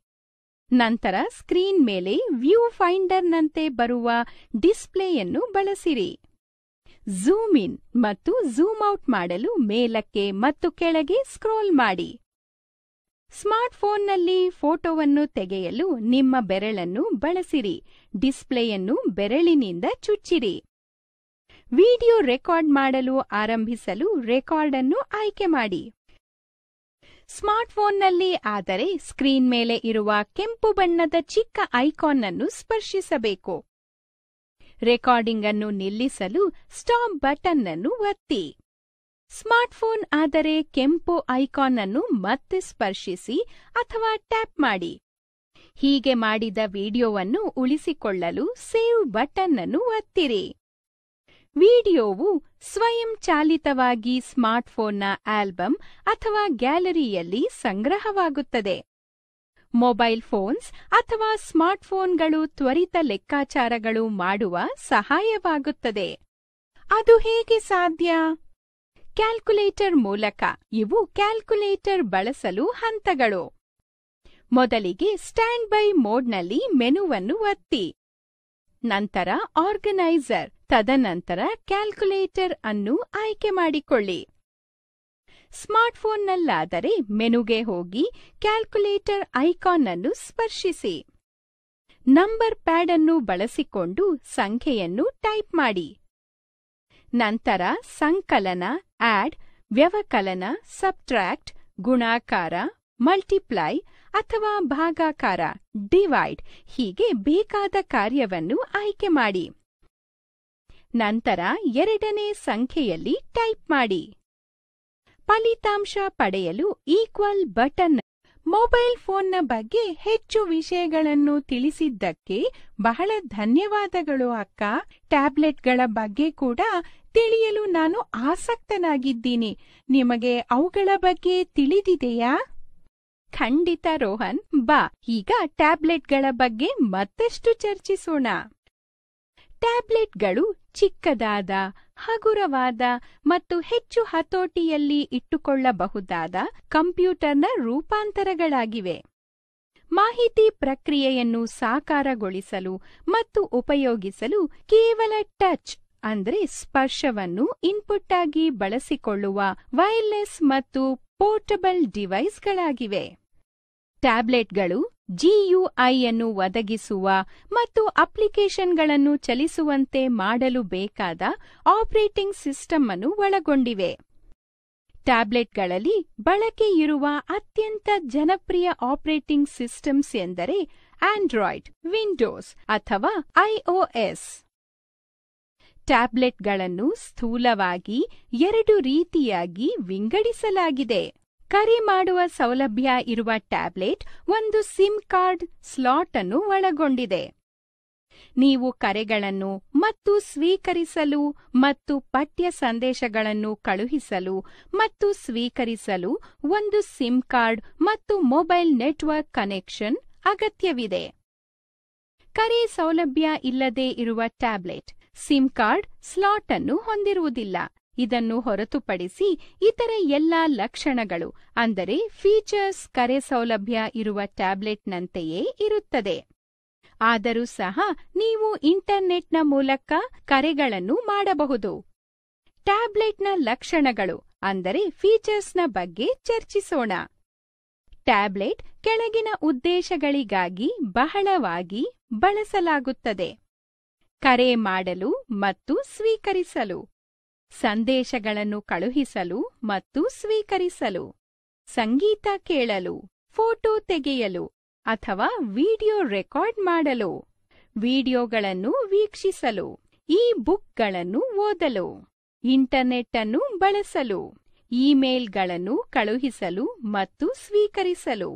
ನಂತರ ಸ್ಕ್ರೀನ್ ಮೇಲೆ ವ್ಯೂ ಫೈಂಡರ್ನಂತೆ ಬರುವ ಡಿಸ್ಪ್ಲೇಯನ್ನು ಬಳಸಿರಿ ಝೂಮ್ ಇನ್ ಮತ್ತು ಝೂಮ್ ಔಟ್ ಮಾಡಲು ಮೇಲಕ್ಕೆ ಮತ್ತು ಕೆಳಗೆ ಸ್ಕ್ರೋಲ್ ಮಾಡಿ ಸ್ಮಾರ್ಟ್ಫೋನ್ನಲ್ಲಿ ಫೋಟೋವನ್ನು ತೆಗೆಯಲು ನಿಮ್ಮ ಬೆರಳನ್ನು ಬಳಸಿರಿ ಡಿಸ್ಪ್ಲೇಯನ್ನು ಬೆರಳಿನಿಂದ ಚುಚ್ಚಿರಿ ವಿಡಿಯೋ ರೆಕಾರ್ಡ್ ಮಾಡಲು ಆರಂಭಿಸಲು ರೆಕಾರ್ಡ್ ಅನ್ನು ಆಯ್ಕೆ ಮಾಡಿ ಸ್ಮಾರ್ಟ್ಫೋನ್ನಲ್ಲಿ ಆದರೆ ಸ್ಕ್ರೀನ್ ಮೇಲೆ ಇರುವ ಕೆಂಪು ಬಣ್ಣದ ಚಿಕ್ಕ ಐಕಾನ್ ಅನ್ನು ಸ್ಪರ್ಶಿಸಬೇಕು ರೆಕಾರ್ಡಿಂಗ್ ಅನ್ನು ನಿಲ್ಲಿಸಲು ಸ್ಟಾಪ್ ಬಟನ್ ಅನ್ನು ಒತ್ತಿ ಸ್ಮಾರ್ಟ್ಫೋನ್ ಆದರೆ ಕೆಂಪು ಐಕಾನ್ ಅನ್ನು ಮತ್ತೆ ಸ್ಪರ್ಶಿಸಿ ಅಥವಾ ಟ್ಯಾಪ್ ಮಾಡಿ ಹೀಗೆ ಮಾಡಿದ ವಿಡಿಯೋವನ್ನು ಉಳಿಸಿಕೊಳ್ಳಲು ಸೇವ್ ಬಟನ್ ಅನ್ನು ಒತ್ತಿರಿ ವಿಡಿಯೋವು ಸ್ವಯಂ ಚಾಲಿತವಾಗಿ ಸ್ಮಾರ್ಟ್ಫೋನ್ನ ಆಲ್ಬಮ್ ಅಥವಾ ಗ್ಯಾಲರಿಯಲ್ಲಿ ಸಂಗ್ರಹವಾಗುತ್ತದೆ ಮೊಬೈಲ್ ಫೋನ್ಸ್ ಅಥವಾ ಸ್ಮಾರ್ಟ್ಫೋನ್ಗಳು ತ್ವರಿತ ಲೆಕ್ಕಾಚಾರಗಳು ಮಾಡುವ ಸಹಾಯವಾಗುತ್ತದೆ ಅದು ಹೇಗೆ ಸಾಧ್ಯ ಕ್ಯಾಲ್ಕುಲೇಟರ್ ಮೂಲಕ ಇವು ಕ್ಯಾಲ್ಕುಲೇಟರ್ ಬಳಸಲು ಹಂತಗಳು ಮೊದಲಿಗೆ ಸ್ಟ್ಯಾಂಡ್ ಬೈ ಮೋಡ್ನಲ್ಲಿ ಮೆನುವನ್ನು ಒತ್ತಿ ನಂತರ ಆರ್ಗನೈಸರ್ ತದನಂತರ ಕ್ಯಾಲ್ಕುಲೇಟರ್ ಅನ್ನು ಆಯ್ಕೆ ಮಾಡಿಕೊಳ್ಳಿ ಸ್ಮಾರ್ಟ್ಫೋನ್ನಲ್ಲಾದರೆ ಮೆನುಗೆ ಹೋಗಿ ಕ್ಯಾಲ್ಕುಲೇಟರ್ ಐಕಾನ್ ಅನ್ನು ಸ್ಪರ್ಶಿಸಿ ನಂಬರ್ ಪ್ಯಾಡ್ ಅನ್ನು ಬಳಸಿಕೊಂಡು ಸಂಖ್ಯೆಯನ್ನು ಟೈಪ್ ಮಾಡಿ ನಂತರ ಸಂಕಲನ ಆಡ್ ವ್ಯವಕಲನ ಸಬ್ಟ್ರಾಕ್ಟ್ ಗುಣಾಕಾರ ಮಲ್ಟಿಪ್ಲೈ ಅಥವಾ ಭಾಗಾಕಾರ ಡಿವೈಡ್ ಹೀಗೆ ಬೇಕಾದ ಕಾರ್ಯವನ್ನು ಆಯ್ಕೆ ಮಾಡಿ ನಂತರ ಎರಡನೇ ಸಂಖ್ಯೆಯಲ್ಲಿ ಟೈಪ್ ಮಾಡಿ ಫಲಿತಾಂಶ ಪಡೆಯಲು ಈಕ್ವಲ್ ಬಟನ್ ಮೊಬೈಲ್ ಫೋನ್ನ ಬಗ್ಗೆ ಹೆಚ್ಚು ವಿಷಯಗಳನ್ನು ತಿಳಿಸಿದ್ದಕ್ಕೆ ಬಹಳ ಧನ್ಯವಾದಗಳು ಅಕ್ಕ ಟ್ಯಾಬ್ಲೆಟ್ಗಳ ಬಗ್ಗೆ ಕೂಡ ತಿಳಿಯಲು ನಾನು ಆಸಕ್ತನಾಗಿದ್ದೀನಿ ನಿಮಗೆ ಅವುಗಳ ಬಗ್ಗೆ ತಿಳಿದಿದೆಯಾ ಖಂಡಿತ ರೋಹನ್ ಬಾ ಈಗ ಟ್ಯಾಬ್ಲೆಟ್ಗಳ ಬಗ್ಗೆ ಮತ್ತಷ್ಟು ಚರ್ಚಿಸೋಣ ಟ್ಯಾಬ್ಲೆಟ್ಗಳು ಚಿಕ್ಕದಾದ ಹಗುರವಾದ ಮತ್ತು ಹೆಚ್ಚು ಹತೋಟಿಯಲ್ಲಿ ಇಟ್ಟುಕೊಳ್ಳಬಹುದಾದ ಕಂಪ್ಯೂಟರ್ನ ರೂಪಾಂತರಗಳಾಗಿವೆ ಮಾಹಿತಿ ಪ್ರಕ್ರಿಯೆಯನ್ನು ಸಾಕಾರಗೊಳಿಸಲು ಮತ್ತು ಉಪಯೋಗಿಸಲು ಕೇವಲ ಟಚ್ ಅಂದರೆ ಸ್ಪರ್ಶವನ್ನು ಇನ್ಪುಟ್ ಆಗಿ ಬಳಸಿಕೊಳ್ಳುವ ವೈರ್ಲೆಸ್ ಮತ್ತು ಪೋರ್ಟಬಲ್ ಡಿವೈಸ್ಗಳಾಗಿವೆ ಟ್ಯಾಬ್ಲೆಟ್ಗಳು ಅನ್ನು ಒದಗಿಸುವ ಮತ್ತು ಅಪ್ಲಿಕೇಶನ್ಗಳನ್ನು ಚಲಿಸುವಂತೆ ಮಾಡಲು ಬೇಕಾದ ಆಪರೇಟಿಂಗ್ ಸಿಸ್ಟಮ್ ಅನ್ನು ಒಳಗೊಂಡಿವೆ ಟ್ಯಾಬ್ಲೆಟ್ಗಳಲ್ಲಿ ಬಳಕೆಯಿರುವ ಅತ್ಯಂತ ಜನಪ್ರಿಯ ಆಪರೇಟಿಂಗ್ ಸಿಸ್ಟಮ್ಸ್ ಎಂದರೆ ಆಂಡ್ರಾಯ್ಡ್ ವಿಂಡೋಸ್ ಅಥವಾ ಐಒಎಸ್ ಟ್ಯಾಬ್ಲೆಟ್ಗಳನ್ನು ಸ್ಥೂಲವಾಗಿ ಎರಡು ರೀತಿಯಾಗಿ ವಿಂಗಡಿಸಲಾಗಿದೆ ಕರೆ ಮಾಡುವ ಸೌಲಭ್ಯ ಇರುವ ಟ್ಯಾಬ್ಲೆಟ್ ಒಂದು ಸಿಮ್ ಕಾರ್ಡ್ ಸ್ಲಾಟ್ ಅನ್ನು ಒಳಗೊಂಡಿದೆ ನೀವು ಕರೆಗಳನ್ನು ಮತ್ತು ಸ್ವೀಕರಿಸಲು ಮತ್ತು ಪಠ್ಯ ಸಂದೇಶಗಳನ್ನು ಕಳುಹಿಸಲು ಮತ್ತು ಸ್ವೀಕರಿಸಲು ಒಂದು ಸಿಮ್ ಕಾರ್ಡ್ ಮತ್ತು ಮೊಬೈಲ್ ನೆಟ್ವರ್ಕ್ ಕನೆಕ್ಷನ್ ಅಗತ್ಯವಿದೆ ಕರೆ ಸೌಲಭ್ಯ ಇಲ್ಲದೆ ಇರುವ ಟ್ಯಾಬ್ಲೆಟ್ ಸಿಮ್ ಕಾರ್ಡ್ ಸ್ಲಾಟ್ ಅನ್ನು ಹೊಂದಿರುವುದಿಲ್ಲ ಇದನ್ನು ಹೊರತುಪಡಿಸಿ ಇತರ ಎಲ್ಲ ಲಕ್ಷಣಗಳು ಅಂದರೆ ಫೀಚರ್ಸ್ ಕರೆ ಸೌಲಭ್ಯ ಇರುವ ಟ್ಯಾಬ್ಲೆಟ್ನಂತೆಯೇ ಇರುತ್ತದೆ ಆದರೂ ಸಹ ನೀವು ಇಂಟರ್ನೆಟ್ನ ಮೂಲಕ ಕರೆಗಳನ್ನು ಮಾಡಬಹುದು ಟ್ಯಾಬ್ಲೆಟ್ನ ಲಕ್ಷಣಗಳು ಅಂದರೆ ಫೀಚರ್ಸ್ನ ಬಗ್ಗೆ ಚರ್ಚಿಸೋಣ ಟ್ಯಾಬ್ಲೆಟ್ ಕೆಳಗಿನ ಉದ್ದೇಶಗಳಿಗಾಗಿ ಬಹಳವಾಗಿ ಬಳಸಲಾಗುತ್ತದೆ ಕರೆ ಮಾಡಲು ಮತ್ತು ಸ್ವೀಕರಿಸಲು ಸಂದೇಶಗಳನ್ನು ಕಳುಹಿಸಲು ಮತ್ತು ಸ್ವೀಕರಿಸಲು ಸಂಗೀತ ಕೇಳಲು ಫೋಟೋ ತೆಗೆಯಲು ಅಥವಾ ವಿಡಿಯೋ ರೆಕಾರ್ಡ್ ಮಾಡಲು ವಿಡಿಯೋಗಳನ್ನು ವೀಕ್ಷಿಸಲು ಈ ಬುಕ್ಗಳನ್ನು ಓದಲು ಇಂಟರ್ನೆಟ್ ಅನ್ನು ಬಳಸಲು ಇಮೇಲ್ಗಳನ್ನು ಕಳುಹಿಸಲು ಮತ್ತು ಸ್ವೀಕರಿಸಲು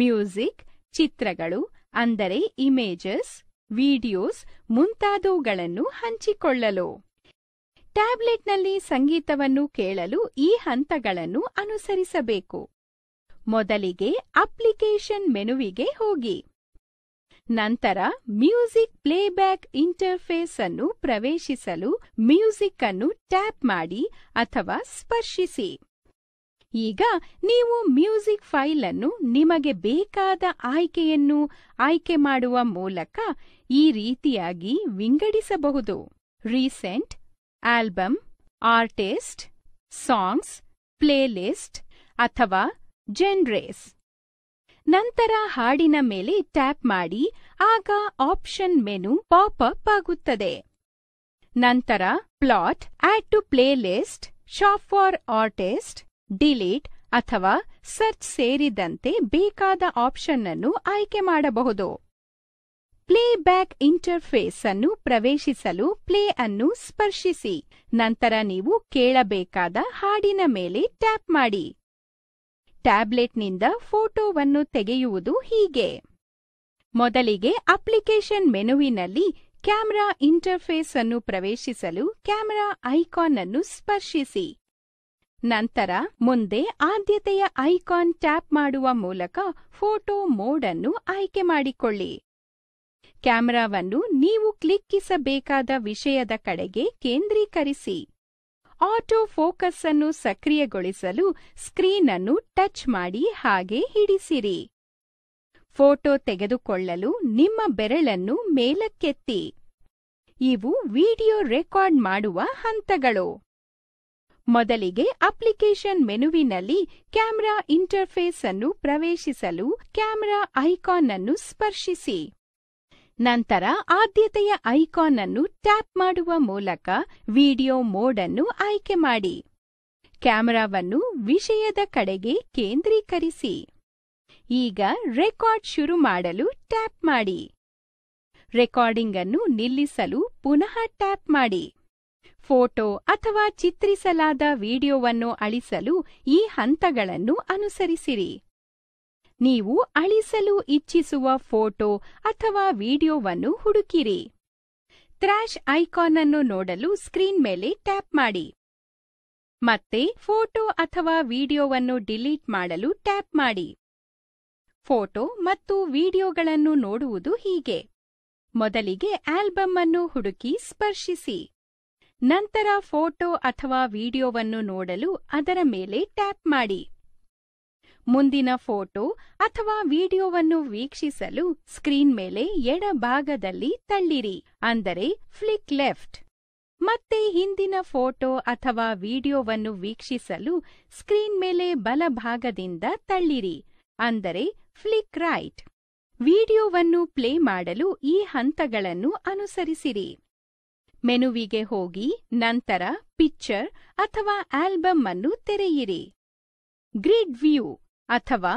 ಮ್ಯೂಸಿಕ್ ಚಿತ್ರಗಳು ಅಂದರೆ ಇಮೇಜಸ್ ವಿಡಿಯೋಸ್ ಮುಂತಾದವುಗಳನ್ನು ಹಂಚಿಕೊಳ್ಳಲು ಟ್ಯಾಬ್ಲೆಟ್ನಲ್ಲಿ ಸಂಗೀತವನ್ನು ಕೇಳಲು ಈ ಹಂತಗಳನ್ನು ಅನುಸರಿಸಬೇಕು ಮೊದಲಿಗೆ ಅಪ್ಲಿಕೇಶನ್ ಮೆನುವಿಗೆ ಹೋಗಿ ನಂತರ ಮ್ಯೂಸಿಕ್ ಪ್ಲೇಬ್ಯಾಕ್ ಇಂಟರ್ಫೇಸ್ ಅನ್ನು ಪ್ರವೇಶಿಸಲು ಮ್ಯೂಸಿಕ್ ಅನ್ನು ಟ್ಯಾಪ್ ಮಾಡಿ ಅಥವಾ ಸ್ಪರ್ಶಿಸಿ ಈಗ ನೀವು ಮ್ಯೂಸಿಕ್ ಫೈಲ್ ಅನ್ನು ನಿಮಗೆ ಬೇಕಾದ ಆಯ್ಕೆಯನ್ನು ಆಯ್ಕೆ ಮಾಡುವ ಮೂಲಕ ಈ ರೀತಿಯಾಗಿ ವಿಂಗಡಿಸಬಹುದು recent album artist songs playlist ಅಥವಾ ಜೆನ್ರೇಸ್ ನಂತರ ಹಾಡಿನ ಮೇಲೆ ಟ್ಯಾಪ್ ಮಾಡಿ ಆಗ ಆಪ್ಷನ್ ಮೆನು ಪಾಪ್ ಅಪ್ ಆಗುತ್ತದೆ ನಂತರ plot add to playlist shop for artist delete ಅಥವಾ ಸರ್ಚ್ ಸೇರಿದಂತೆ ಬೇಕಾದ ಆಪ್ಷನ್ ಅನ್ನು ಆಯ್ಕೆ ಮಾಡಬಹುದು ಪ್ಲೇಬ್ಯಾಕ್ ಇಂಟರ್ಫೇಸ್ ಅನ್ನು ಪ್ರವೇಶಿಸಲು ಪ್ಲೇ ಅನ್ನು ಸ್ಪರ್ಶಿಸಿ ನಂತರ ನೀವು ಕೇಳಬೇಕಾದ ಹಾಡಿನ ಮೇಲೆ ಟ್ಯಾಪ್ ಮಾಡಿ ಟ್ಯಾಬ್ಲೆಟ್ನಿಂದ ಫೋಟೋವನ್ನು ತೆಗೆಯುವುದು ಹೀಗೆ ಮೊದಲಿಗೆ ಅಪ್ಲಿಕೇಶನ್ ಮೆನುವಿನಲ್ಲಿ ಕ್ಯಾಮರಾ ಇಂಟರ್ಫೇಸ್ ಅನ್ನು ಪ್ರವೇಶಿಸಲು ಕ್ಯಾಮರಾ ಐಕಾನ್ ಅನ್ನು ಸ್ಪರ್ಶಿಸಿ ನಂತರ ಮುಂದೆ ಆದ್ಯತೆಯ ಐಕಾನ್ ಟ್ಯಾಪ್ ಮಾಡುವ ಮೂಲಕ ಫೋಟೋ ಮೋಡ್ ಅನ್ನು ಆಯ್ಕೆ ಮಾಡಿಕೊಳ್ಳಿ ಕ್ಯಾಮೆರಾವನ್ನು ನೀವು ಕ್ಲಿಕ್ಕಿಸಬೇಕಾದ ವಿಷಯದ ಕಡೆಗೆ ಕೇಂದ್ರೀಕರಿಸಿ ಆಟೋ ಫೋಕಸ್ ಅನ್ನು ಸಕ್ರಿಯಗೊಳಿಸಲು ಸ್ಕ್ರೀನ್ ಅನ್ನು ಟಚ್ ಮಾಡಿ ಹಾಗೆ ಹಿಡಿಸಿರಿ ಫೋಟೋ ತೆಗೆದುಕೊಳ್ಳಲು ನಿಮ್ಮ ಬೆರಳನ್ನು ಮೇಲಕ್ಕೆತ್ತಿ ಇವು ವಿಡಿಯೋ ರೆಕಾರ್ಡ್ ಮಾಡುವ ಹಂತಗಳು ಮೊದಲಿಗೆ ಅಪ್ಲಿಕೇಶನ್ ಮೆನುವಿನಲ್ಲಿ ಕ್ಯಾಮರಾ ಇಂಟರ್ಫೇಸ್ ಅನ್ನು ಪ್ರವೇಶಿಸಲು ಕ್ಯಾಮರಾ ಐಕಾನ್ ಅನ್ನು ಸ್ಪರ್ಶಿಸಿ ನಂತರ ಆದ್ಯತೆಯ ಐಕಾನ್ ಅನ್ನು ಟ್ಯಾಪ್ ಮಾಡುವ ಮೂಲಕ ವಿಡಿಯೋ ಮೋಡ್ ಅನ್ನು ಆಯ್ಕೆ ಮಾಡಿ ಕ್ಯಾಮೆರಾವನ್ನು ವಿಷಯದ ಕಡೆಗೆ ಕೇಂದ್ರೀಕರಿಸಿ ಈಗ ರೆಕಾರ್ಡ್ ಶುರು ಮಾಡಲು ಟ್ಯಾಪ್ ಮಾಡಿ ರೆಕಾರ್ಡಿಂಗ್ ಅನ್ನು ನಿಲ್ಲಿಸಲು ಪುನಃ ಟ್ಯಾಪ್ ಮಾಡಿ ಫೋಟೋ ಅಥವಾ ಚಿತ್ರಿಸಲಾದ ವಿಡಿಯೋವನ್ನು ಅಳಿಸಲು ಈ ಹಂತಗಳನ್ನು ಅನುಸರಿಸಿರಿ ನೀವು ಅಳಿಸಲು ಇಚ್ಛಿಸುವ ಫೋಟೋ ಅಥವಾ ವಿಡಿಯೋವನ್ನು ಹುಡುಕಿರಿ ಥ್ರಾಶ್ ಐಕಾನ್ ಅನ್ನು ನೋಡಲು ಸ್ಕ್ರೀನ್ ಮೇಲೆ ಟ್ಯಾಪ್ ಮಾಡಿ ಮತ್ತೆ ಫೋಟೋ ಅಥವಾ ವಿಡಿಯೋವನ್ನು ಡಿಲೀಟ್ ಮಾಡಲು ಟ್ಯಾಪ್ ಮಾಡಿ ಫೋಟೋ ಮತ್ತು ವಿಡಿಯೋಗಳನ್ನು ನೋಡುವುದು ಹೀಗೆ ಮೊದಲಿಗೆ ಆಲ್ಬಮ್ ಅನ್ನು ಹುಡುಕಿ ಸ್ಪರ್ಶಿಸಿ ನಂತರ ಫೋಟೋ ಅಥವಾ ವಿಡಿಯೋವನ್ನು ನೋಡಲು ಅದರ ಮೇಲೆ ಟ್ಯಾಪ್ ಮಾಡಿ ಮುಂದಿನ ಫೋಟೋ ಅಥವಾ ವಿಡಿಯೋವನ್ನು ವೀಕ್ಷಿಸಲು ಸ್ಕ್ರೀನ್ ಮೇಲೆ ಎಡಭಾಗದಲ್ಲಿ ತಳ್ಳಿರಿ ಅಂದರೆ ಫ್ಲಿಕ್ ಲೆಫ್ಟ್ ಮತ್ತೆ ಹಿಂದಿನ ಫೋಟೋ ಅಥವಾ ವಿಡಿಯೋವನ್ನು ವೀಕ್ಷಿಸಲು ಸ್ಕ್ರೀನ್ ಮೇಲೆ ಬಲಭಾಗದಿಂದ ತಳ್ಳಿರಿ ಅಂದರೆ ಫ್ಲಿಕ್ ರೈಟ್ ವಿಡಿಯೋವನ್ನು ಪ್ಲೇ ಮಾಡಲು ಈ ಹಂತಗಳನ್ನು ಅನುಸರಿಸಿರಿ ಮೆನುವಿಗೆ ಹೋಗಿ ನಂತರ ಪಿಕ್ಚರ್ ಅಥವಾ ಆಲ್ಬಮ್ ಅನ್ನು ತೆರೆಯಿರಿ ಗ್ರಿಡ್ ವ್ಯೂ ಅಥವಾ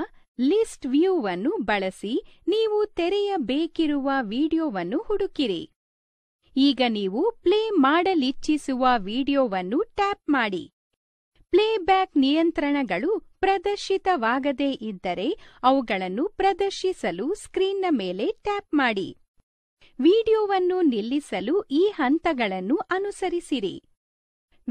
ಲಿಸ್ಟ್ ವ್ಯೂವನ್ನು ಬಳಸಿ ನೀವು ತೆರೆಯಬೇಕಿರುವ ವಿಡಿಯೋವನ್ನು ಹುಡುಕಿರಿ ಈಗ ನೀವು ಪ್ಲೇ ಮಾಡಲಿಚ್ಛಿಸುವ ವಿಡಿಯೋವನ್ನು ಟ್ಯಾಪ್ ಮಾಡಿ ಪ್ಲೇಬ್ಯಾಕ್ ನಿಯಂತ್ರಣಗಳು ಪ್ರದರ್ಶಿತವಾಗದೇ ಇದ್ದರೆ ಅವುಗಳನ್ನು ಪ್ರದರ್ಶಿಸಲು ಸ್ಕ್ರೀನ್ನ ಮೇಲೆ ಟ್ಯಾಪ್ ಮಾಡಿ ವಿಡಿಯೋವನ್ನು ನಿಲ್ಲಿಸಲು ಈ ಹಂತಗಳನ್ನು ಅನುಸರಿಸಿರಿ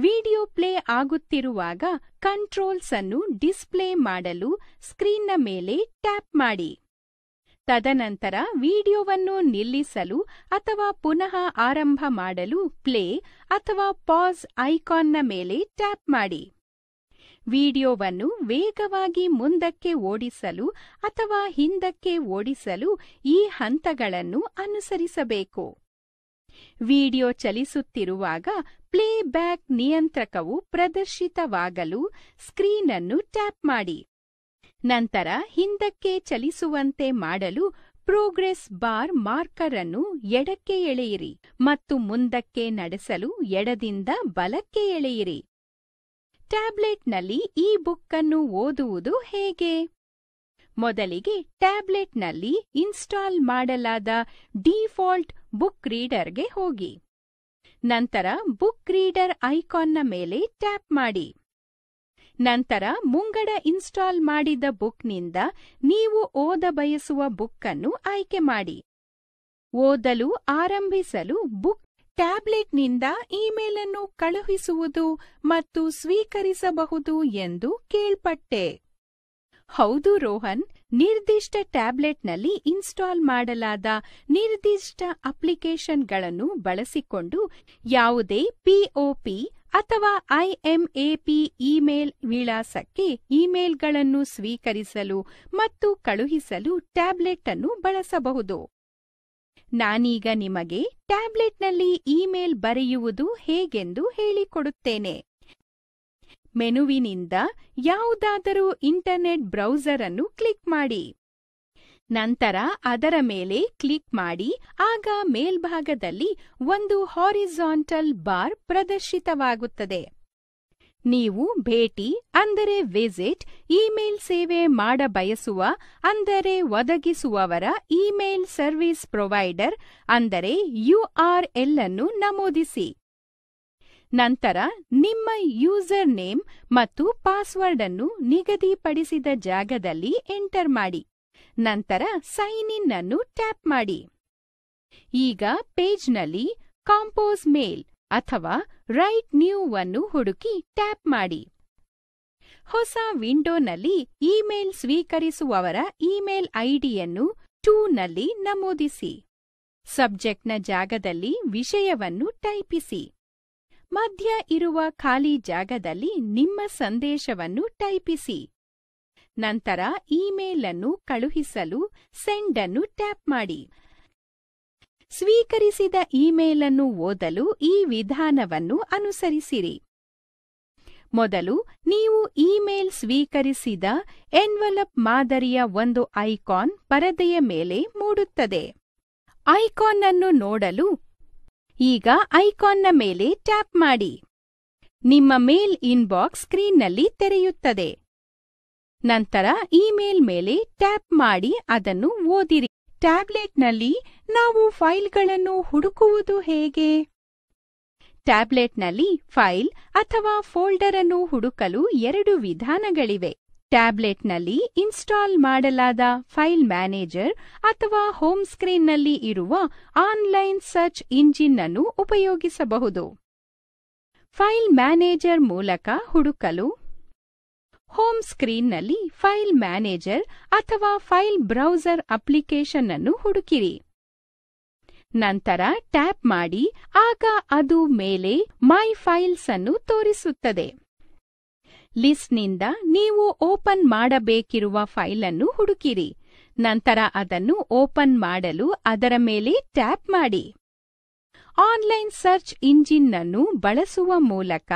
ವಿಡಿಯೋ ಪ್ಲೇ ಆಗುತ್ತಿರುವಾಗ ಕಂಟ್ರೋಲ್ಸ್ ಅನ್ನು ಡಿಸ್ಪ್ಲೇ ಮಾಡಲು ಸ್ಕ್ರೀನ್ನ ಮೇಲೆ ಟ್ಯಾಪ್ ಮಾಡಿ ತದನಂತರ ವಿಡಿಯೋವನ್ನು ನಿಲ್ಲಿಸಲು ಅಥವಾ ಪುನಃ ಆರಂಭ ಮಾಡಲು ಪ್ಲೇ ಅಥವಾ ಪಾಸ್ ಐಕಾನ್ನ ಮೇಲೆ ಟ್ಯಾಪ್ ಮಾಡಿ ವಿಡಿಯೋವನ್ನು ವೇಗವಾಗಿ ಮುಂದಕ್ಕೆ ಓಡಿಸಲು ಅಥವಾ ಹಿಂದಕ್ಕೆ ಓಡಿಸಲು ಈ ಹಂತಗಳನ್ನು ಅನುಸರಿಸಬೇಕು ವಿಡಿಯೋ ಚಲಿಸುತ್ತಿರುವಾಗ ಪ್ಲೇಬ್ಯಾಕ್ ನಿಯಂತ್ರಕವು ಪ್ರದರ್ಶಿತವಾಗಲು ಸ್ಕ್ರೀನ್ ಅನ್ನು ಟ್ಯಾಪ್ ಮಾಡಿ ನಂತರ ಹಿಂದಕ್ಕೆ ಚಲಿಸುವಂತೆ ಮಾಡಲು ಪ್ರೋಗ್ರೆಸ್ ಬಾರ್ ಮಾರ್ಕರ್ ಅನ್ನು ಎಡಕ್ಕೆ ಎಳೆಯಿರಿ ಮತ್ತು ಮುಂದಕ್ಕೆ ನಡೆಸಲು ಎಡದಿಂದ ಬಲಕ್ಕೆ ಎಳೆಯಿರಿ ಟ್ಯಾಬ್ಲೆಟ್ನಲ್ಲಿ ಈ ಬುಕ್ ಅನ್ನು ಓದುವುದು ಹೇಗೆ ಮೊದಲಿಗೆ ಟ್ಯಾಬ್ಲೆಟ್ನಲ್ಲಿ ಇನ್ಸ್ಟಾಲ್ ಮಾಡಲಾದ ಡೀಫಾಲ್ಟ್ ಬುಕ್ ರೀಡರ್ಗೆ ಹೋಗಿ ನಂತರ ಬುಕ್ ರೀಡರ್ ಐಕಾನ್ನ ಮೇಲೆ ಟ್ಯಾಪ್ ಮಾಡಿ ನಂತರ ಮುಂಗಡ ಇನ್ಸ್ಟಾಲ್ ಮಾಡಿದ ಬುಕ್ನಿಂದ ನೀವು ಓದ ಬಯಸುವ ಬುಕ್ಕನ್ನು ಆಯ್ಕೆ ಮಾಡಿ ಓದಲು ಆರಂಭಿಸಲು ಬುಕ್ ಟ್ಯಾಬ್ಲೆಟ್ನಿಂದ ಇಮೇಲ್ ಅನ್ನು ಕಳುಹಿಸುವುದು ಮತ್ತು ಸ್ವೀಕರಿಸಬಹುದು ಎಂದು ಕೇಳ್ಪಟ್ಟೆ ಹೌದು ರೋಹನ್ ನಿರ್ದಿಷ್ಟ ಟ್ಯಾಬ್ಲೆಟ್ನಲ್ಲಿ ಇನ್ಸ್ಟಾಲ್ ಮಾಡಲಾದ ನಿರ್ದಿಷ್ಟ ಅಪ್ಲಿಕೇಶನ್ಗಳನ್ನು ಬಳಸಿಕೊಂಡು ಯಾವುದೇ ಪಿಒಪಿ ಅಥವಾ ಐಎಂಎಪಿ ಇಮೇಲ್ ವಿಳಾಸಕ್ಕೆ ಇಮೇಲ್ಗಳನ್ನು ಸ್ವೀಕರಿಸಲು ಮತ್ತು ಕಳುಹಿಸಲು ಟ್ಯಾಬ್ಲೆಟ್ ಅನ್ನು ಬಳಸಬಹುದು ನಾನೀಗ ನಿಮಗೆ ಟ್ಯಾಬ್ಲೆಟ್ನಲ್ಲಿ ಇಮೇಲ್ ಬರೆಯುವುದು ಹೇಗೆಂದು ಹೇಳಿಕೊಡುತ್ತೇನೆ ಮೆನುವಿನಿಂದ ಯಾವುದಾದರೂ ಇಂಟರ್ನೆಟ್ ಬ್ರೌಸರ್ ಅನ್ನು ಕ್ಲಿಕ್ ಮಾಡಿ ನಂತರ ಅದರ ಮೇಲೆ ಕ್ಲಿಕ್ ಮಾಡಿ ಆಗ ಮೇಲ್ಭಾಗದಲ್ಲಿ ಒಂದು ಹಾರಿಜಾಂಟಲ್ ಬಾರ್ ಪ್ರದರ್ಶಿತವಾಗುತ್ತದೆ ನೀವು ಭೇಟಿ ಅಂದರೆ ವಿಸಿಟ್ ಇಮೇಲ್ ಸೇವೆ ಮಾಡಬಯಸುವ ಅಂದರೆ ಒದಗಿಸುವವರ ಇಮೇಲ್ ಸರ್ವಿಸ್ ಪ್ರೊವೈಡರ್ ಅಂದರೆ ಯುಆರ್ಎಲ್ ಅನ್ನು ನಮೂದಿಸಿ ನಂತರ ನಿಮ್ಮ ಯೂಸರ್ ನೇಮ್ ಮತ್ತು ಪಾಸ್ವರ್ಡ್ ಅನ್ನು ನಿಗದಿಪಡಿಸಿದ ಜಾಗದಲ್ಲಿ ಎಂಟರ್ ಮಾಡಿ ನಂತರ ಸೈನ್ ಇನ್ ಅನ್ನು ಟ್ಯಾಪ್ ಮಾಡಿ ಈಗ ಪೇಜ್ನಲ್ಲಿ ಕಾಂಪೋಸ್ ಮೇಲ್ ಅಥವಾ ರೈಟ್ ನ್ಯೂ ಅನ್ನು ಹುಡುಕಿ ಟ್ಯಾಪ್ ಮಾಡಿ ಹೊಸ ವಿಂಡೋನಲ್ಲಿ ಇಮೇಲ್ ಸ್ವೀಕರಿಸುವವರ ಇಮೇಲ್ ಐಡಿಯನ್ನು ಟೂನಲ್ಲಿ ನಮೂದಿಸಿ ಸಬ್ಜೆಕ್ಟ್ನ ಜಾಗದಲ್ಲಿ ವಿಷಯವನ್ನು ಟೈಪಿಸಿ ಮಧ್ಯ ಇರುವ ಖಾಲಿ ಜಾಗದಲ್ಲಿ ನಿಮ್ಮ ಸಂದೇಶವನ್ನು ಟೈಪಿಸಿ ನಂತರ ಇಮೇಲ್ ಅನ್ನು ಕಳುಹಿಸಲು ಸೆಂಡ್ ಅನ್ನು ಟ್ಯಾಪ್ ಮಾಡಿ ಸ್ವೀಕರಿಸಿದ ಇಮೇಲ್ ಅನ್ನು ಓದಲು ಈ ವಿಧಾನವನ್ನು ಅನುಸರಿಸಿರಿ ಮೊದಲು ನೀವು ಇಮೇಲ್ ಸ್ವೀಕರಿಸಿದ ಎನ್ವಲಪ್ ಮಾದರಿಯ ಒಂದು ಐಕಾನ್ ಪರದೆಯ ಮೇಲೆ ಮೂಡುತ್ತದೆ ಐಕಾನ್ ಅನ್ನು ನೋಡಲು ಈಗ ಐಕಾನ್ನ ಮೇಲೆ ಟ್ಯಾಪ್ ಮಾಡಿ ನಿಮ್ಮ ಮೇಲ್ ಇನ್ಬಾಕ್ಸ್ ಸ್ಕ್ರೀನ್ನಲ್ಲಿ ತೆರೆಯುತ್ತದೆ ನಂತರ ಇಮೇಲ್ ಮೇಲೆ ಟ್ಯಾಪ್ ಮಾಡಿ ಅದನ್ನು ಓದಿರಿ ಟ್ಯಾಬ್ಲೆಟ್ನಲ್ಲಿ ನಾವು ಫೈಲ್ಗಳನ್ನು ಹುಡುಕುವುದು ಹೇಗೆ ಟ್ಯಾಬ್ಲೆಟ್ನಲ್ಲಿ ಫೈಲ್ ಅಥವಾ ಫೋಲ್ಡರ್ ಅನ್ನು ಹುಡುಕಲು ಎರಡು ವಿಧಾನಗಳಿವೆ ಟ್ಯಾಬ್ಲೆಟ್ನಲ್ಲಿ ಇನ್ಸ್ಟಾಲ್ ಮಾಡಲಾದ ಫೈಲ್ ಮ್ಯಾನೇಜರ್ ಅಥವಾ ಹೋಮ್ ಸ್ಕ್ರೀನ್ನಲ್ಲಿ ಇರುವ ಆನ್ಲೈನ್ ಸರ್ಚ್ ಇಂಜಿನ್ ಅನ್ನು ಉಪಯೋಗಿಸಬಹುದು ಫೈಲ್ ಮ್ಯಾನೇಜರ್ ಮೂಲಕ ಹುಡುಕಲು ಹೋಮ್ ಸ್ಕ್ರೀನ್ನಲ್ಲಿ ಫೈಲ್ ಮ್ಯಾನೇಜರ್ ಅಥವಾ ಫೈಲ್ ಬ್ರೌಸರ್ ಅಪ್ಲಿಕೇಶನ್ ಅನ್ನು ಹುಡುಕಿರಿ ನಂತರ ಟ್ಯಾಪ್ ಮಾಡಿ ಆಗ ಅದು ಮೇಲೆ ಮೈ ಫೈಲ್ಸ್ ಅನ್ನು ತೋರಿಸುತ್ತದೆ ಲಿಸ್ಟ್ನಿಂದ ನೀವು ಓಪನ್ ಮಾಡಬೇಕಿರುವ ಫೈಲನ್ನು ಹುಡುಕಿರಿ ನಂತರ ಅದನ್ನು ಓಪನ್ ಮಾಡಲು ಅದರ ಮೇಲೆ ಟ್ಯಾಪ್ ಮಾಡಿ ಆನ್ಲೈನ್ ಸರ್ಚ್ ಇಂಜಿನ್ ಅನ್ನು ಬಳಸುವ ಮೂಲಕ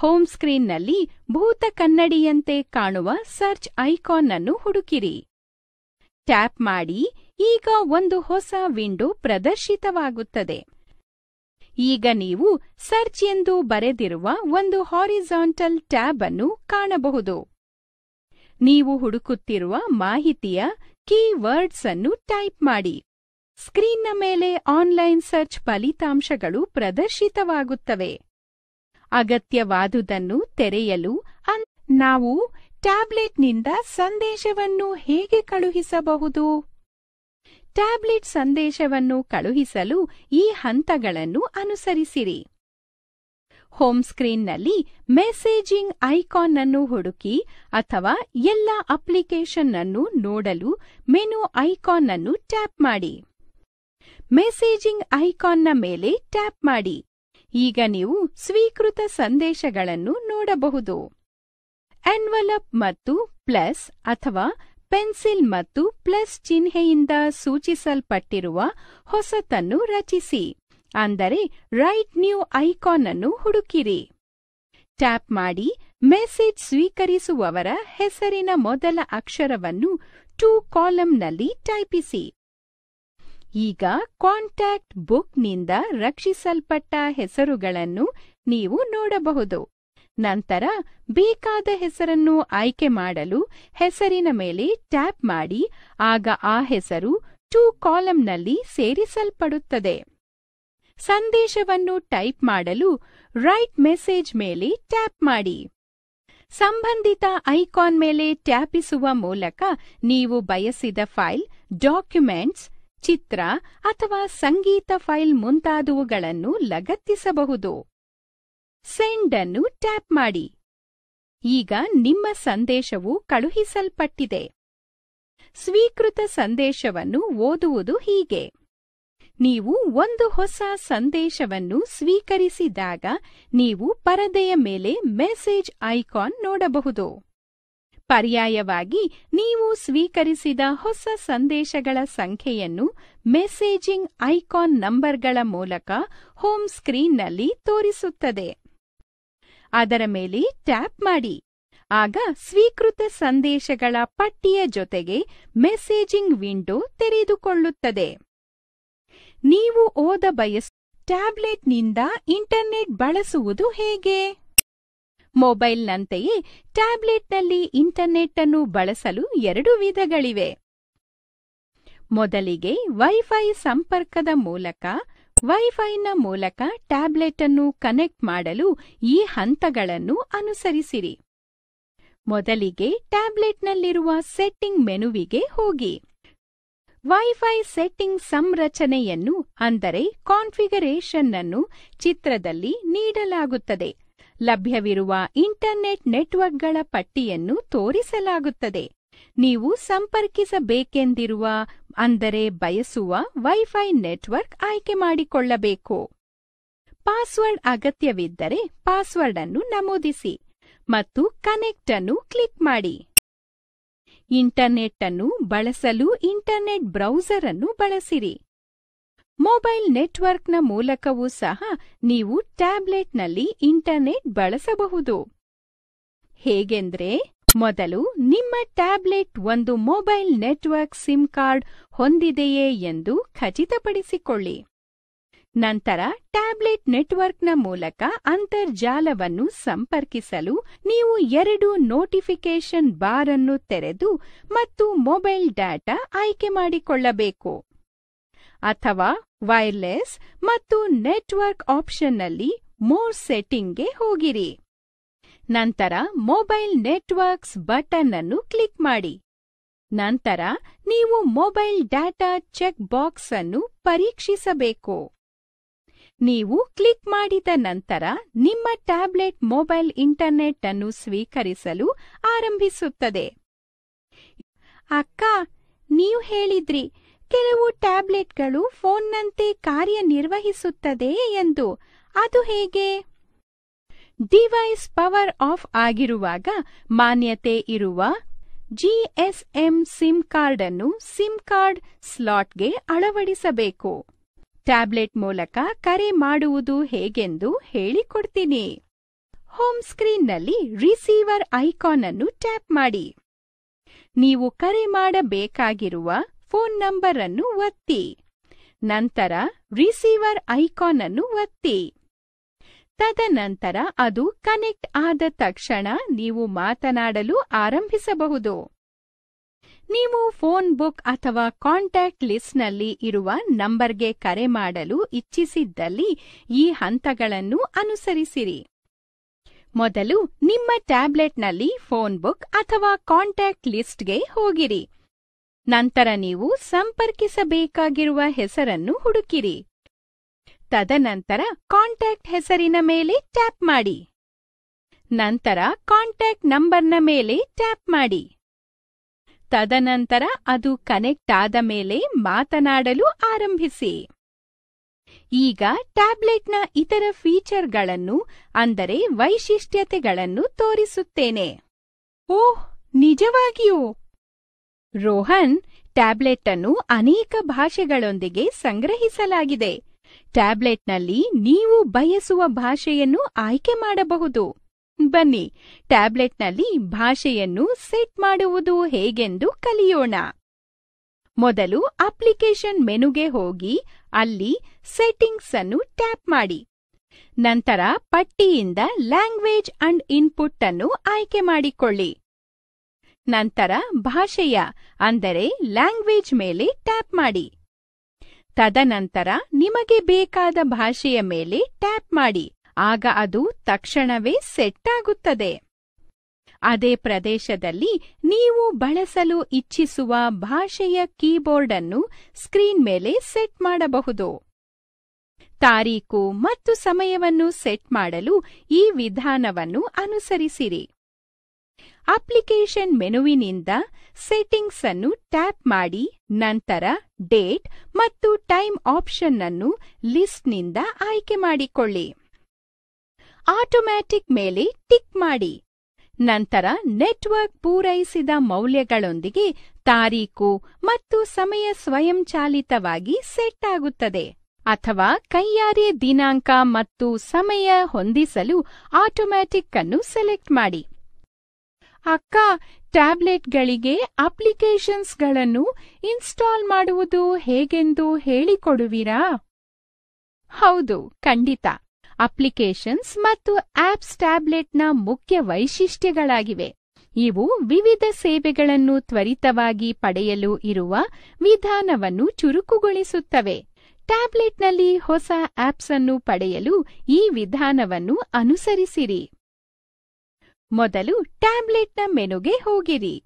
ಹೋಮ್ ಸ್ಕ್ರೀನ್ನಲ್ಲಿ ಭೂತ ಕನ್ನಡಿಯಂತೆ ಕಾಣುವ ಸರ್ಚ್ ಐಕಾನ್ ಅನ್ನು ಹುಡುಕಿರಿ ಟ್ಯಾಪ್ ಮಾಡಿ ಈಗ ಒಂದು ಹೊಸ ವಿಂಡೋ ಪ್ರದರ್ಶಿತವಾಗುತ್ತದೆ ಈಗ ನೀವು ಸರ್ಚ್ ಎಂದು ಬರೆದಿರುವ ಒಂದು ಹಾರಿಜಾಂಟಲ್ ಟ್ಯಾಬ್ ಅನ್ನು ಕಾಣಬಹುದು ನೀವು ಹುಡುಕುತ್ತಿರುವ ಮಾಹಿತಿಯ ಕೀವರ್ಡ್ಸ್ ಅನ್ನು ಟೈಪ್ ಮಾಡಿ ಸ್ಕ್ರೀನ್ನ ಮೇಲೆ ಆನ್ಲೈನ್ ಸರ್ಚ್ ಫಲಿತಾಂಶಗಳು ಪ್ರದರ್ಶಿತವಾಗುತ್ತವೆ ಅಗತ್ಯವಾದುದನ್ನು ತೆರೆಯಲು ನಾವು ಟ್ಯಾಬ್ಲೆಟ್ನಿಂದ ಸಂದೇಶವನ್ನು ಹೇಗೆ ಕಳುಹಿಸಬಹುದು ಟ್ಯಾಬ್ಲೆಟ್ ಸಂದೇಶವನ್ನು ಕಳುಹಿಸಲು ಈ ಹಂತಗಳನ್ನು ಅನುಸರಿಸಿರಿ ಹೋಮ್ ಸ್ಕ್ರೀನ್ನಲ್ಲಿ ಮೆಸೇಜಿಂಗ್ ಐಕಾನ್ ಅನ್ನು ಹುಡುಕಿ ಅಥವಾ ಎಲ್ಲ ಅಪ್ಲಿಕೇಶನ್ ಅನ್ನು ನೋಡಲು ಮೆನು ಐಕಾನ್ ಅನ್ನು ಟ್ಯಾಪ್ ಮಾಡಿ ಮೆಸೇಜಿಂಗ್ ಐಕಾನ್ನ ಮೇಲೆ ಟ್ಯಾಪ್ ಮಾಡಿ ಈಗ ನೀವು ಸ್ವೀಕೃತ ಸಂದೇಶಗಳನ್ನು ನೋಡಬಹುದು ಎನ್ವಲಪ್ ಮತ್ತು ಪ್ಲಸ್ ಅಥವಾ ಪೆನ್ಸಿಲ್ ಮತ್ತು ಪ್ಲಸ್ ಚಿಹ್ನೆಯಿಂದ ಸೂಚಿಸಲ್ಪಟ್ಟಿರುವ ಹೊಸತನ್ನು ರಚಿಸಿ ಅಂದರೆ ರೈಟ್ ನ್ಯೂ ಐಕಾನ್ ಅನ್ನು ಹುಡುಕಿರಿ ಟ್ಯಾಪ್ ಮಾಡಿ ಮೆಸೇಜ್ ಸ್ವೀಕರಿಸುವವರ ಹೆಸರಿನ ಮೊದಲ ಅಕ್ಷರವನ್ನು ಟೂ ಕಾಲಂನಲ್ಲಿ ಟೈಪಿಸಿ ಈಗ ಕಾಂಟ್ಯಾಕ್ಟ್ ಬುಕ್ನಿಂದ ರಕ್ಷಿಸಲ್ಪಟ್ಟ ಹೆಸರುಗಳನ್ನು ನೀವು ನೋಡಬಹುದು ನಂತರ ಬೇಕಾದ ಹೆಸರನ್ನು ಆಯ್ಕೆ ಮಾಡಲು ಹೆಸರಿನ ಮೇಲೆ ಟ್ಯಾಪ್ ಮಾಡಿ ಆಗ ಆ ಹೆಸರು ಟೂ ಕಾಲಂನಲ್ಲಿ ಸೇರಿಸಲ್ಪಡುತ್ತದೆ ಸಂದೇಶವನ್ನು ಟೈಪ್ ಮಾಡಲು ರೈಟ್ ಮೆಸೇಜ್ ಮೇಲೆ ಟ್ಯಾಪ್ ಮಾಡಿ ಸಂಬಂಧಿತ ಐಕಾನ್ ಮೇಲೆ ಟ್ಯಾಪಿಸುವ ಮೂಲಕ ನೀವು ಬಯಸಿದ ಫೈಲ್ ಡಾಕ್ಯುಮೆಂಟ್ಸ್ ಚಿತ್ರ ಅಥವಾ ಸಂಗೀತ ಫೈಲ್ ಮುಂತಾದವುಗಳನ್ನು ಲಗತ್ತಿಸಬಹುದು ಸೆಂಡ್ ಅನ್ನು ಟ್ಯಾಪ್ ಮಾಡಿ ಈಗ ನಿಮ್ಮ ಸಂದೇಶವು ಕಳುಹಿಸಲ್ಪಟ್ಟಿದೆ ಸ್ವೀಕೃತ ಸಂದೇಶವನ್ನು ಓದುವುದು ಹೀಗೆ ನೀವು ಒಂದು ಹೊಸ ಸಂದೇಶವನ್ನು ಸ್ವೀಕರಿಸಿದಾಗ ನೀವು ಪರದೆಯ ಮೇಲೆ ಮೆಸೇಜ್ ಐಕಾನ್ ನೋಡಬಹುದು ಪರ್ಯಾಯವಾಗಿ ನೀವು ಸ್ವೀಕರಿಸಿದ ಹೊಸ ಸಂದೇಶಗಳ ಸಂಖ್ಯೆಯನ್ನು ಮೆಸೇಜಿಂಗ್ ಐಕಾನ್ ನಂಬರ್ಗಳ ಮೂಲಕ ಹೋಮ್ ಸ್ಕ್ರೀನ್ನಲ್ಲಿ ತೋರಿಸುತ್ತದೆ ಅದರ ಮೇಲೆ ಟ್ಯಾಪ್ ಮಾಡಿ ಆಗ ಸ್ವೀಕೃತ ಸಂದೇಶಗಳ ಪಟ್ಟಿಯ ಜೊತೆಗೆ ಮೆಸೇಜಿಂಗ್ ವಿಂಡೋ ತೆರೆದುಕೊಳ್ಳುತ್ತದೆ ನೀವು ಓದ ಬಯಸ್ ಟ್ಯಾಬ್ಲೆಟ್ನಿಂದ ಇಂಟರ್ನೆಟ್ ಬಳಸುವುದು ಹೇಗೆ ಮೊಬೈಲ್ನಂತೆಯೇ ಟ್ಯಾಬ್ಲೆಟ್ನಲ್ಲಿ ಇಂಟರ್ನೆಟ್ ಅನ್ನು ಬಳಸಲು ಎರಡು ವಿಧಗಳಿವೆ ಮೊದಲಿಗೆ ವೈಫೈ ಸಂಪರ್ಕದ ಮೂಲಕ ವೈಫೈನ ಮೂಲಕ ಟ್ಯಾಬ್ಲೆಟ್ ಅನ್ನು ಕನೆಕ್ಟ್ ಮಾಡಲು ಈ ಹಂತಗಳನ್ನು ಅನುಸರಿಸಿರಿ ಮೊದಲಿಗೆ ಟ್ಯಾಬ್ಲೆಟ್ನಲ್ಲಿರುವ ಸೆಟ್ಟಿಂಗ್ ಮೆನುವಿಗೆ ಹೋಗಿ ವೈಫೈ ಸೆಟ್ಟಿಂಗ್ ಸಂರಚನೆಯನ್ನು ಅಂದರೆ ಕಾನ್ಫಿಗರೇಷನ್ ಅನ್ನು ಚಿತ್ರದಲ್ಲಿ ನೀಡಲಾಗುತ್ತದೆ ಲಭ್ಯವಿರುವ ಇಂಟರ್ನೆಟ್ ನೆಟ್ವರ್ಕ್ಗಳ ಪಟ್ಟಿಯನ್ನು ತೋರಿಸಲಾಗುತ್ತದೆ ನೀವು ಸಂಪರ್ಕಿಸಬೇಕೆಂದಿರುವ ಅಂದರೆ ಬಯಸುವ ವೈಫೈ ನೆಟ್ವರ್ಕ್ ಆಯ್ಕೆ ಮಾಡಿಕೊಳ್ಳಬೇಕು ಪಾಸ್ವರ್ಡ್ ಅಗತ್ಯವಿದ್ದರೆ ಪಾಸ್ವರ್ಡ್ ಅನ್ನು ನಮೂದಿಸಿ ಮತ್ತು ಕನೆಕ್ಟ್ ಅನ್ನು ಕ್ಲಿಕ್ ಮಾಡಿ ಇಂಟರ್ನೆಟ್ ಅನ್ನು ಬಳಸಲು ಇಂಟರ್ನೆಟ್ ಬ್ರೌಸರ್ ಅನ್ನು ಬಳಸಿರಿ ಮೊಬೈಲ್ ನೆಟ್ವರ್ಕ್ನ ಮೂಲಕವೂ ಸಹ ನೀವು ಟ್ಯಾಬ್ಲೆಟ್ನಲ್ಲಿ ಇಂಟರ್ನೆಟ್ ಬಳಸಬಹುದು ಹೇಗೆಂದ್ರೆ ಮೊದಲು ನಿಮ್ಮ ಟ್ಯಾಬ್ಲೆಟ್ ಒಂದು ಮೊಬೈಲ್ ನೆಟ್ವರ್ಕ್ ಸಿಮ್ ಕಾರ್ಡ್ ಹೊಂದಿದೆಯೇ ಎಂದು ಖಚಿತಪಡಿಸಿಕೊಳ್ಳಿ ನಂತರ ಟ್ಯಾಬ್ಲೆಟ್ ನೆಟ್ವರ್ಕ್ನ ಮೂಲಕ ಅಂತರ್ಜಾಲವನ್ನು ಸಂಪರ್ಕಿಸಲು ನೀವು ಎರಡು ನೋಟಿಫಿಕೇಶನ್ ಬಾರ್ ಅನ್ನು ತೆರೆದು ಮತ್ತು ಮೊಬೈಲ್ ಡಾಟಾ ಆಯ್ಕೆ ಮಾಡಿಕೊಳ್ಳಬೇಕು ಅಥವಾ ವೈರ್ಲೆಸ್ ಮತ್ತು ನೆಟ್ವರ್ಕ್ ಆಪ್ಷನ್ನಲ್ಲಿ ಮೋರ್ ಸೆಟ್ಟಿಂಗ್ಗೆ ಹೋಗಿರಿ ನಂತರ ಮೊಬೈಲ್ ನೆಟ್ವರ್ಕ್ಸ್ ಬಟನ್ ಅನ್ನು ಕ್ಲಿಕ್ ಮಾಡಿ ನಂತರ ನೀವು ಮೊಬೈಲ್ ಡಾಟಾ ಚೆಕ್ ಬಾಕ್ಸ್ ಅನ್ನು ಪರೀಕ್ಷಿಸಬೇಕು ನೀವು ಕ್ಲಿಕ್ ಮಾಡಿದ ನಂತರ ನಿಮ್ಮ ಟ್ಯಾಬ್ಲೆಟ್ ಮೊಬೈಲ್ ಇಂಟರ್ನೆಟ್ ಅನ್ನು ಸ್ವೀಕರಿಸಲು ಆರಂಭಿಸುತ್ತದೆ ಅಕ್ಕ ನೀವು ಹೇಳಿದ್ರಿ ಕೆಲವು ಟ್ಯಾಬ್ಲೆಟ್ಗಳು ಫೋನ್ನಂತೆ ಕಾರ್ಯನಿರ್ವಹಿಸುತ್ತದೆ ಎಂದು ಅದು ಹೇಗೆ ಡಿವೈಸ್ ಪವರ್ ಆಫ್ ಆಗಿರುವಾಗ ಮಾನ್ಯತೆ ಇರುವ ಜಿಎಸ್ಎಂ ಸಿಮ್ ಕಾರ್ಡ್ ಅನ್ನು ಸಿಮ್ ಕಾರ್ಡ್ ಸ್ಲಾಟ್ಗೆ ಅಳವಡಿಸಬೇಕು ಟ್ಯಾಬ್ಲೆಟ್ ಮೂಲಕ ಕರೆ ಮಾಡುವುದು ಹೇಗೆಂದು ಹೇಳಿಕೊಡ್ತೀನಿ ಹೋಮ್ ಸ್ಕ್ರೀನ್ನಲ್ಲಿ ರಿಸೀವರ್ ಐಕಾನ್ ಅನ್ನು ಟ್ಯಾಪ್ ಮಾಡಿ ನೀವು ಕರೆ ಮಾಡಬೇಕಾಗಿರುವ ಫೋನ್ ನಂಬರ್ ಅನ್ನು ಒತ್ತಿ ನಂತರ ರಿಸೀವರ್ ಐಕಾನ್ ಅನ್ನು ಒತ್ತಿ ತದನಂತರ ಅದು ಕನೆಕ್ಟ್ ಆದ ತಕ್ಷಣ ನೀವು ಮಾತನಾಡಲು ಆರಂಭಿಸಬಹುದು ನೀವು ಫೋನ್ ಬುಕ್ ಅಥವಾ ಕಾಂಟ್ಯಾಕ್ಟ್ ಲಿಸ್ಟ್ನಲ್ಲಿ ಇರುವ ನಂಬರ್ಗೆ ಕರೆ ಮಾಡಲು ಇಚ್ಛಿಸಿದ್ದಲ್ಲಿ ಈ ಹಂತಗಳನ್ನು ಅನುಸರಿಸಿರಿ ಮೊದಲು ನಿಮ್ಮ ಟ್ಯಾಬ್ಲೆಟ್ನಲ್ಲಿ ಫೋನ್ ಬುಕ್ ಅಥವಾ ಕಾಂಟ್ಯಾಕ್ಟ್ ಲಿಸ್ಟ್ಗೆ ಹೋಗಿರಿ ನಂತರ ನೀವು ಸಂಪರ್ಕಿಸಬೇಕಾಗಿರುವ ಹೆಸರನ್ನು ಹುಡುಕಿರಿ ತದನಂತರ ಕಾಂಟ್ಯಾಕ್ಟ್ ಹೆಸರಿನ ಮೇಲೆ ಟ್ಯಾಪ್ ಮಾಡಿ ನಂತರ ಕಾಂಟ್ಯಾಕ್ಟ್ ನಂಬರ್ನ ಮೇಲೆ ಟ್ಯಾಪ್ ಮಾಡಿ ತದನಂತರ ಅದು ಕನೆಕ್ಟ್ ಆದ ಮೇಲೆ ಮಾತನಾಡಲು ಆರಂಭಿಸಿ ಈಗ ಟ್ಯಾಬ್ಲೆಟ್ನ ಇತರ ಫೀಚರ್ಗಳನ್ನು ಅಂದರೆ ವೈಶಿಷ್ಟ್ಯತೆಗಳನ್ನು ತೋರಿಸುತ್ತೇನೆ ಓಹ್ ನಿಜವಾಗಿಯೂ ರೋಹನ್ ಟ್ಯಾಬ್ಲೆಟ್ ಅನ್ನು ಅನೇಕ ಭಾಷೆಗಳೊಂದಿಗೆ ಸಂಗ್ರಹಿಸಲಾಗಿದೆ ಟ್ಯಾಬ್ಲೆಟ್ನಲ್ಲಿ ನೀವು ಬಯಸುವ ಭಾಷೆಯನ್ನು ಆಯ್ಕೆ ಮಾಡಬಹುದು ಬನ್ನಿ ಟ್ಯಾಬ್ಲೆಟ್ನಲ್ಲಿ ಭಾಷೆಯನ್ನು ಸೆಟ್ ಮಾಡುವುದು ಹೇಗೆಂದು ಕಲಿಯೋಣ ಮೊದಲು ಅಪ್ಲಿಕೇಶನ್ ಮೆನುಗೆ ಹೋಗಿ ಅಲ್ಲಿ ಸೆಟ್ಟಿಂಗ್ಸ್ ಅನ್ನು ಟ್ಯಾಪ್ ಮಾಡಿ ನಂತರ ಪಟ್ಟಿಯಿಂದ ಲ್ಯಾಂಗ್ವೇಜ್ ಅಂಡ್ ಇನ್ಪುಟ್ ಅನ್ನು ಆಯ್ಕೆ ಮಾಡಿಕೊಳ್ಳಿ ನಂತರ ಭಾಷೆಯ ಅಂದರೆ ಲ್ಯಾಂಗ್ವೇಜ್ ಮೇಲೆ ಟ್ಯಾಪ್ ಮಾಡಿ ತದನಂತರ ನಿಮಗೆ ಬೇಕಾದ ಭಾಷೆಯ ಮೇಲೆ ಟ್ಯಾಪ್ ಮಾಡಿ ಆಗ ಅದು ತಕ್ಷಣವೇ ಸೆಟ್ ಆಗುತ್ತದೆ ಅದೇ ಪ್ರದೇಶದಲ್ಲಿ ನೀವು ಬಳಸಲು ಇಚ್ಛಿಸುವ ಭಾಷೆಯ ಕೀಬೋರ್ಡ್ ಅನ್ನು ಸ್ಕ್ರೀನ್ ಮೇಲೆ ಸೆಟ್ ಮಾಡಬಹುದು ತಾರೀಕು ಮತ್ತು ಸಮಯವನ್ನು ಸೆಟ್ ಮಾಡಲು ಈ ವಿಧಾನವನ್ನು ಅನುಸರಿಸಿರಿ ಅಪ್ಲಿಕೇಶನ್ ಮೆನುವಿನಿಂದ ಸೆಟ್ಟಿಂಗ್ಸ್ ಅನ್ನು ಟ್ಯಾಪ್ ಮಾಡಿ ನಂತರ ಡೇಟ್ ಮತ್ತು ಟೈಮ್ ಆಪ್ಷನ್ ಅನ್ನು ಲಿಸ್ಟ್ನಿಂದ ಆಯ್ಕೆ ಮಾಡಿಕೊಳ್ಳಿ ಆಟೋಮ್ಯಾಟಿಕ್ ಮೇಲೆ ಟಿಕ್ ಮಾಡಿ ನಂತರ ನೆಟ್ವರ್ಕ್ ಪೂರೈಸಿದ ಮೌಲ್ಯಗಳೊಂದಿಗೆ ತಾರೀಕು ಮತ್ತು ಸಮಯ ಸ್ವಯಂಚಾಲಿತವಾಗಿ ಸೆಟ್ ಆಗುತ್ತದೆ ಅಥವಾ ಕೈಯಾರೆ ದಿನಾಂಕ ಮತ್ತು ಸಮಯ ಹೊಂದಿಸಲು ಆಟೋಮ್ಯಾಟಿಕ್ ಅನ್ನು ಸೆಲೆಕ್ಟ್ ಮಾಡಿ ಅಕ್ಕ ಟ್ಯಾಬ್ಲೆಟ್ಗಳಿಗೆ ಅಪ್ಲಿಕೇಶನ್ಸ್ಗಳನ್ನು ಇನ್ಸ್ಟಾಲ್ ಮಾಡುವುದು ಹೇಗೆಂದು ಹೇಳಿಕೊಡುವಿರಾ ಹೌದು ಖಂಡಿತ ಅಪ್ಲಿಕೇಶನ್ಸ್ ಮತ್ತು ಆಪ್ಸ್ ಟ್ಯಾಬ್ಲೆಟ್ನ ಮುಖ್ಯ ವೈಶಿಷ್ಟ್ಯಗಳಾಗಿವೆ ಇವು ವಿವಿಧ ಸೇವೆಗಳನ್ನು ತ್ವರಿತವಾಗಿ ಪಡೆಯಲು ಇರುವ ವಿಧಾನವನ್ನು ಚುರುಕುಗೊಳಿಸುತ್ತವೆ ಟ್ಯಾಬ್ಲೆಟ್ನಲ್ಲಿ ಹೊಸ ಆಪ್ಸ್ ಅನ್ನು ಪಡೆಯಲು ಈ ವಿಧಾನವನ್ನು ಅನುಸರಿಸಿರಿ ಮೊದಲು ಟ್ಯಾಬ್ಲೆಟ್ನ ಮೆನುಗೆ ಹೋಗಿರಿ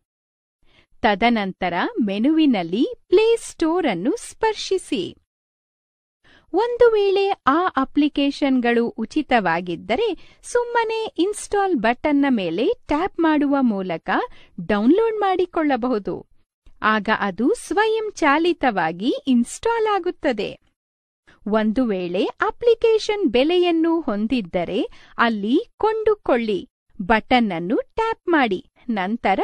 ತದನಂತರ ಮೆನುವಿನಲ್ಲಿ ಪ್ಲೇ ಸ್ಟೋರ್ ಅನ್ನು ಸ್ಪರ್ಶಿಸಿ ಒಂದು ವೇಳೆ ಆ ಅಪ್ಲಿಕೇಶನ್ಗಳು ಉಚಿತವಾಗಿದ್ದರೆ ಸುಮ್ಮನೆ ಇನ್ಸ್ಟಾಲ್ ಬಟನ್ನ ಮೇಲೆ ಟ್ಯಾಪ್ ಮಾಡುವ ಮೂಲಕ ಡೌನ್ಲೋಡ್ ಮಾಡಿಕೊಳ್ಳಬಹುದು ಆಗ ಅದು ಸ್ವಯಂ ಚಾಲಿತವಾಗಿ ಇನ್ಸ್ಟಾಲ್ ಆಗುತ್ತದೆ ಒಂದು ವೇಳೆ ಅಪ್ಲಿಕೇಶನ್ ಬೆಲೆಯನ್ನು ಹೊಂದಿದ್ದರೆ ಅಲ್ಲಿ ಕೊಂಡುಕೊಳ್ಳಿ ಬಟನ್ ಅನ್ನು ಟ್ಯಾಪ್ ಮಾಡಿ ನಂತರ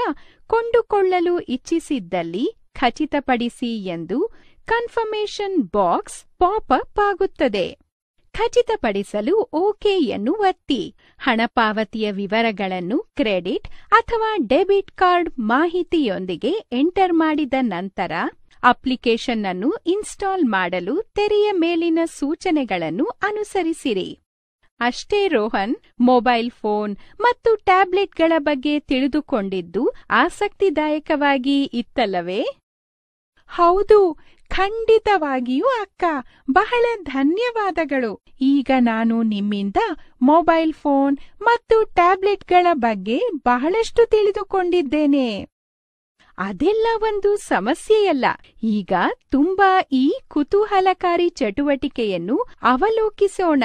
ಕೊಂಡುಕೊಳ್ಳಲು ಇಚ್ಛಿಸಿದ್ದಲ್ಲಿ ಖಚಿತಪಡಿಸಿ ಎಂದು ಕನ್ಫರ್ಮೇಷನ್ ಬಾಕ್ಸ್ ಪಾಪ್ ಅಪ್ ಆಗುತ್ತದೆ ಖಚಿತಪಡಿಸಲು ಓಕೆ ಅನ್ನು ಒತ್ತಿ ಹಣ ಪಾವತಿಯ ವಿವರಗಳನ್ನು ಕ್ರೆಡಿಟ್ ಅಥವಾ ಡೆಬಿಟ್ ಕಾರ್ಡ್ ಮಾಹಿತಿಯೊಂದಿಗೆ ಎಂಟರ್ ಮಾಡಿದ ನಂತರ ಅಪ್ಲಿಕೇಶನ್ ಅನ್ನು ಇನ್ಸ್ಟಾಲ್ ಮಾಡಲು ತೆರೆಯ ಮೇಲಿನ ಸೂಚನೆಗಳನ್ನು ಅನುಸರಿಸಿರಿ ಅಷ್ಟೇ ರೋಹನ್ ಮೊಬೈಲ್ ಫೋನ್ ಮತ್ತು ಟ್ಯಾಬ್ಲೆಟ್ಗಳ ಬಗ್ಗೆ ತಿಳಿದುಕೊಂಡಿದ್ದು ಆಸಕ್ತಿದಾಯಕವಾಗಿ ಇತ್ತಲ್ಲವೇ ಹೌದು ಖಂಡಿತವಾಗಿಯೂ ಅಕ್ಕ ಬಹಳ ಧನ್ಯವಾದಗಳು ಈಗ ನಾನು ನಿಮ್ಮಿಂದ ಮೊಬೈಲ್ ಫೋನ್ ಮತ್ತು ಟ್ಯಾಬ್ಲೆಟ್ಗಳ ಬಗ್ಗೆ ಬಹಳಷ್ಟು ತಿಳಿದುಕೊಂಡಿದ್ದೇನೆ ಅದೆಲ್ಲ ಒಂದು ಸಮಸ್ಯೆಯಲ್ಲ ಈಗ ತುಂಬಾ ಈ ಕುತೂಹಲಕಾರಿ ಚಟುವಟಿಕೆಯನ್ನು ಅವಲೋಕಿಸೋಣ